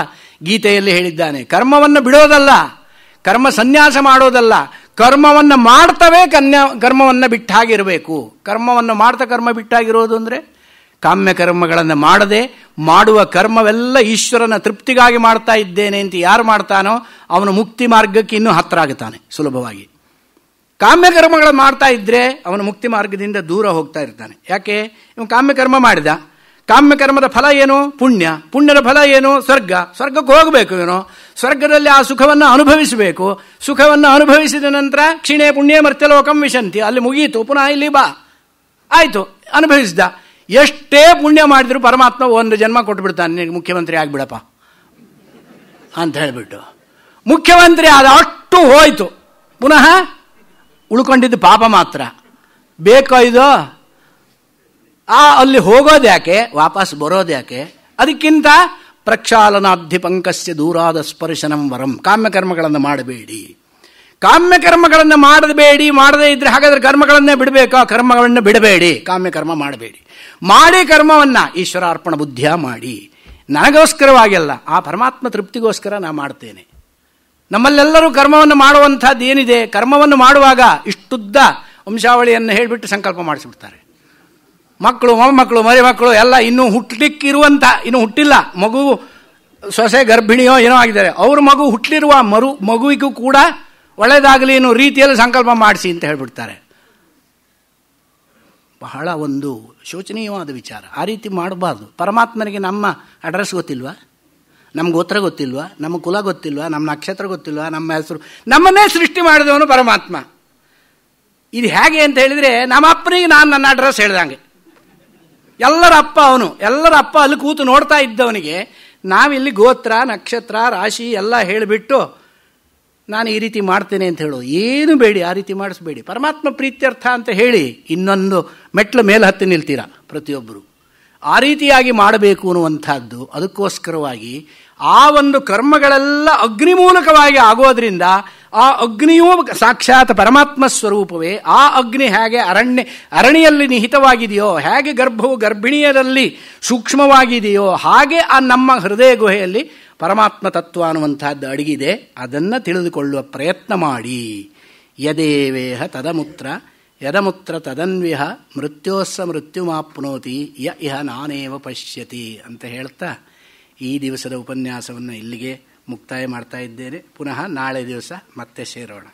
ಗೀತೆಯಲ್ಲಿ ಹೇಳಿದ್ದಾನೆ ಕರ್ಮವನ್ನು ಬಿಡೋದಲ್ಲ ಕರ್ಮ ಸನ್ಯಾಸ ಮಾಡೋದಲ್ಲ ಕರ್ಮವನ್ನು ಮಾಡ್ತವೇ ಕನ್ಯಾ ಕರ್ಮವನ್ನು ಬಿಟ್ಟಾಗಿರಬೇಕು ಕರ್ಮವನ್ನು ಮಾಡ್ತಾ ಕರ್ಮ ಬಿಟ್ಟಾಗಿರೋದು ಅಂದರೆ ಕಾಮ್ಯ ಕರ್ಮಗಳನ್ನು ಮಾಡದೆ ಮಾಡುವ ಕರ್ಮವೆಲ್ಲ ಈಶ್ವರನ ತೃಪ್ತಿಗಾಗಿ ಮಾಡ್ತಾ ಇದ್ದೇನೆ ಅಂತ ಯಾರು ಮಾಡ್ತಾನೋ ಅವನು ಮುಕ್ತಿ ಮಾರ್ಗಕ್ಕೆ ಇನ್ನೂ ಹತ್ರ ಆಗುತ್ತಾನೆ ಸುಲಭವಾಗಿ ಕಾಮ್ಯ ಕರ್ಮಗಳನ್ನು ಮಾಡ್ತಾ ಇದ್ದರೆ ಅವನು ಮುಕ್ತಿ ಮಾರ್ಗದಿಂದ ದೂರ ಹೋಗ್ತಾ ಇರ್ತಾನೆ ಯಾಕೆ ಇವನು ಕಾಮ್ಯಕರ್ಮ ಕರ್ಮ ಮಾಡಿದ ಕಾಮ್ಯ ಕರ್ಮದ ಫಲ ಏನು ಪುಣ್ಯ ಪುಣ್ಯದ ಫಲ ಏನು ಸ್ವರ್ಗ ಸ್ವರ್ಗಕ್ಕೆ ಹೋಗಬೇಕು ಏನೋ ಸ್ವರ್ಗದಲ್ಲಿ ಆ ಸುಖವನ್ನು ಅನುಭವಿಸಬೇಕು ಸುಖವನ್ನು ಅನುಭವಿಸಿದ ನಂತರ ಕ್ಷೀಣೆ ಪುಣ್ಯ ಮರ್ತ್ಯಲೋಕಂ ವಿಶಂತಿ ಅಲ್ಲಿ ಮುಗಿಯಿತು ಪುನಃ ಇಲ್ಲಿ ಬಾ ಆಯಿತು ಅನುಭವಿಸಿದ ಎಷ್ಟೇ ಪುಣ್ಯ ಮಾಡಿದ್ರು ಪರಮಾತ್ಮ ಒಂದು ಜನ್ಮ ಕೊಟ್ಬಿಡ್ತಾನೆ ನಿನಗೆ ಮುಖ್ಯಮಂತ್ರಿ ಆಗಿಬಿಡಪ್ಪ ಅಂತ ಹೇಳಿಬಿಟ್ಟು ಮುಖ್ಯಮಂತ್ರಿ ಆದ ಅಷ್ಟು ಹೋಯಿತು ಪುನಃ ಉಳ್ಕೊಂಡಿದ್ದು ಪಾಪ ಮಾತ್ರ ಬೇಕೋ ಇದು ಆ ಅಲ್ಲಿ ಹೋಗೋದು ಯಾಕೆ ವಾಪಸ್ ಬರೋದು ಯಾಕೆ ಅದಕ್ಕಿಂತ ಪ್ರಕ್ಷಾಲನಾಧಿಪಂಕಸ್ಯ ದೂರಾದ ಸ್ಪರ್ಶನಂ ವರಂ ಕಾಮ್ಯಕರ್ಮಗಳನ್ನು ಮಾಡಬೇಡಿ ಕಾಮ್ಯ ಕರ್ಮಗಳನ್ನು ಮಾಡಬೇಡಿ ಮಾಡದೇ ಇದ್ದರೆ ಹಾಗಾದರೆ ಕರ್ಮಗಳನ್ನೇ ಆ ಕರ್ಮಗಳನ್ನು ಬಿಡಬೇಡಿ ಕಾಮ್ಯ ಕರ್ಮ ಮಾಡಬೇಡಿ ಮಾಡಿ ಕರ್ಮವನ್ನು ಈಶ್ವರ ಅರ್ಪಣ ಬುದ್ಧಿಯ ಮಾಡಿ ನನಗೋಸ್ಕರವಾಗಿಲ್ಲ ಆ ಪರಮಾತ್ಮ ತೃಪ್ತಿಗೋಸ್ಕರ ನಾನು ಮಾಡ್ತೇನೆ ನಮ್ಮಲ್ಲೆಲ್ಲರೂ ಕರ್ಮವನ್ನು ಮಾಡುವಂಥದ್ದು ಏನಿದೆ ಕರ್ಮವನ್ನು ಮಾಡುವಾಗ ಇಷ್ಟುದ್ದ ವಂಶಾವಳಿಯನ್ನು ಹೇಳಿಬಿಟ್ಟು ಸಂಕಲ್ಪ ಮಾಡಿಸಿಬಿಡ್ತಾರೆ ಮಕ್ಕಳು ಮೊಮ್ಮಕ್ಕಳು ಮರಿ ಮಕ್ಕಳು ಎಲ್ಲ ಇನ್ನೂ ಹುಟ್ಟಲಿಕ್ಕಿರುವಂಥ ಇನ್ನು ಹುಟ್ಟಿಲ್ಲ ಮಗು ಸೊಸೆ ಗರ್ಭಿಣಿಯೋ ಏನೋ ಆಗಿದ್ದಾರೆ ಅವ್ರ ಮಗು ಹುಟ್ಟಲಿರುವ ಮರು ಮಗುವಿಗೂ ಕೂಡ ಒಳ್ಳೆಯದಾಗಲಿ ಅನ್ನೋ ರೀತಿಯಲ್ಲಿ ಸಂಕಲ್ಪ ಮಾಡಿಸಿ ಅಂತ ಹೇಳಿಬಿಡ್ತಾರೆ ಬಹಳ ಒಂದು ಶೋಚನೀಯವಾದ ವಿಚಾರ ಆ ರೀತಿ ಮಾಡಬಾರ್ದು ಪರಮಾತ್ಮನಿಗೆ ನಮ್ಮ ಅಡ್ರೆಸ್ ಗೊತ್ತಿಲ್ವಾ ನಮ್ಮ ಗೋತ್ರ ಗೊತ್ತಿಲ್ವಾ ನಮ್ಮ ಕುಲ ಗೊತ್ತಿಲ್ವಾ ನಮ್ಮ ನಕ್ಷತ್ರ ಗೊತ್ತಿಲ್ವಾ ನಮ್ಮ ಹೆಸರು ನಮ್ಮನ್ನೇ ಸೃಷ್ಟಿ ಮಾಡಿದವನು ಪರಮಾತ್ಮ ಇದು ಹೇಗೆ ಅಂತ ಹೇಳಿದರೆ ನಮ್ಮ ಅಪ್ಪನಿಗೆ ನಾನು ನನ್ನ ಅಡ್ರೆಸ್ ಹೇಳ್ದಂಗೆ ಎಲ್ಲರ ಅಪ್ಪ ಅವನು ಎಲ್ಲರ ಅಪ್ಪ ಅಲ್ಲಿ ಕೂತು ನೋಡ್ತಾ ಇದ್ದವನಿಗೆ ನಾವಿಲ್ಲಿ ಗೋತ್ರ ನಕ್ಷತ್ರ ರಾಶಿ ಎಲ್ಲ ಹೇಳಿಬಿಟ್ಟು ನಾನು ಈ ರೀತಿ ಮಾಡ್ತೇನೆ ಅಂತ ಹೇಳು ಏನು ಬೇಡಿ ಆ ರೀತಿ ಮಾಡಿಸ್ಬೇಡಿ ಪರಮಾತ್ಮ ಪ್ರೀತ್ಯರ್ಥ ಅಂತ ಹೇಳಿ ಇನ್ನೊಂದು ಮೆಟ್ಲು ಮೇಲೆ ಹತ್ತಿ ನಿಲ್ತೀರಾ ಪ್ರತಿಯೊಬ್ಬರು ಆ ರೀತಿಯಾಗಿ ಮಾಡಬೇಕು ಅನ್ನುವಂಥದ್ದು ಅದಕ್ಕೋಸ್ಕರವಾಗಿ ಆ ಒಂದು ಕರ್ಮಗಳೆಲ್ಲ ಅಗ್ನಿಮೂಲಕವಾಗಿ ಆಗೋದ್ರಿಂದ ಆ ಅಗ್ನಿಯೂ ಸಾಕ್ಷಾತ್ ಪರಮಾತ್ಮ ಸ್ವರೂಪವೇ ಆ ಅಗ್ನಿ ಹೇಗೆ ಅರಣ್ಯ ಅರಣ್ಯಲ್ಲಿ ನಿಹಿತವಾಗಿದೆಯೋ ಹೇಗೆ ಗರ್ಭವು ಗರ್ಭಿಣಿಯರಲ್ಲಿ ಸೂಕ್ಷ್ಮವಾಗಿದೆಯೋ ಹಾಗೆ ಆ ನಮ್ಮ ಹೃದಯ ಗುಹೆಯಲ್ಲಿ ಪರಮಾತ್ಮ ತತ್ವ ಅನ್ನುವಂಥದ್ದು ಅಡಗಿದೆ ಅದನ್ನು ತಿಳಿದುಕೊಳ್ಳುವ ಪ್ರಯತ್ನ ಮಾಡಿ ಯದೇವೇಹ ತದಮುತ್ರ ಯದಮುತ್ರ ತದನ್ವಿಹ ಮೃತ್ಯೋಸ್ಸ ಮೃತ್ಯುಮಾಪ್ನೋತಿ ಯ ಇಹ ನಾನೇವ ಪಶ್ಯತಿ ಅಂತ ಹೇಳ್ತಾ ಈ ದಿವಸದ ಉಪನ್ಯಾಸವನ್ನು ಇಲ್ಲಿಗೆ ಮುಕ್ತಾಯ ಮಾಡ್ತಾ ಇದ್ದೇನೆ ಪುನಃ ನಾಳೆ ದಿವಸ ಮತ್ತೆ ಸೇರೋಣ